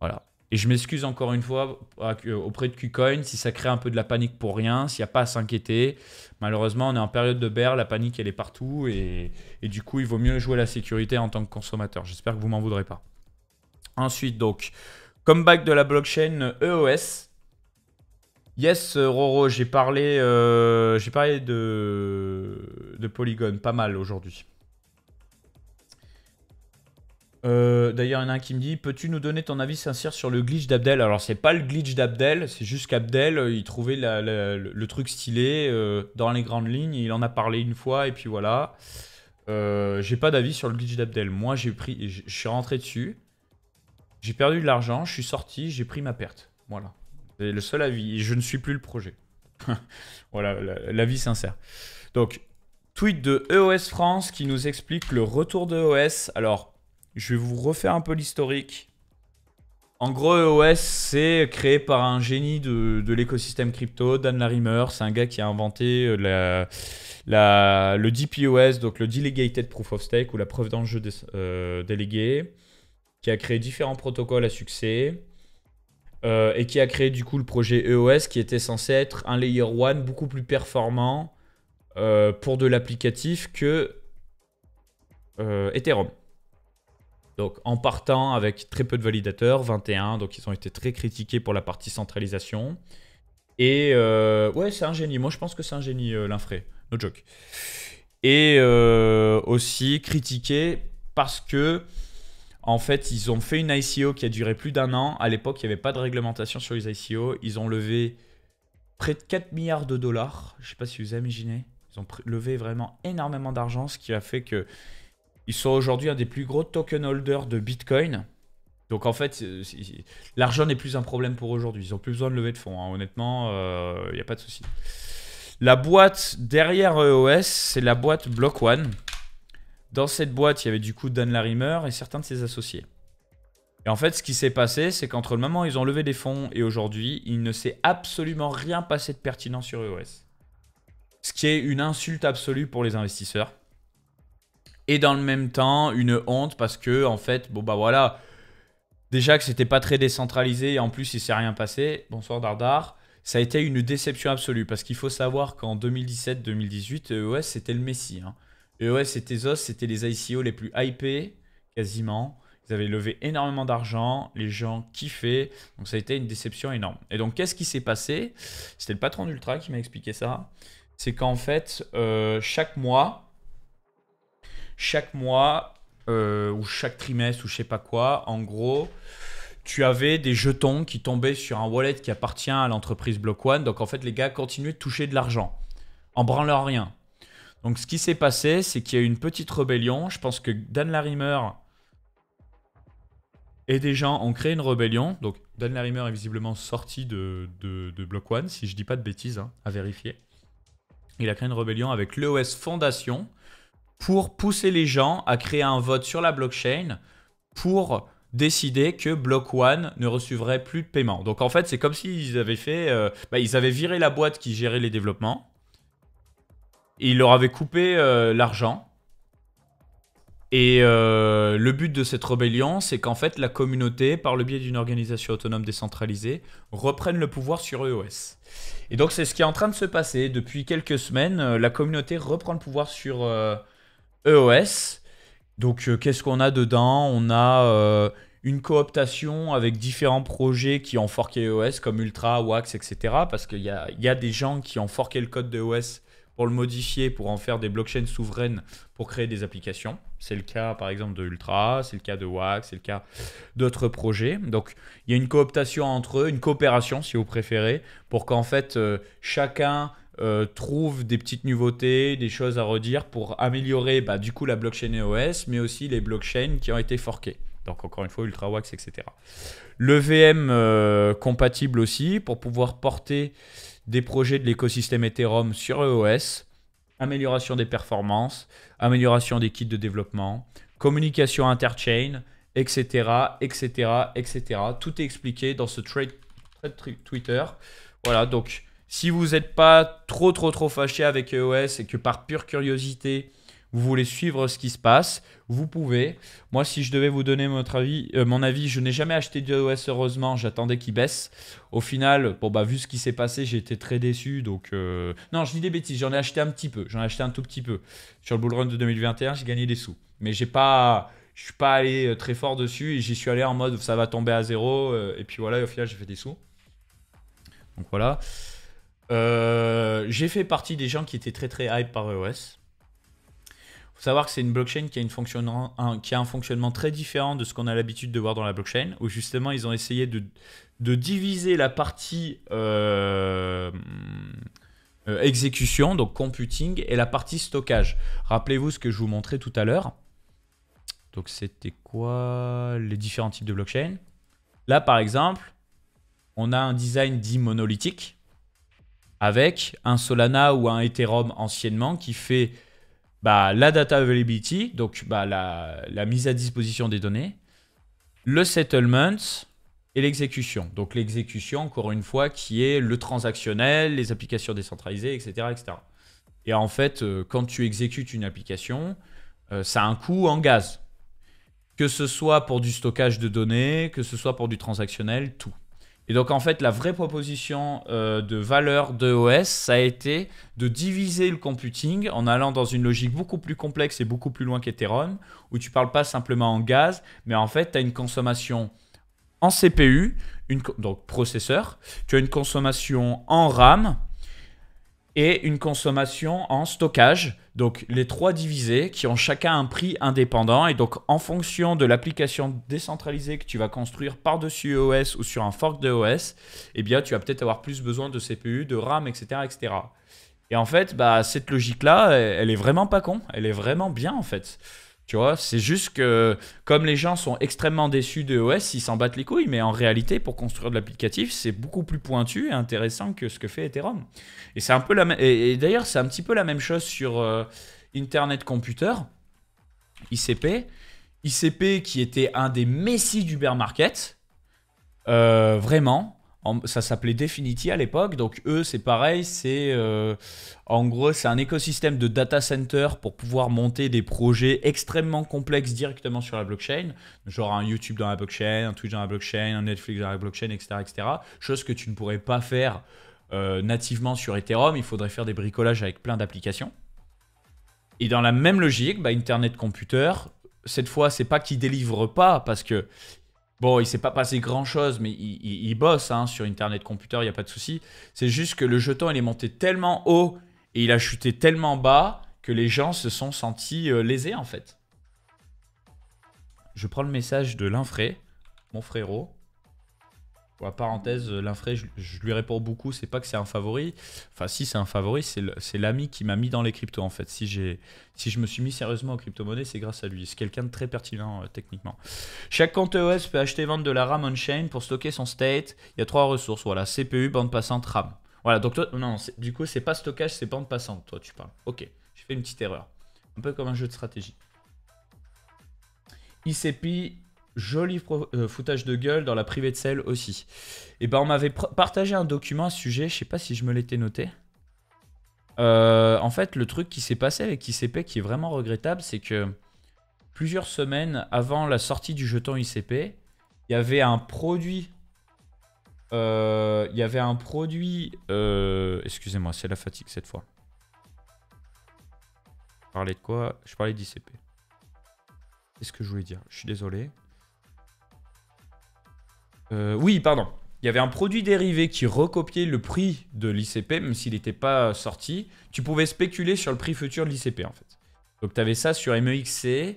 Voilà. Et je m'excuse encore une fois euh, euh, auprès de KuCoin si ça crée un peu de la panique pour rien, s'il n'y a pas à s'inquiéter. Malheureusement, on est en période de bear, la panique elle est partout et, du coup, il vaut mieux jouer la sécurité en tant que consommateur. J'espère que vous m'en voudrez pas. Ensuite, donc, comeback de la blockchain EOS. Yes, euh, Roro, j'ai parlé, j'ai parlé de Polygon pas mal aujourd'hui. Euh, d'ailleurs, il y en a un qui me dit Peux-tu nous donner ton avis sincère sur le glitch d'Abdel Alors, c'est pas le glitch d'Abdel, c'est juste qu'Abdel, euh, il trouvait le, truc stylé euh, dans les grandes lignes. Il en a parlé une fois, et puis voilà. j'ai pas d'avis sur le glitch d'Abdel. Moi, j'ai pris, je suis rentré dessus. J'ai perdu de l'argent, je suis sorti, j'ai pris ma perte. Voilà. C'est le seul avis. Et je ne suis plus le projet. voilà, l'avis sincère. Donc, tweet de EOS France qui nous explique le retour de EOS. Alors, je vais vous refaire un peu l'historique. En gros, EOS, c'est créé par un génie de, l'écosystème crypto, Dan Larimer. C'est un gars qui a inventé euh, la, le DPoS, e donc le Delegated Proof of Stake, ou la preuve d'enjeu euh, délégué, qui a créé différents protocoles à succès. Euh, et qui a créé du coup le projet EOS qui était censé être un layer one beaucoup plus performant pour de l'applicatif que Ethereum. Donc en partant avec très peu de validateurs, 21, donc ils ont été très critiqués pour la partie centralisation. Et euh, ouais, c'est un génie. Moi, je pense que c'est un génie, euh, No joke. Et euh, aussi critiqué parce que, en fait, ils ont fait une ICO qui a duré plus d'un an. À l'époque, il n'y avait pas de réglementation sur les ICO. Ils ont levé près de 4 milliards de dollars. Je ne sais pas si vous imaginez. Ils ont levé vraiment énormément d'argent, ce qui a fait que ils sont aujourd'hui un des plus gros token holders de Bitcoin. Donc en fait, euh, l'argent n'est plus un problème pour aujourd'hui. Ils n'ont plus besoin de lever de fonds. Hein. Honnêtement, il euh, n'y a pas de souci. La boîte derrière EOS, c'est la boîte Block One. Dans cette boîte, il y avait du coup Dan Larimer et certains de ses associés. Et en fait, ce qui s'est passé, c'est qu'entre le moment où ils ont levé des fonds et aujourd'hui, il ne s'est absolument rien passé de pertinent sur EOS. Ce qui est une insulte absolue pour les investisseurs et dans le même temps une honte parce que en fait bon bah voilà déjà que c'était pas très décentralisé et en plus il s'est rien passé bonsoir Dardar ça a été une déception absolue parce qu'il faut savoir qu'en 2017-2018 EOS c'était le Messi EOS hein. e et Tezos c'était les ICO les plus hypés quasiment ils avaient levé énormément d'argent, les gens kiffaient, donc ça a été une déception énorme. Et donc qu'est-ce qui s'est passé C'était le patron d'Ultra qui m'a expliqué ça. C'est qu'en fait, euh, chaque mois, chaque mois euh, ou chaque trimestre ou je sais pas quoi, en gros, tu avais des jetons qui tombaient sur un wallet qui appartient à l'entreprise Block One. Donc en fait, les gars continuaient de toucher de l'argent en branlant rien. Donc ce qui s'est passé, c'est qu'il y a eu une petite rébellion. Je pense que Dan Larimer et des gens ont créé une rébellion. Donc Dan Larimer est visiblement sorti de, de, Block One, si je dis pas de bêtises, hein, à vérifier. Il a créé une rébellion avec l'EOS Fondation, pour pousser les gens à créer un vote sur la blockchain pour décider que Block One ne recevrait plus de paiement. Donc en fait, c'est comme s'ils avaient fait, euh, bah, ils avaient viré la boîte qui gérait les développements. ils leur avaient coupé euh, l'argent. Et euh, le but de cette rébellion, c'est qu'en fait, la communauté, par le biais d'une organisation autonome décentralisée, reprenne le pouvoir sur EOS. Et donc, c'est ce qui est en train de se passer. Depuis quelques semaines, la communauté reprend le pouvoir sur EOS. Donc euh, qu'est-ce qu'on a dedans On a euh, une cooptation avec différents projets qui ont forqué EOS comme Ultra, Wax, etc. Parce qu'il y a, des gens qui ont forqué le code de pour le modifier, pour en faire des blockchains souveraines pour créer des applications. C'est le cas par exemple de Ultra, c'est le cas de Wax, c'est le cas d'autres projets. Donc il y a une cooptation entre eux, une coopération si vous préférez, pour qu'en fait euh, chacun euh, trouve des petites nouveautés, des choses à redire pour améliorer bah, du coup la blockchain EOS, mais aussi les blockchains qui ont été forquées. Donc encore une fois, UltraWax, etc. Le VM euh, compatible aussi pour pouvoir porter des projets de l'écosystème Ethereum sur EOS, amélioration des performances, amélioration des kits de développement, communication interchain, etc., etc., etc. Tout est expliqué dans ce trade Twitter. Voilà, donc si vous n'êtes pas trop trop trop fâché avec EOS et que par pure curiosité, vous voulez suivre ce qui se passe, vous pouvez. Moi, si je devais vous donner avis, euh, mon avis, je n'ai jamais acheté d'EOS, heureusement, j'attendais qu'il baisse. Au final, bon, bah, vu ce qui s'est passé, j'ai été très déçu. Donc, euh, Non, je dis des bêtises, j'en ai acheté un petit peu, j'en ai acheté un tout petit peu. Sur le bull run de 2021, j'ai gagné des sous. Mais j'ai pas... je suis pas allé euh, très fort dessus et j'y suis allé en mode ça va tomber à zéro. et puis voilà, au final, j'ai fait des sous. Donc voilà. Euh, j'ai fait partie des gens qui étaient très très hype par EOS. Faut savoir que c'est une blockchain qui a, une un, qui a un fonctionnement très différent de ce qu'on a l'habitude de voir dans la blockchain, où justement ils ont essayé de, de diviser la partie euh, euh, exécution, donc computing, et la partie stockage. Rappelez-vous ce que je vous montrais tout à l'heure. Donc c'était quoi les différents types de blockchain Là par exemple, on a un design dit monolithique avec un Solana ou un Ethereum anciennement qui fait bah, la data availability, donc bah, la, mise à disposition des données, le settlement et l'exécution. Donc l'exécution, encore une fois, qui est le transactionnel, les applications décentralisées, etc. etc. Et en fait, euh, quand tu exécutes une application, euh, ça a un coût en gaz. Que ce soit pour du stockage de données, que ce soit pour du transactionnel, tout. Et donc en fait, la vraie proposition euh, de valeur de e OS, ça a été de diviser le computing en allant dans une logique beaucoup plus complexe et beaucoup plus loin qu'Ethereum, où tu parles pas simplement en gaz, mais en fait, tu as une consommation en CPU, donc processeur, tu as une consommation en RAM, et une consommation en stockage. Donc les trois divisés qui ont chacun un prix indépendant et donc en fonction de l'application décentralisée que tu vas construire par-dessus e OS ou sur un fork de e OS, eh bien tu vas peut-être avoir plus besoin de CPU, de RAM, etc. etc. Et en fait, bah, cette logique-là, elle, elle est vraiment pas con, elle est vraiment bien en fait. Tu vois, c'est juste que comme les gens sont extrêmement déçus de OS, ils s'en battent les couilles, mais en réalité, pour construire de l'applicatif, c'est beaucoup plus pointu et intéressant que ce que fait Ethereum. Et c'est un peu la d'ailleurs, c'est un petit peu la même chose sur euh, Internet Computer, ICP, ICP qui était un des messies du market, euh, vraiment ça s'appelait Definity à l'époque, donc eux c'est pareil, c'est euh, en gros c'est un écosystème de data center pour pouvoir monter des projets extrêmement complexes directement sur la blockchain, genre un YouTube dans la blockchain, un Twitch dans la blockchain, un Netflix dans la blockchain, etc., etc. Chose que tu ne pourrais pas faire euh, nativement sur Ethereum, il faudrait faire des bricolages avec plein d'applications. Et dans la même logique, bah, Internet Computer, cette fois, c'est pas qu'ils délivrent pas, parce que Bon, il s'est pas passé grand-chose, mais il, bosse hein, sur Internet Computer, il n'y a pas de souci. C'est juste que le jeton, il est monté tellement haut et il a chuté tellement bas que les gens se sont sentis euh, lésés, en fait. Je prends le message de l'infray, mon frérot parenthèse, euh, Linfray, je, lui réponds beaucoup. C'est pas que c'est un favori. Enfin, si c'est un favori, c'est l'ami qui m'a mis dans les cryptos en fait. Si si je me suis mis sérieusement aux crypto-monnaies, c'est grâce à lui. C'est quelqu'un de très pertinent euh, techniquement. Chaque compte EOS peut acheter et vendre de la RAM on-chain pour stocker son state. Il y a trois ressources. Voilà, CPU, bande passante, RAM. Voilà. Donc non, du coup, c'est pas stockage, c'est bande passante. Toi, tu parles. Ok. J'ai fait une petite erreur. Un peu comme un jeu de stratégie. ICP joli euh, foutage de gueule dans la privée de sel aussi. Et eh ben on m'avait partagé un document à ce sujet, je sais pas si je me l'étais noté. Euh, en fait, le truc qui s'est passé avec ICP qui est vraiment regrettable, c'est que plusieurs semaines avant la sortie du jeton ICP, il y avait un produit. Euh, il y avait un produit. Excusez-moi, c'est la fatigue cette fois. Je parlais de quoi Je parlais d'ICP. Qu'est-ce que je voulais dire Je suis désolé. Euh, oui, pardon. Il y avait un produit dérivé qui recopiait le prix de l'ICP, même s'il n'était pas sorti. Tu pouvais spéculer sur le prix futur de l'ICP, en fait. Donc, tu avais ça sur MEXC.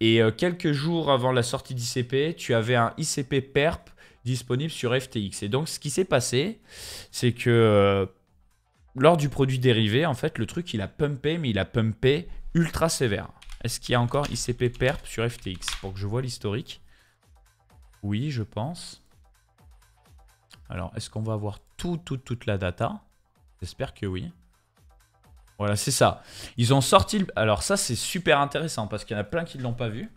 Et euh, quelques jours avant la sortie d'ICP, tu avais un ICP PERP disponible sur FTX. Et donc, ce qui s'est passé, c'est que euh, lors du produit dérivé, en fait, le truc, il a pumpé, mais il a pumpé ultra sévère. Est-ce qu'il y a encore ICP PERP sur FTX Pour que je vois l'historique. Oui, je pense. Alors, est-ce qu'on va avoir tout, tout, toute la data J'espère que oui. Voilà, c'est ça. Ils ont sorti... Alors ça, c'est super intéressant parce qu'il y en a plein qui ne l'ont pas vu.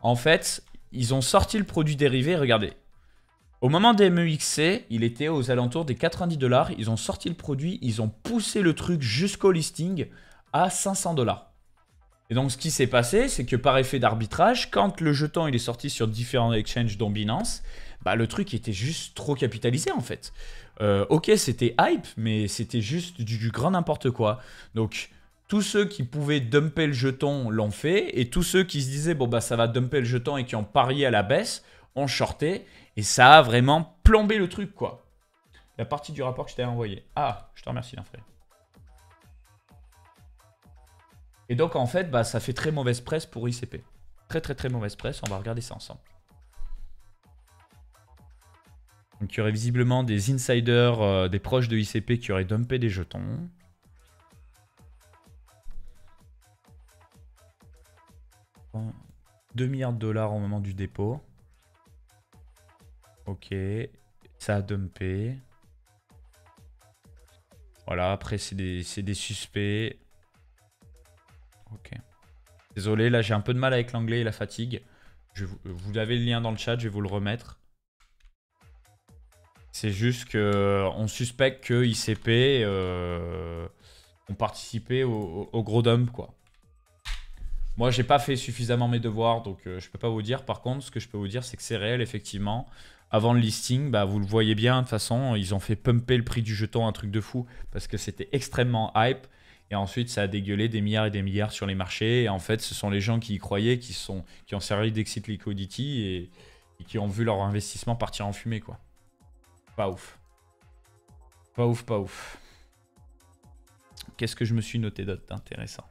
En fait, ils ont sorti le produit dérivé. Regardez. Au moment des MEXC, il était aux alentours des 90 dollars. Ils ont sorti le produit. Ils ont poussé le truc jusqu'au listing à 500 dollars. Et donc, ce qui s'est passé, c'est que par effet d'arbitrage, quand le jeton il est sorti sur différents exchanges dont Binance, bah, le truc était juste trop capitalisé en fait. Euh, ok, c'était hype, mais c'était juste du, grand n'importe quoi. Donc, tous ceux qui pouvaient dumper le jeton l'ont fait, et tous ceux qui se disaient, bon, bah ça va dumper le jeton et qui ont parié à la baisse, ont shorté, et ça a vraiment plombé le truc, quoi. La partie du rapport que je t'avais envoyé. Ah, je te remercie, l'enfer. Et donc, en fait, bah, ça fait très mauvaise presse pour ICP. Très, très, très mauvaise presse. On va regarder ça ensemble. Donc il y aurait visiblement des insiders, euh, des proches de ICP qui auraient dumpé des jetons. 2 milliards de dollars au moment du dépôt. Ok, ça a dumpé. Voilà, après c'est des, suspects. Ok. Désolé, là j'ai un peu de mal avec l'anglais et la fatigue. vous, vous avez le lien dans le chat, je vais vous le remettre. C'est juste qu'on euh, suspecte que ICP euh, ont participé au, gros dump, quoi. Moi, j'ai pas fait suffisamment mes devoirs, donc je euh, je peux pas vous dire. Par contre, ce que je peux vous dire, c'est que c'est réel, effectivement. Avant le listing, bah, vous le voyez bien, de toute façon, ils ont fait pumper le prix du jeton, un truc de fou, parce que c'était extrêmement hype. Et ensuite, ça a dégueulé des milliards et des milliards sur les marchés. Et en fait, ce sont les gens qui y croyaient, qui, sont, qui ont servi d'exit liquidity et qui ont vu leur investissement partir en fumée, quoi. Pas ouf. Pas ouf, pas ouf. Qu'est-ce que je me suis noté d'autre d'intéressant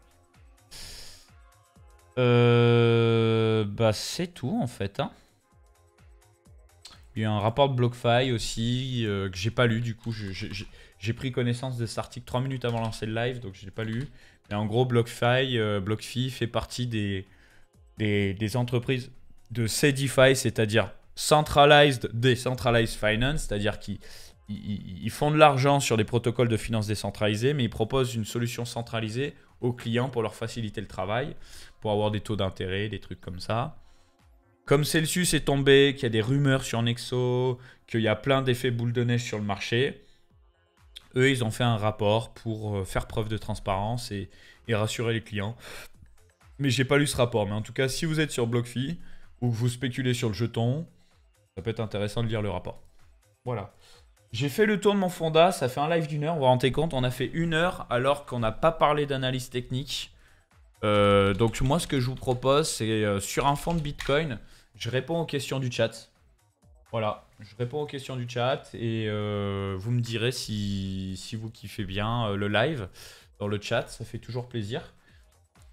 euh, Bah c'est tout en fait. Hein. Il y a un rapport de BlockFi aussi euh, que j'ai pas lu du coup. J'ai pris connaissance de cet article 3 minutes avant de lancer le live donc je pas lu. Mais en gros BlockFi, euh, BlockFi fait partie des, des, entreprises de CDFI, c'est-à-dire centralized, decentralized finance, c'est-à-dire qu'ils ils, font de l'argent sur des protocoles de finance décentralisés, mais ils proposent une solution centralisée aux clients pour leur faciliter le travail, pour avoir des taux d'intérêt, des trucs comme ça. Comme Celsius est tombé, qu'il y a des rumeurs sur Nexo, qu'il y a plein d'effets boule de neige sur le marché, eux, ils ont fait un rapport pour euh, faire preuve de transparence et, et rassurer les clients. Mais j'ai pas lu ce rapport. Mais en tout cas, si vous êtes sur BlockFi ou que vous spéculez sur le jeton, ça peut être intéressant de lire le rapport. Voilà. J'ai fait le tour de mon Fonda, ça fait un live d'une heure, Vous va rendez compte, on a fait une heure alors qu'on n'a pas parlé d'analyse technique. Euh, donc moi ce que je vous propose c'est euh, sur un fonds de Bitcoin, je réponds aux questions du chat. Voilà, je réponds aux questions du chat et euh, vous me direz si, si vous kiffez bien le live dans le chat, ça fait toujours plaisir.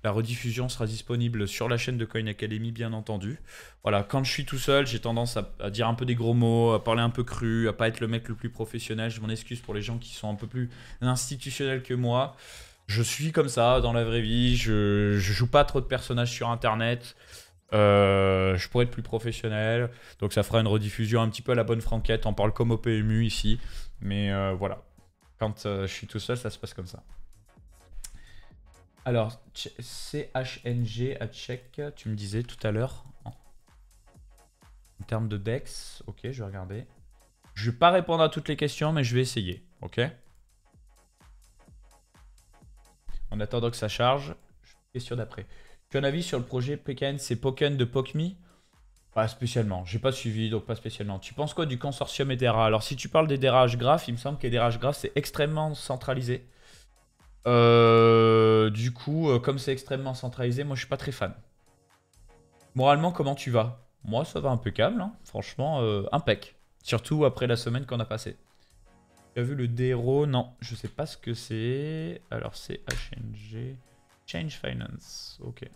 La rediffusion sera disponible sur la chaîne de Coin Academy, bien entendu. Voilà, quand je suis tout seul, j'ai tendance à, dire un peu des gros mots, à parler un peu cru, à pas être le mec le plus professionnel. Je m'en excuse pour les gens qui sont un peu plus institutionnels que moi. Je suis comme ça dans la vraie vie. Je, ne joue pas trop de personnages sur Internet. Euh, je pourrais être plus professionnel. Donc ça fera une rediffusion un petit peu à la bonne franquette. On parle comme au PMU ici. Mais euh, voilà. Quand euh, je suis tout seul, ça se passe comme ça. Alors, CHNG à check, tu me disais tout à l'heure. En termes de DEX, ok, je vais regarder. Je vais pas répondre à toutes les questions, mais je vais essayer, ok En attendant que ça charge, question d'après. Tu as un avis sur le projet c'est Poken de Pokmi Pas spécialement, j'ai pas suivi, donc pas spécialement. Tu penses quoi du consortium EDERA Alors si tu parles des dérages graph il me semble que les graph c'est extrêmement centralisé. Euh, du coup, euh, comme c'est extrêmement centralisé, moi je suis pas très fan. Moralement, comment tu vas Moi, ça va un peu hein. franchement, euh, impec. Surtout après la semaine qu'on a passée. Tu as vu le DRO Non, je sais pas ce que c'est. Alors, c'est HNG. Change Finance. Ok.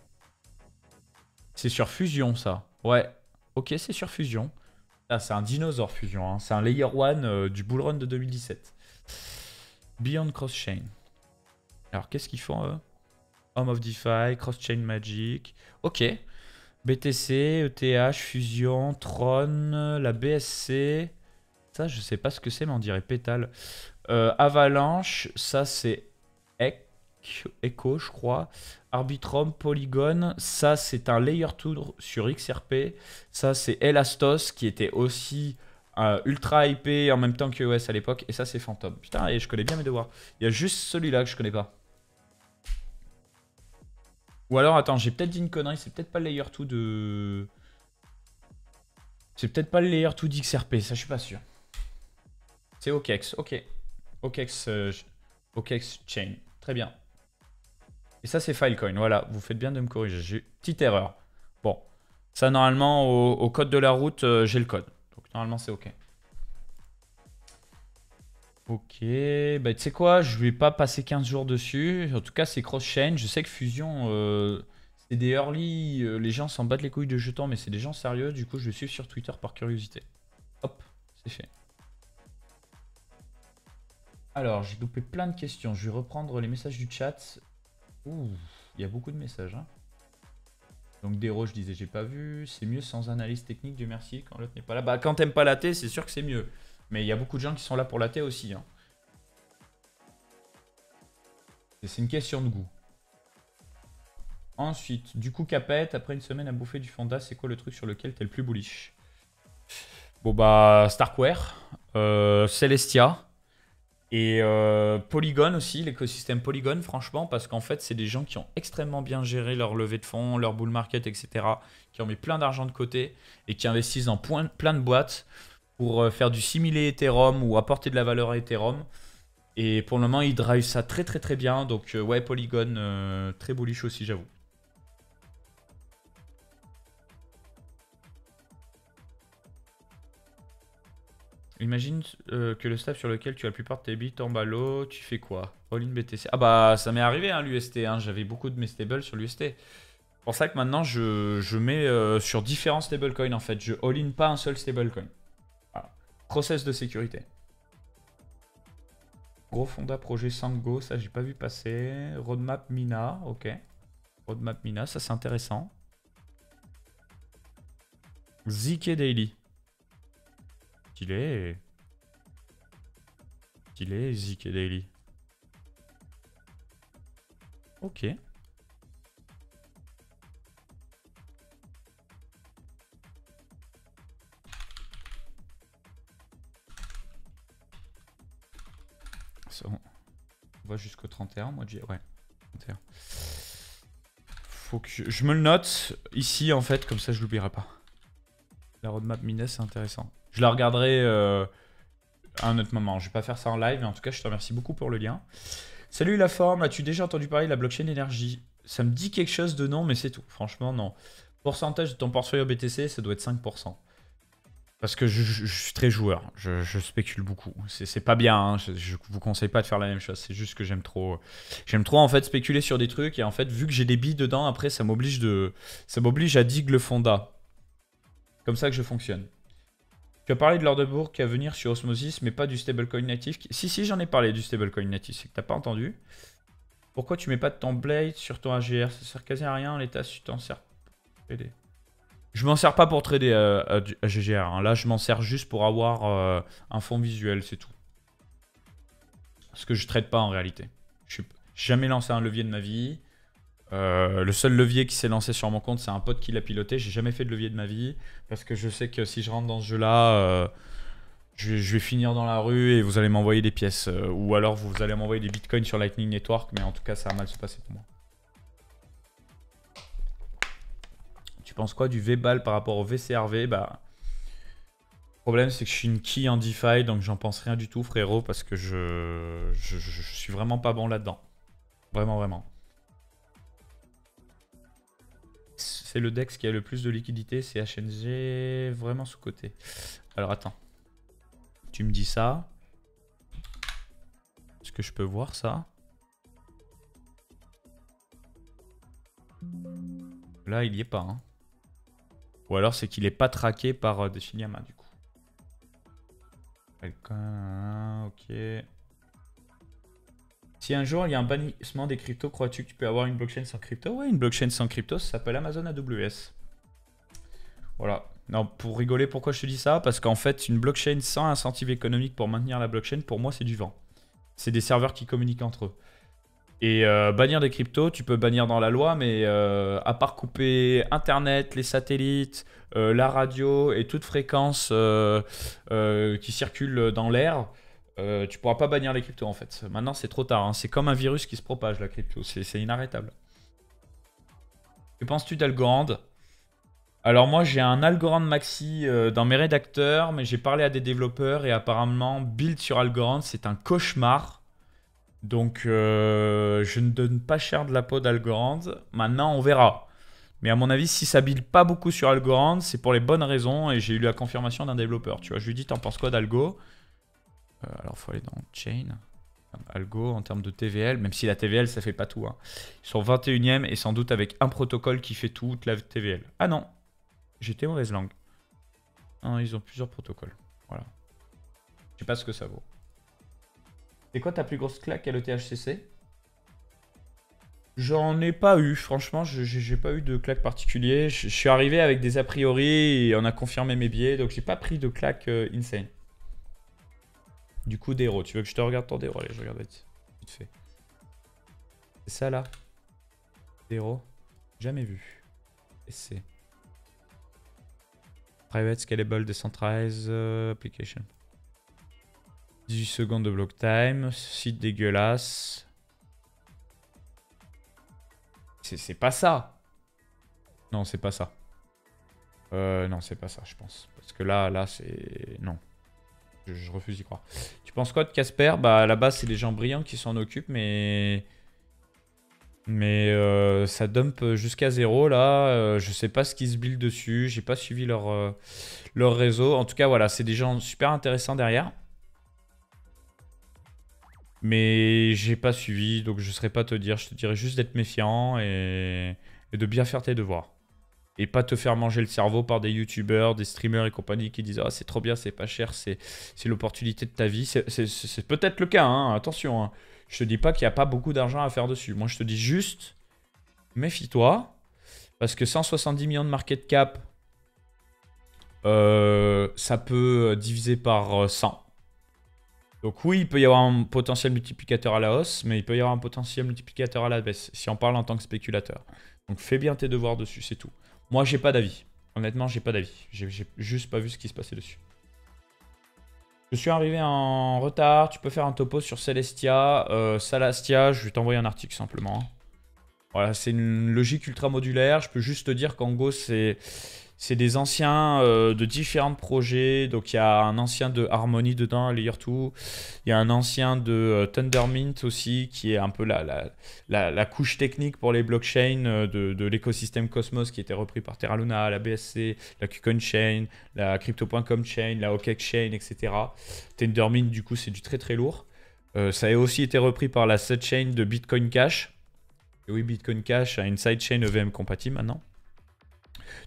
C'est sur Fusion, ça. Ouais. Ok, c'est sur Fusion. Ah, c'est un dinosaure Fusion. Hein. C'est un Layer 1 euh, du Bull de 2017. Beyond Cross Chain. Alors, qu'est-ce qu'ils font, eux Home of DeFi, Cross-Chain Magic. Ok. BTC, ETH, Fusion, Tron, la BSC. Ça, je sais pas ce que c'est, mais on dirait pétale. Euh, Avalanche, ça, c'est Echo, je crois. Arbitrum, Polygon, ça c'est un layer 2 sur XRP. Ça c'est Elastos qui était aussi euh, ultra IP en même temps que OS à l'époque. Et ça c'est Phantom. Putain, et je connais bien mes devoirs. Il y a juste celui-là que je connais pas. Ou alors, attends, j'ai peut-être dit une connerie, c'est peut-être pas le layer 2 de... C'est peut-être pas le layer 2 d'XRP, ça je suis pas sûr. C'est OKEx, ok. OKEx, OKX e euh, e Chain, très bien. Et ça c'est Filecoin, voilà, vous faites bien de me corriger, j'ai petite erreur. Bon, ça normalement au, code de la route, euh, j'ai le code. Donc normalement c'est ok. E Ok, bah, tu sais quoi, je vais pas passer 15 jours dessus. En tout cas, c'est cross-chain. Je sais que Fusion, euh, c'est des early. Euh, les gens s'en battent les couilles de jetons, mais c'est des gens sérieux. Du coup, je vais suivre sur Twitter par curiosité. Hop, c'est fait. Alors, j'ai loupé plein de questions. Je vais reprendre les messages du chat. Ouh, il y a beaucoup de messages. hein. Donc, Dero, je disais, j'ai pas vu. C'est mieux sans analyse technique, Dieu merci, quand l'autre n'est pas là. Bah, quand t'aimes pas la thé, c'est sûr que c'est mieux. Mais il y a beaucoup de gens qui sont là pour la thé aussi. Hein. C'est une question de goût. Ensuite, du coup, Capette, après une semaine à bouffer du Fonda, c'est quoi le truc sur lequel t'es le plus bullish Bon, bah, Starkware, euh, Celestia et euh, Polygon aussi, l'écosystème Polygon, franchement, parce qu'en fait, c'est des gens qui ont extrêmement bien géré leur levée de fonds, leur bull market, etc., qui ont mis plein d'argent de côté et qui investissent dans plein de boîtes pour euh, faire du similé Ethereum ou apporter de la valeur à Ethereum. Et pour le moment, il drive ça très très très bien. Donc euh, ouais, Polygon, euh, très bullish aussi, j'avoue. Imagine que le staff sur lequel tu as la plupart de tes bits en ballot tu fais quoi All-in BTC. Ah bah ça m'est arrivé hein, l'UST, hein. j'avais beaucoup de mes stables sur l'UST. C'est pour ça que maintenant je, mets sur différents stablecoins en fait, je all-in pas un seul stablecoin. Process de sécurité. Gros fonda projet Sango, ça j'ai pas vu passer. Roadmap Mina, ok. Roadmap Mina, ça c'est intéressant. Zike Daily. Stylé. est Zike Daily. Ok. On va jusqu'au 31, moi, j'ai... Ouais, 31. Faut que je... me le note ici, en fait, comme ça, je l'oublierai pas. La roadmap Mines, c'est intéressant. Je la regarderai euh, à un autre moment. Je vais pas faire ça en live, mais en tout cas, je te remercie beaucoup pour le lien. Salut la forme, as-tu déjà entendu parler de la blockchain énergie Ça me dit quelque chose de non, mais c'est tout. Franchement, non. Pourcentage de ton portefeuille BTC, ça doit être 5%. Parce que je, suis très joueur, je, spécule beaucoup. C'est pas bien, hein. je, vous conseille pas de faire la même chose, c'est juste que j'aime trop. J'aime trop en fait spéculer sur des trucs et en fait, vu que j'ai des billes dedans, après ça m'oblige de. Ça m'oblige à digue le fonda. Comme ça que je fonctionne. Tu as parlé de l'ordre qui va venir sur Osmosis, mais pas du stablecoin natif. Si, si, j'en ai parlé du stablecoin natif, c'est que t'as pas entendu. Pourquoi tu mets pas de blade sur ton AGR Ça sert quasi à rien, l'état, tu t'en sers. Je m'en sers pas pour trader euh, à GGR. Hein. Là, je m'en sers juste pour avoir euh, un fond visuel, c'est tout. Ce que je trade pas en réalité. Je n'ai jamais lancé un levier de ma vie. Euh, le seul levier qui s'est lancé sur mon compte, c'est un pote qui l'a piloté. J'ai jamais fait de levier de ma vie. Parce que je sais que si je rentre dans ce jeu-là, je, vais finir dans la rue et vous allez m'envoyer des pièces. ou alors vous allez m'envoyer des bitcoins sur Lightning Network. Mais en tout cas, ça a mal se passer pour moi. Je pense quoi du V-Ball par rapport au VCRV Bah, le problème, c'est que je suis une key en DeFi, donc j'en pense rien du tout, frérot, parce que je, je, suis vraiment pas bon là-dedans. Vraiment, vraiment. C'est le DEX qui a le plus de liquidité, c'est HNG vraiment sous-côté. Alors attends. Tu me dis ça. Est-ce que je peux voir ça Là, il y est pas. Hein. Ou alors c'est qu'il n'est pas traqué par euh, des main du coup. Ok. Si un jour il y a un bannissement des cryptos, crois-tu que tu peux avoir une blockchain sans crypto Ouais, une blockchain sans crypto, ça s'appelle Amazon AWS. Voilà. Non, pour rigoler, pourquoi je te dis ça Parce qu'en fait, une blockchain sans incentive économique pour maintenir la blockchain, pour moi, c'est du vent. C'est des serveurs qui communiquent entre eux. Et euh, bannir des cryptos, tu peux bannir dans la loi, mais euh, à part couper Internet, les satellites, euh, la radio et toute fréquence qui circule dans l'air, tu pourras pas bannir les cryptos en fait. Maintenant, c'est trop tard. Hein. C'est comme un virus qui se propage, la crypto. C'est inarrêtable. Que penses-tu d'Algorand alors moi j'ai un Algorand Maxi dans mes rédacteurs, mais j'ai parlé à des développeurs et apparemment build sur Algorand c'est un cauchemar. Donc, euh, je ne donne pas cher de la peau d'Algorand. Maintenant, on verra. Mais à mon avis, si ça build pas beaucoup sur Algorand, c'est pour les bonnes raisons. Et j'ai eu la confirmation d'un développeur. Tu vois, je lui dis, t'en penses quoi d'Algo euh, Alors, faut aller dans Chain. Algo en termes de TVL, même si la TVL ça fait pas tout. Hein. Ils sont 21ème et sans doute avec un protocole qui fait toute la TVL. Ah non, j'étais mauvaise langue. ils ont plusieurs protocoles. Voilà. Je sais pas ce que ça vaut. C'est quoi ta plus grosse claque à l'ETHCC J'en ai pas eu, franchement, j'ai pas eu de claque particulier. Je, suis arrivé avec des a priori et on a confirmé mes biais, donc j'ai pas pris de claque euh, insane. Du coup, Dero. tu veux que je te regarde ton Dero Allez, je regarde vite, fait. C'est ça là Dero. Jamais vu. Et c'est. Private Scalable Decentralized euh, Application. 18 secondes de block time, site dégueulasse. C'est pas ça. Non, c'est pas ça. Euh, non, c'est pas ça, je pense. Parce que là, là, c'est... Non. Je, refuse d'y croire. Tu penses quoi de Casper Bah, là base, c'est des gens brillants qui s'en occupent, mais... Mais euh, ça dump jusqu'à zéro, là. Euh, je sais pas ce qui se build dessus. J'ai pas suivi leur, leur réseau. En tout cas, voilà, c'est des gens super intéressants derrière. Mais j'ai pas suivi, donc je ne saurais pas te dire. Je te dirais juste d'être méfiant et, de bien faire tes devoirs et pas te faire manger le cerveau par des youtubeurs, des streamers et compagnie qui disent ah c'est trop bien, c'est pas cher, c'est l'opportunité de ta vie. C'est peut-être le cas, hein. attention. Hein. Je te dis pas qu'il n'y a pas beaucoup d'argent à faire dessus. Moi je te dis juste, méfie-toi, parce que 170 millions de market cap, euh, ça peut diviser par 100. Euh, donc oui, il peut y avoir un potentiel multiplicateur à la hausse, mais il peut y avoir un potentiel multiplicateur à la baisse, si on parle en tant que spéculateur. Donc fais bien tes devoirs dessus, c'est tout. Moi, j'ai pas d'avis. Honnêtement, j'ai pas d'avis. J'ai juste pas vu ce qui se passait dessus. Je suis arrivé en retard, tu peux faire un topo sur Celestia. Euh, Salastia, je vais t'envoyer un article simplement. Voilà, c'est une logique ultra modulaire. Je peux juste te dire qu'en gros, c'est c'est des anciens euh, de différents projets. Donc il y a un ancien de Harmony dedans, Layer 2. Il y a un ancien de euh, Thundermint aussi, qui est un peu la, la, couche technique pour les blockchains euh, de, l'écosystème Cosmos qui était repris par Terra Luna, la BSC, la KuCoin Chain, la Crypto.com Chain, la OKEx Chain, etc. Thundermint, du coup, c'est du très très lourd. ça a aussi été repris par la sidechain de Bitcoin Cash. oui, Bitcoin Cash a une sidechain EVM compatible maintenant.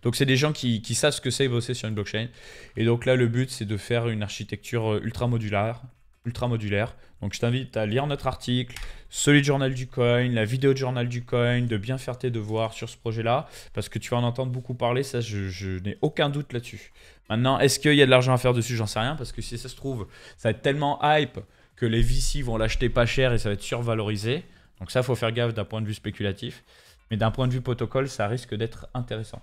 Donc c'est des gens qui, savent ce que c'est bosser sur une blockchain. Et donc là, le but, c'est de faire une architecture euh, ultra modulaire. Ultra modulaire. Donc je t'invite à lire notre article, celui du journal du coin, la vidéo de journal du coin, de bien faire tes devoirs sur ce projet-là, parce que tu vas en entendre beaucoup parler, ça je, n'ai aucun doute là-dessus. Maintenant, est-ce qu'il y a de l'argent à faire dessus J'en sais rien, parce que si ça se trouve, ça va être tellement hype que les VC vont l'acheter pas cher et ça va être survalorisé. Donc ça, il faut faire gaffe d'un point de vue spéculatif. Mais d'un point de vue protocole, ça risque d'être intéressant.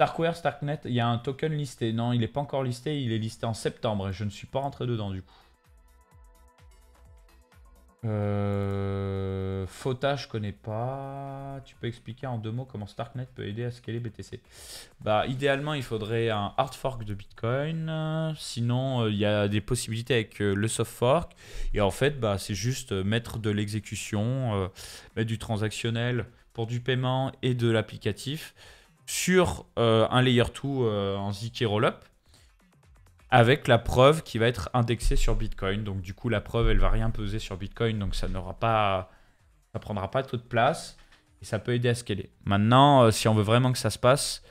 Starkware, Starknet, il y a un token listé. Non, il n'est pas encore listé, il est listé en septembre et je ne suis pas rentré dedans du coup. Euh... Fota, je connais pas. Tu peux expliquer en deux mots comment Starknet peut aider à scaler BTC Bah, idéalement, il faudrait un hard fork de Bitcoin. Sinon, euh, il y a des possibilités avec euh, le soft fork. Et en fait, bah, c'est juste euh, mettre de l'exécution, mettre du transactionnel pour du paiement et de l'applicatif sur euh, un layer 2 euh, en ZK Rollup avec la preuve qui va être indexée sur Bitcoin. Donc du coup, la preuve, elle va rien peser sur Bitcoin, donc ça n'aura pas, ça prendra pas toute place et ça peut aider à scaler. Maintenant, euh, si on veut vraiment que ça se passe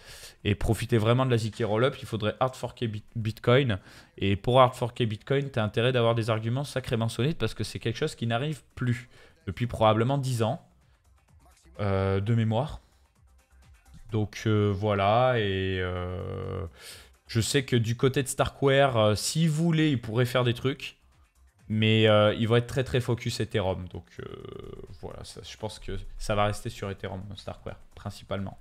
et profiter vraiment de la ZK Rollup, il faudrait hard forker Bitcoin. Et pour hard forker Bitcoin, tu as intérêt d'avoir des arguments sacrément solides parce que c'est quelque chose qui n'arrive plus depuis probablement 10 ans de mémoire. Donc euh, voilà, et euh, je sais que du côté de Starkware, euh, s'ils voulaient, ils pourraient faire des trucs. Mais ils vont être très très focus Ethereum. Donc voilà, je pense que ça va rester sur Ethereum, Starkware, principalement.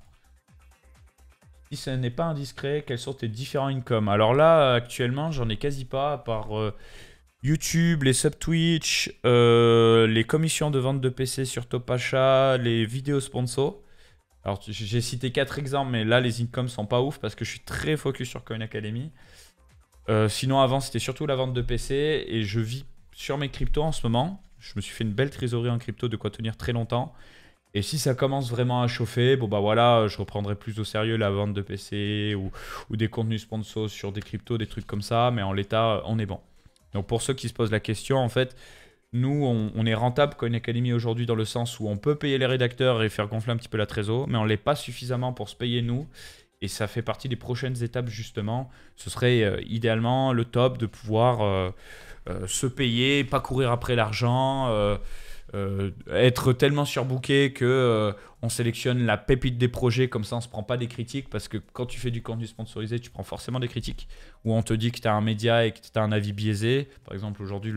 Si ce n'est pas indiscret, quels sont tes différents incomes Alors là, actuellement, j'en ai quasi pas, à part YouTube, les sub Twitch, les commissions de vente de PC sur Topacha, les vidéos sponsors. Alors j'ai cité quatre exemples, mais là les incomes sont pas ouf parce que je suis très focus sur Coin Academy. Euh, sinon avant c'était surtout la vente de PC et je vis sur mes cryptos en ce moment. Je me suis fait une belle trésorerie en crypto de quoi tenir très longtemps. Et si ça commence vraiment à chauffer, bon bah voilà, je reprendrai plus au sérieux la vente de PC ou, ou des contenus sponsors sur des cryptos, des trucs comme ça, mais en l'état, on est bon. Donc pour ceux qui se posent la question, en fait, nous, on, est rentable Coin Academy aujourd'hui dans le sens où on peut payer les rédacteurs et faire gonfler un petit peu la trésor, mais on ne l'est pas suffisamment pour se payer nous. Et ça fait partie des prochaines étapes justement. Ce serait euh, idéalement le top de pouvoir euh, euh, se payer, pas courir après l'argent euh, être tellement surbooké que euh, on sélectionne la pépite des projets comme ça on se prend pas des critiques parce que quand tu fais du contenu sponsorisé tu prends forcément des critiques ou on te dit que tu as un média et que tu as un avis biaisé par exemple aujourd'hui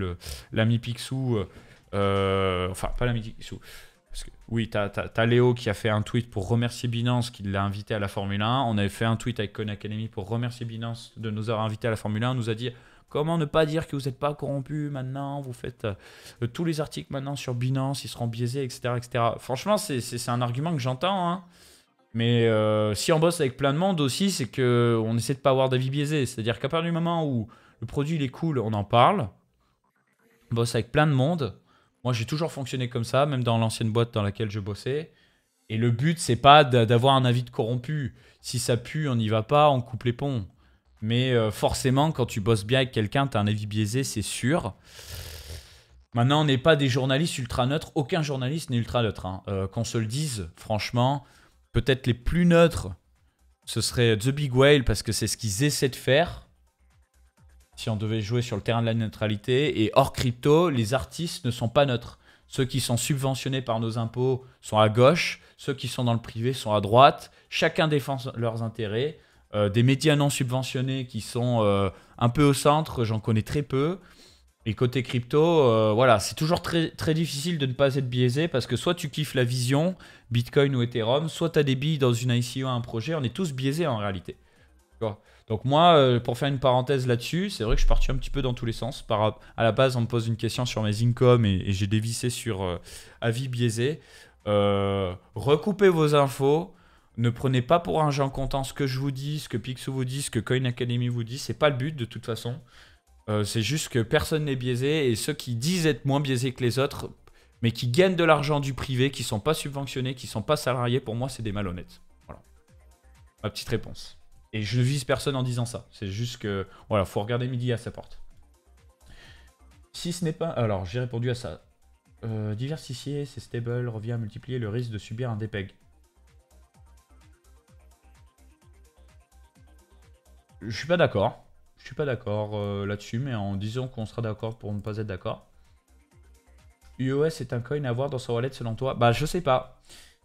l'ami Picsou euh, enfin pas l'ami Picsou parce que, oui, t'as as, as, Léo qui a fait un tweet pour remercier Binance qui l'a invité à la Formule 1. On avait fait un tweet avec Khan Academy pour remercier Binance de nous avoir invités à la Formule 1. On nous a dit Comment ne pas dire que vous n'êtes pas corrompu maintenant Vous faites euh, tous les articles maintenant sur Binance, ils seront biaisés, etc. etc. Franchement, c'est un argument que j'entends. Hein. Mais euh, si on bosse avec plein de monde aussi, c'est qu'on essaie de pas avoir d'avis biaisé. C'est-à-dire qu'à partir du moment où le produit il est cool, on en parle. On bosse avec plein de monde. Moi, j'ai toujours fonctionné comme ça, même dans l'ancienne boîte dans laquelle je bossais. Et le but, c'est pas d'avoir un avis de corrompu. Si ça pue, on n'y va pas, on coupe les ponts. Mais euh, forcément, quand tu bosses bien avec quelqu'un, tu as un avis biaisé, c'est sûr. Maintenant, on n'est pas des journalistes ultra neutres. Aucun journaliste n'est ultra neutre. Hein. Euh, qu'on se le dise, franchement, peut-être les plus neutres, ce serait The Big Whale parce que c'est ce qu'ils essaient de faire. Si on devait jouer sur le terrain de la neutralité. Et hors crypto, les artistes ne sont pas neutres. Ceux qui sont subventionnés par nos impôts sont à gauche. Ceux qui sont dans le privé sont à droite. Chacun défend leurs intérêts. Euh, des médias non subventionnés qui sont euh, un peu au centre, j'en connais très peu. Et côté crypto, euh, voilà, c'est toujours très, très difficile de ne pas être biaisé parce que soit tu kiffes la vision, Bitcoin ou Ethereum, soit tu as des billes dans une ICO un projet, on est tous biaisés en réalité. Donc moi, pour faire une parenthèse là-dessus, c'est vrai que je suis parti un petit peu dans tous les sens. Par, à la base, on me pose une question sur mes incomes et, j'ai dévissé sur avis biaisé. recoupez vos infos, ne prenez pas pour un genre content ce que je vous dis, ce que Pixou vous dit, ce que Coin Academy vous dit. C'est pas le but de toute façon. Euh, c'est juste que personne n'est biaisé et ceux qui disent être moins biaisés que les autres, mais qui gagnent de l'argent du privé, qui sont pas subventionnés, qui sont pas salariés, pour moi, c'est des malhonnêtes. Voilà. Ma petite réponse. Et je ne vise personne en disant ça. C'est juste que, voilà, faut regarder midi à sa porte. Si ce n'est pas... Alors, j'ai répondu à ça. Euh, diversifier, c'est stable, revient à multiplier le risque de subir un dépeg. je suis pas d'accord. Je suis pas d'accord euh, là-dessus, mais en disant qu'on sera d'accord pour ne pas être d'accord. UOS est un coin à avoir dans son wallet selon toi Bah je sais pas.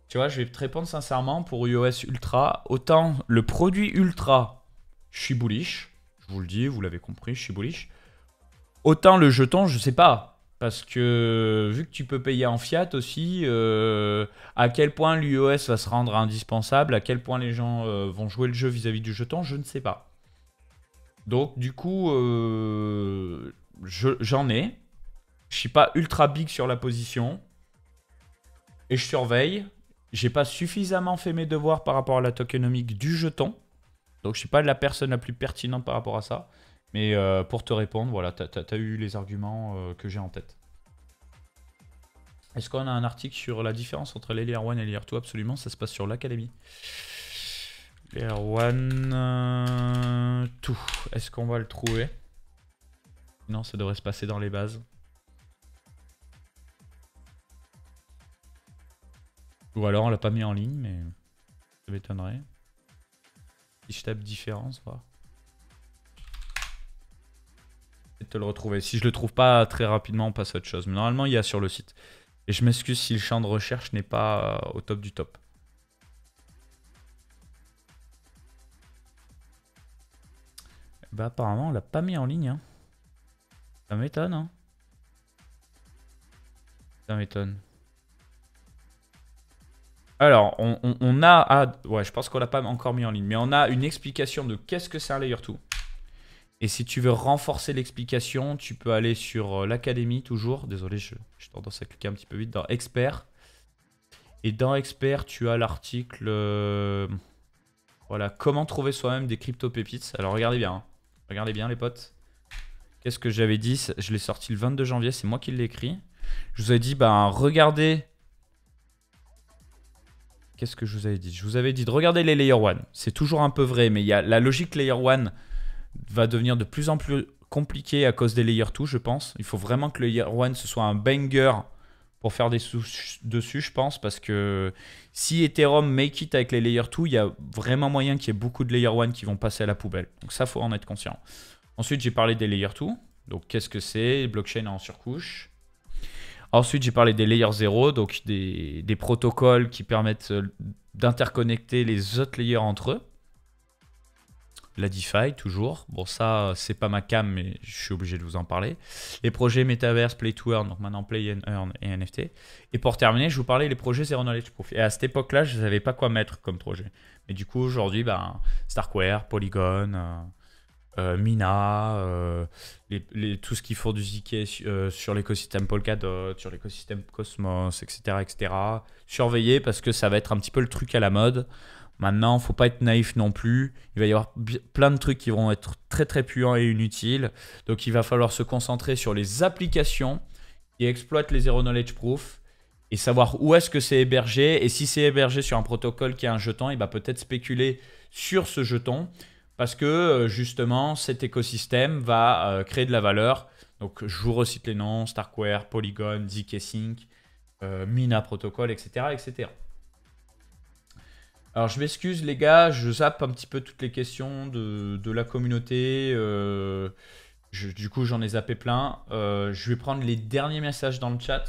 Tu vois, je vais te répondre sincèrement pour UOS Ultra. Autant le produit Ultra, je suis bullish. Je vous le dis, vous l'avez compris, je suis bullish. Autant le jeton, je sais pas. Parce que vu que tu peux payer en fiat aussi, euh, à quel point l'UOS va se rendre indispensable, à quel point les gens euh, vont jouer le jeu vis à -vis du jeton, je ne sais pas. Donc, du coup, euh, j'en ai. Je suis pas ultra big sur la position. Et je surveille. J'ai pas suffisamment fait mes devoirs par rapport à la tokenomique du jeton. Donc, je suis pas la personne la plus pertinente par rapport à ça. Mais euh, pour te répondre, voilà, tu as, eu les arguments euh, que j'ai en tête. Est-ce qu'on a un article sur la différence entre les One 1 et Layer 2 Absolument, ça se passe sur l'Académie. Erwan. Euh, tout. Est-ce qu'on va le trouver Non, ça devrait se passer dans les bases. Ou alors on l'a pas mis en ligne, mais ça m'étonnerait. Si je tape différence, voilà. Je te le retrouver. Si je le trouve pas très rapidement, on passe à autre chose. Mais normalement, il y a sur le site. Et je m'excuse si le champ de recherche n'est pas euh, au top du top. Bah apparemment on l'a pas mis en ligne. Hein. Ça m'étonne. Hein. Ça m'étonne. Alors, on, a... Ah, ouais, je pense qu'on l'a pas encore mis en ligne. Mais on a une explication de qu'est-ce que c'est un Layer 2. Et si tu veux renforcer l'explication, tu peux aller sur euh, l'académie toujours. Désolé, je, je tendance à cliquer un petit peu vite dans Expert. Et dans Expert, tu as l'article... Euh, voilà, comment trouver soi-même des crypto-pépites. Alors regardez bien. Hein. Regardez bien les potes. Qu'est-ce que j'avais dit Je l'ai sorti le 22 janvier, c'est moi qui l'ai écrit. Je vous avais dit, ben regardez... Qu'est-ce que je vous avais dit Je vous avais dit de regarder les Layer 1. C'est toujours un peu vrai, mais il y a, la logique Layer 1 va devenir de plus en plus compliquée à cause des Layer 2, je pense. Il faut vraiment que le Layer 1, ce soit un banger pour faire des sous dessus, je pense, parce que si Ethereum make it avec les Layer 2, il y a vraiment moyen qu'il y ait beaucoup de Layer 1 qui vont passer à la poubelle. Donc ça, faut en être conscient. Ensuite, j'ai parlé des layers 2. Donc qu'est-ce que c'est Blockchain en surcouche. Ensuite, j'ai parlé des layers 0, donc des, des protocoles qui permettent euh, d'interconnecter les autres layers entre eux la DeFi toujours. Bon, ça, c'est pas ma cam, mais je suis obligé de vous en parler. Les projets Metaverse, Play to Earn, donc maintenant Play and Earn et NFT. Et pour terminer, je vous parlais des projets Zero Knowledge Profit Et à cette époque-là, je ne savais pas quoi mettre comme projet. Mais du coup, aujourd'hui, ben, Starkware, Polygon, euh, euh, Mina, euh, tout ce qui font du ziké sur l'écosystème Polkadot, sur l'écosystème Cosmos, etc., etc. Surveillez parce que ça va être un petit peu le truc à la mode. Maintenant, faut pas être naïf non plus. Il va y avoir plein de trucs qui vont être très très puants et inutiles. Donc il va falloir se concentrer sur les applications qui exploitent les Zero Knowledge Proof et savoir où est-ce que c'est hébergé. Et si c'est hébergé sur un protocole qui a un jeton, il va peut-être spéculer sur ce jeton parce que euh, justement cet écosystème va euh, créer de la valeur. Donc je vous recite les noms, Starkware, Polygon, ZK Sync, euh, Mina Protocol, etc. etc. Alors je m'excuse les gars, je zappe un petit peu toutes les questions de, la communauté. Euh, du coup j'en ai zappé plein. Euh, je vais prendre les derniers messages dans le chat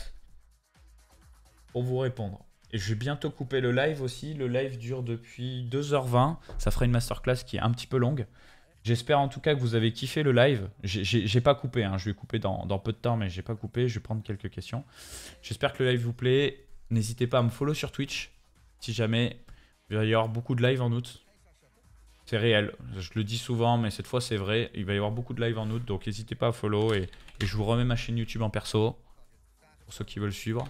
pour vous répondre. Et je vais bientôt couper le live aussi. Le live dure depuis 2h20. Ça fera une masterclass qui est un petit peu longue. J'espère en tout cas que vous avez kiffé le live. J'ai pas coupé, hein. je vais couper dans, peu de temps, mais j'ai pas coupé. Je vais prendre quelques questions. J'espère que le live vous plaît. N'hésitez pas à me follow sur Twitch si jamais il va y avoir beaucoup de live en août. C'est réel. Je le dis souvent, mais cette fois c'est vrai. Il va y avoir beaucoup de live en août, donc n'hésitez pas à follow. Et, je vous remets ma chaîne YouTube en perso. Pour ceux qui veulent suivre.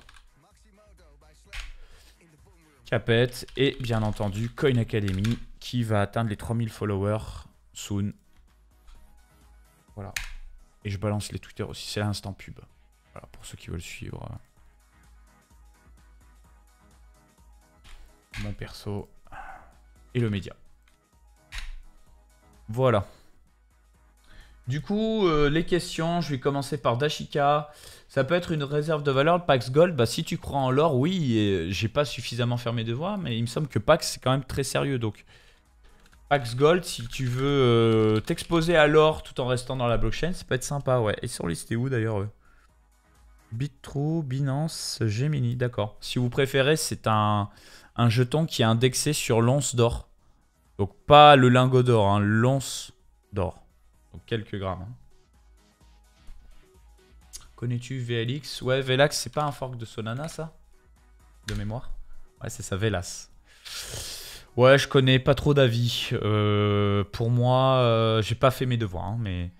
Capette. Et bien entendu, Coin Academy qui va atteindre les 3000 followers soon. Voilà. Et je balance les Twitter aussi. C'est l'instant pub. Voilà, pour ceux qui veulent suivre. mon perso et le média. Voilà. Du coup, euh, les questions, je vais commencer par Dashika. Ça peut être une réserve de valeur, le Pax Gold. Bah, si tu crois en l'or, oui, j'ai pas suffisamment fermé de voix, mais il me semble que Pax, c'est quand même très sérieux. Donc, Pax Gold, si tu veux euh, t'exposer à l'or tout en restant dans la blockchain, ça peut être sympa, ouais. Et sur listés où d'ailleurs euh Binance, Gemini, d'accord. Si vous préférez, c'est un, un jeton qui est indexé sur l'once d'or. Donc pas le lingot d'or, hein, l'once d'or. Donc quelques grammes. Hein. Connais-tu VLX Ouais, Velax, c'est pas un fork de Sonana, ça De mémoire Ouais, c'est ça, Velas. Ouais, je connais pas trop d'avis. Euh, pour moi, euh, j'ai pas fait mes devoirs, hein, mais...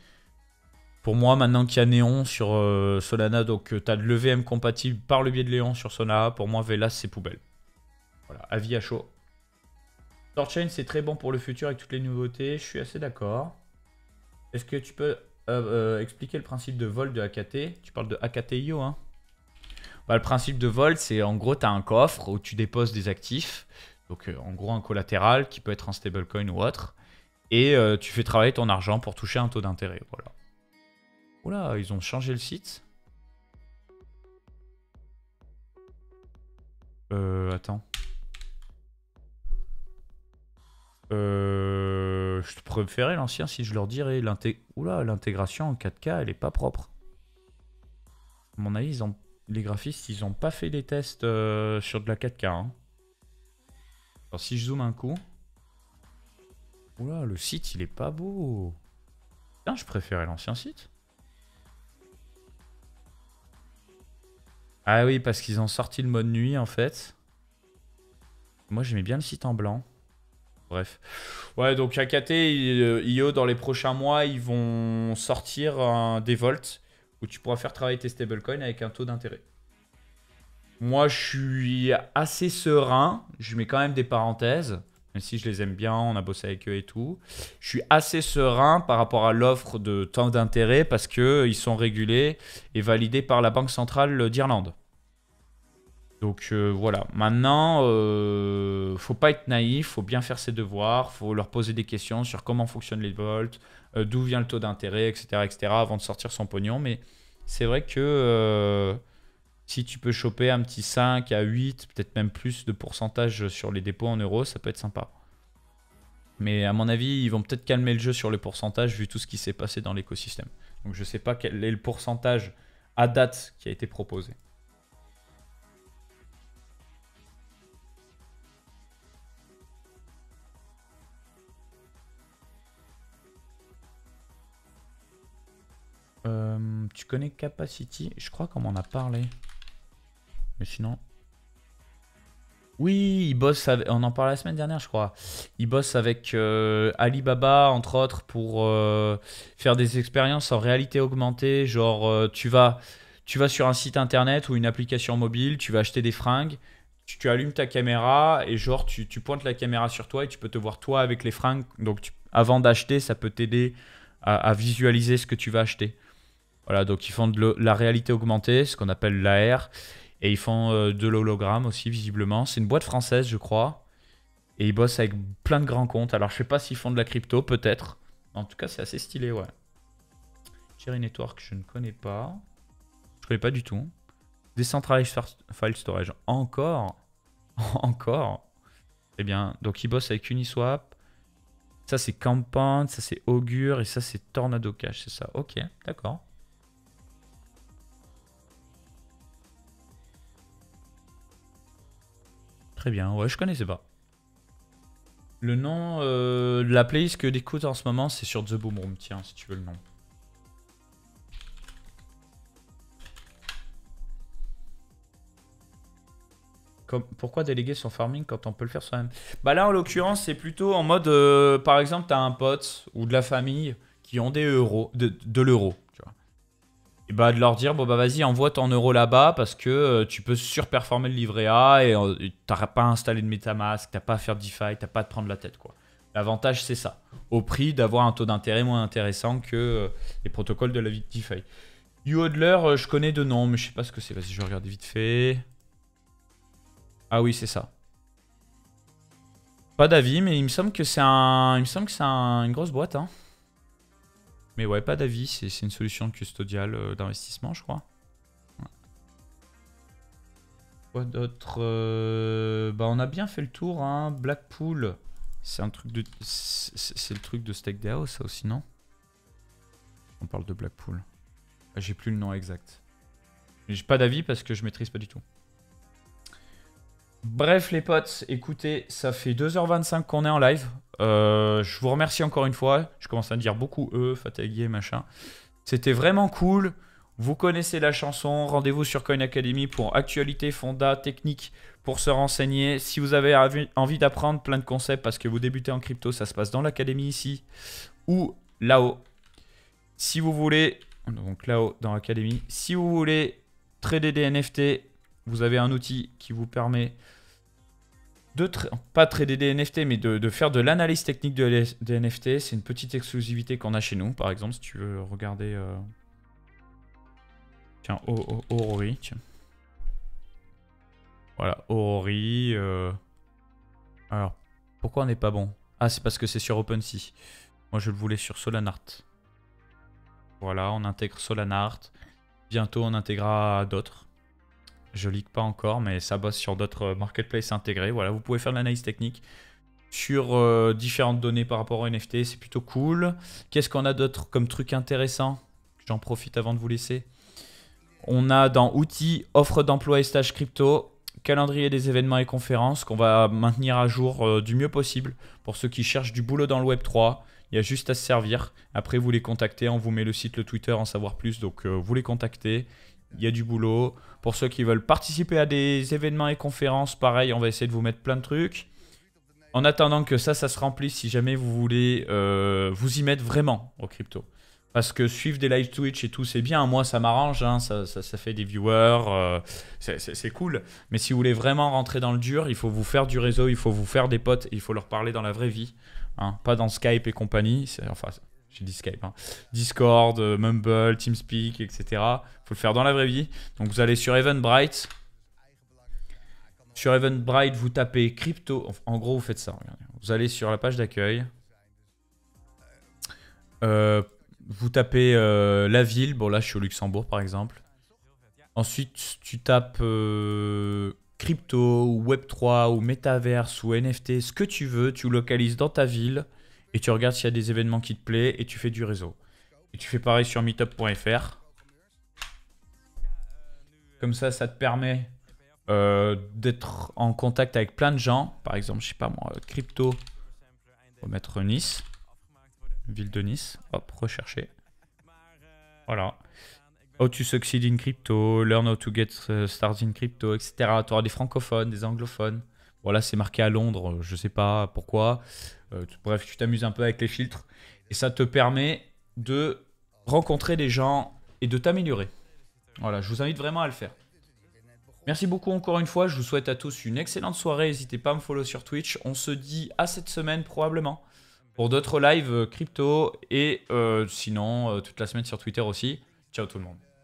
Pour moi, maintenant qu'il y a Néon sur euh, Solana, donc tu as le VM compatible par le biais de Léon sur Solana, pour moi, Velas, c'est poubelle. Voilà, avis à chaud. Torchain, c'est très bon pour le futur avec toutes les nouveautés. Je suis assez d'accord. Est-ce que tu peux euh, euh, expliquer le principe de vol de AKT Tu parles de AKTIO, hein bah, Le principe de vol, c'est en gros, tu as un coffre où tu déposes des actifs. Donc, euh, en gros, un collatéral qui peut être un stablecoin ou autre. Et tu fais travailler ton argent pour toucher un taux d'intérêt. Voilà. Oula, ils ont changé le site. Euh, attends. Euh, je préférais l'ancien si je leur dirais Oula l'intégration en 4K, elle est pas propre. À mon avis, les graphistes, ils ont pas fait les tests euh, sur de la 4K. Hein. Alors, si je zoome un coup. Oula, le site, il est pas beau. Putain, je préférais l'ancien site. Ah oui, parce qu'ils ont sorti le mode nuit en fait. Moi, j'aimais bien le site en blanc. Bref. Ouais, donc AKT, euh, IO, dans les prochains mois, ils vont sortir des volts où tu pourras faire travailler tes stablecoins avec un taux d'intérêt. Moi, je suis assez serein. Je mets quand même des parenthèses, même si je les aime bien, on a bossé avec eux et tout. Je suis assez serein par rapport à l'offre de temps d'intérêt parce qu'ils sont régulés et validés par la Banque centrale d'Irlande. Donc euh, voilà, maintenant, euh, faut pas être naïf, faut bien faire ses devoirs, faut leur poser des questions sur comment fonctionnent les volts, euh, d'où vient le taux d'intérêt, etc., etc., avant de sortir son pognon. Mais c'est vrai que euh, si tu peux choper un petit 5 à 8, peut-être même plus de pourcentage sur les dépôts en euros, ça peut être sympa. Mais à mon avis, ils vont peut-être calmer le jeu sur le pourcentage vu tout ce qui s'est passé dans l'écosystème. Donc je ne sais pas quel est le pourcentage à date qui a été proposé. Euh, tu connais Capacity Je crois qu'on m'en a parlé. Mais sinon... Oui, il bosse on en parlait la semaine dernière, je crois. Il bosse avec euh, Alibaba, entre autres, pour euh, faire des expériences en réalité augmentée. Genre, tu, vas, tu vas sur un site internet ou une application mobile, tu vas acheter des fringues, tu, allumes ta caméra et genre, tu, pointes la caméra sur toi et tu peux te voir toi avec les fringues. Donc, avant d'acheter, ça peut t'aider à, visualiser ce que tu vas acheter. Voilà, donc ils font de la réalité augmentée, ce qu'on appelle l'AR, et ils font euh, de l'hologramme aussi, visiblement. C'est une boîte française, je crois, et ils bossent avec plein de grands comptes. Alors, je sais pas s'ils font de la crypto, peut-être. En tout cas, c'est assez stylé, ouais. Cherry Network, je ne connais pas. Je connais pas du tout. Decentralized File Storage, encore Encore Eh bien, donc ils bossent avec Uniswap. Ça, c'est Campant, ça, c'est Augur et ça, c'est Tornado Cash, c'est ça. Ok, d'accord. bien. Ouais, je connaissais pas. Le nom euh, de la playlist que j'écoute en ce moment, c'est sur The Boom Room. Tiens, si tu veux le nom. Comme, pourquoi déléguer son farming quand on peut le faire soi-même Bah là, en l'occurrence, c'est plutôt en mode, euh, par exemple, tu as un pote ou de la famille qui ont des euros, de, de l'euro et bah, de leur dire bon bah vas-y envoie ton euro là-bas parce que euh, tu peux surperformer le livret A et tu euh, t'auras pas à installer de MetaMask, t'as pas à faire DeFi, t'as pas à te prendre la tête quoi. L'avantage c'est ça, au prix d'avoir un taux d'intérêt moins intéressant que euh, les protocoles de la vie de DeFi. YouHodler, je connais de nom, mais je sais pas ce que c'est. Vas-y, je vais regarder vite fait. Ah oui, c'est ça. Pas d'avis, mais il me semble que c'est il me semble que c'est une grosse boîte. Hein. Mais ouais, pas d'avis, c'est une solution custodiale euh, d'investissement, je crois. Quoi d'autre euh, Bah on a bien fait le tour, hein. Blackpool, c'est un truc de... C'est le truc de ça aussi, non On parle de Blackpool. Ah, j'ai plus le nom exact. J'ai pas d'avis parce que je maîtrise pas du tout. Bref, les potes, écoutez, ça fait 2h25 qu'on est en live. Euh, je vous remercie encore une fois. Je commence à dire beaucoup eux, fatigué, machin. C'était vraiment cool. Vous connaissez la chanson. Rendez-vous sur Coin Academy pour actualité, fonda, technique, pour se renseigner. Si vous avez envie d'apprendre plein de concepts parce que vous débutez en crypto, ça se passe dans l'académie ici ou là-haut. Si vous voulez, donc là-haut dans l'académie, si vous voulez trader des NFT, vous avez un outil qui vous permet de pas trader des NFT, mais de, faire de l'analyse technique de des NFT. C'est une petite exclusivité qu'on a chez nous. Par exemple, si tu veux regarder... Euh, tiens, Aurori. Voilà, Aurori. Euh, alors, pourquoi on n'est pas bon Ah, c'est parce que c'est sur OpenSea. Moi, je le voulais sur Solanart. Voilà, on intègre Solanart. Bientôt, on intégrera d'autres. Je leak pas encore, mais ça bosse sur d'autres euh, marketplaces intégrés. Voilà, vous pouvez faire de l'analyse technique sur euh, différentes données par rapport au NFT. C'est plutôt cool. Qu'est-ce qu'on a d'autre comme truc intéressant J'en profite avant de vous laisser. On a dans outils, offre d'emploi et stage crypto, calendrier des événements et conférences qu'on va maintenir à jour euh, du mieux possible pour ceux qui cherchent du boulot dans le Web 3. Il y a juste à se servir. Après, vous les contactez, on vous met le site, le Twitter, en savoir plus. Donc, vous les contactez il y a du boulot. Pour ceux qui veulent participer à des événements et conférences, pareil, on va essayer de vous mettre plein de trucs. En attendant que ça, ça se remplisse, si jamais vous voulez euh, vous y mettre vraiment au crypto. Parce que suivre des live Twitch et tout, c'est bien. Moi, ça m'arrange, hein. ça, ça, fait des viewers, euh, c'est cool. Mais si vous voulez vraiment rentrer dans le dur, il faut vous faire du réseau, il faut vous faire des potes, il faut leur parler dans la vraie vie. Hein. pas dans Skype et compagnie. Enfin, j'ai Skype, hein. Discord, euh, Mumble, TeamSpeak, etc. faut le faire dans la vraie vie. Donc vous allez sur Eventbrite. Sur Eventbrite, vous tapez crypto. En gros, vous faites ça. Vous allez sur la page d'accueil. Euh, vous tapez euh, la ville. Bon, là, je suis au Luxembourg, par exemple. Ensuite, tu tapes crypto ou Web3 ou Metaverse ou NFT, ce que tu veux. Tu localises dans ta ville et tu regardes s'il y a des événements qui te plaisent et tu fais du réseau. Et tu fais pareil sur meetup.fr. Comme ça, ça te permet euh, d'être en contact avec plein de gens. Par exemple, je sais pas moi, euh, crypto, on va mettre Nice, ville de Nice, hop, rechercher. Voilà. How to succeed in crypto, learn how to get uh, started in crypto, etc. Tu auras des francophones, des anglophones. Voilà, c'est marqué à Londres, je sais pas pourquoi. Euh, bref, tu t'amuses un peu avec les filtres. Et ça te permet de rencontrer des gens et de t'améliorer. Voilà, je vous invite vraiment à le faire. Merci beaucoup encore une fois, je vous souhaite à tous une excellente soirée, n'hésitez pas à me follow sur Twitch, on se dit à cette semaine probablement pour d'autres lives euh, crypto et euh, sinon toute la semaine sur Twitter aussi. Ciao tout le monde.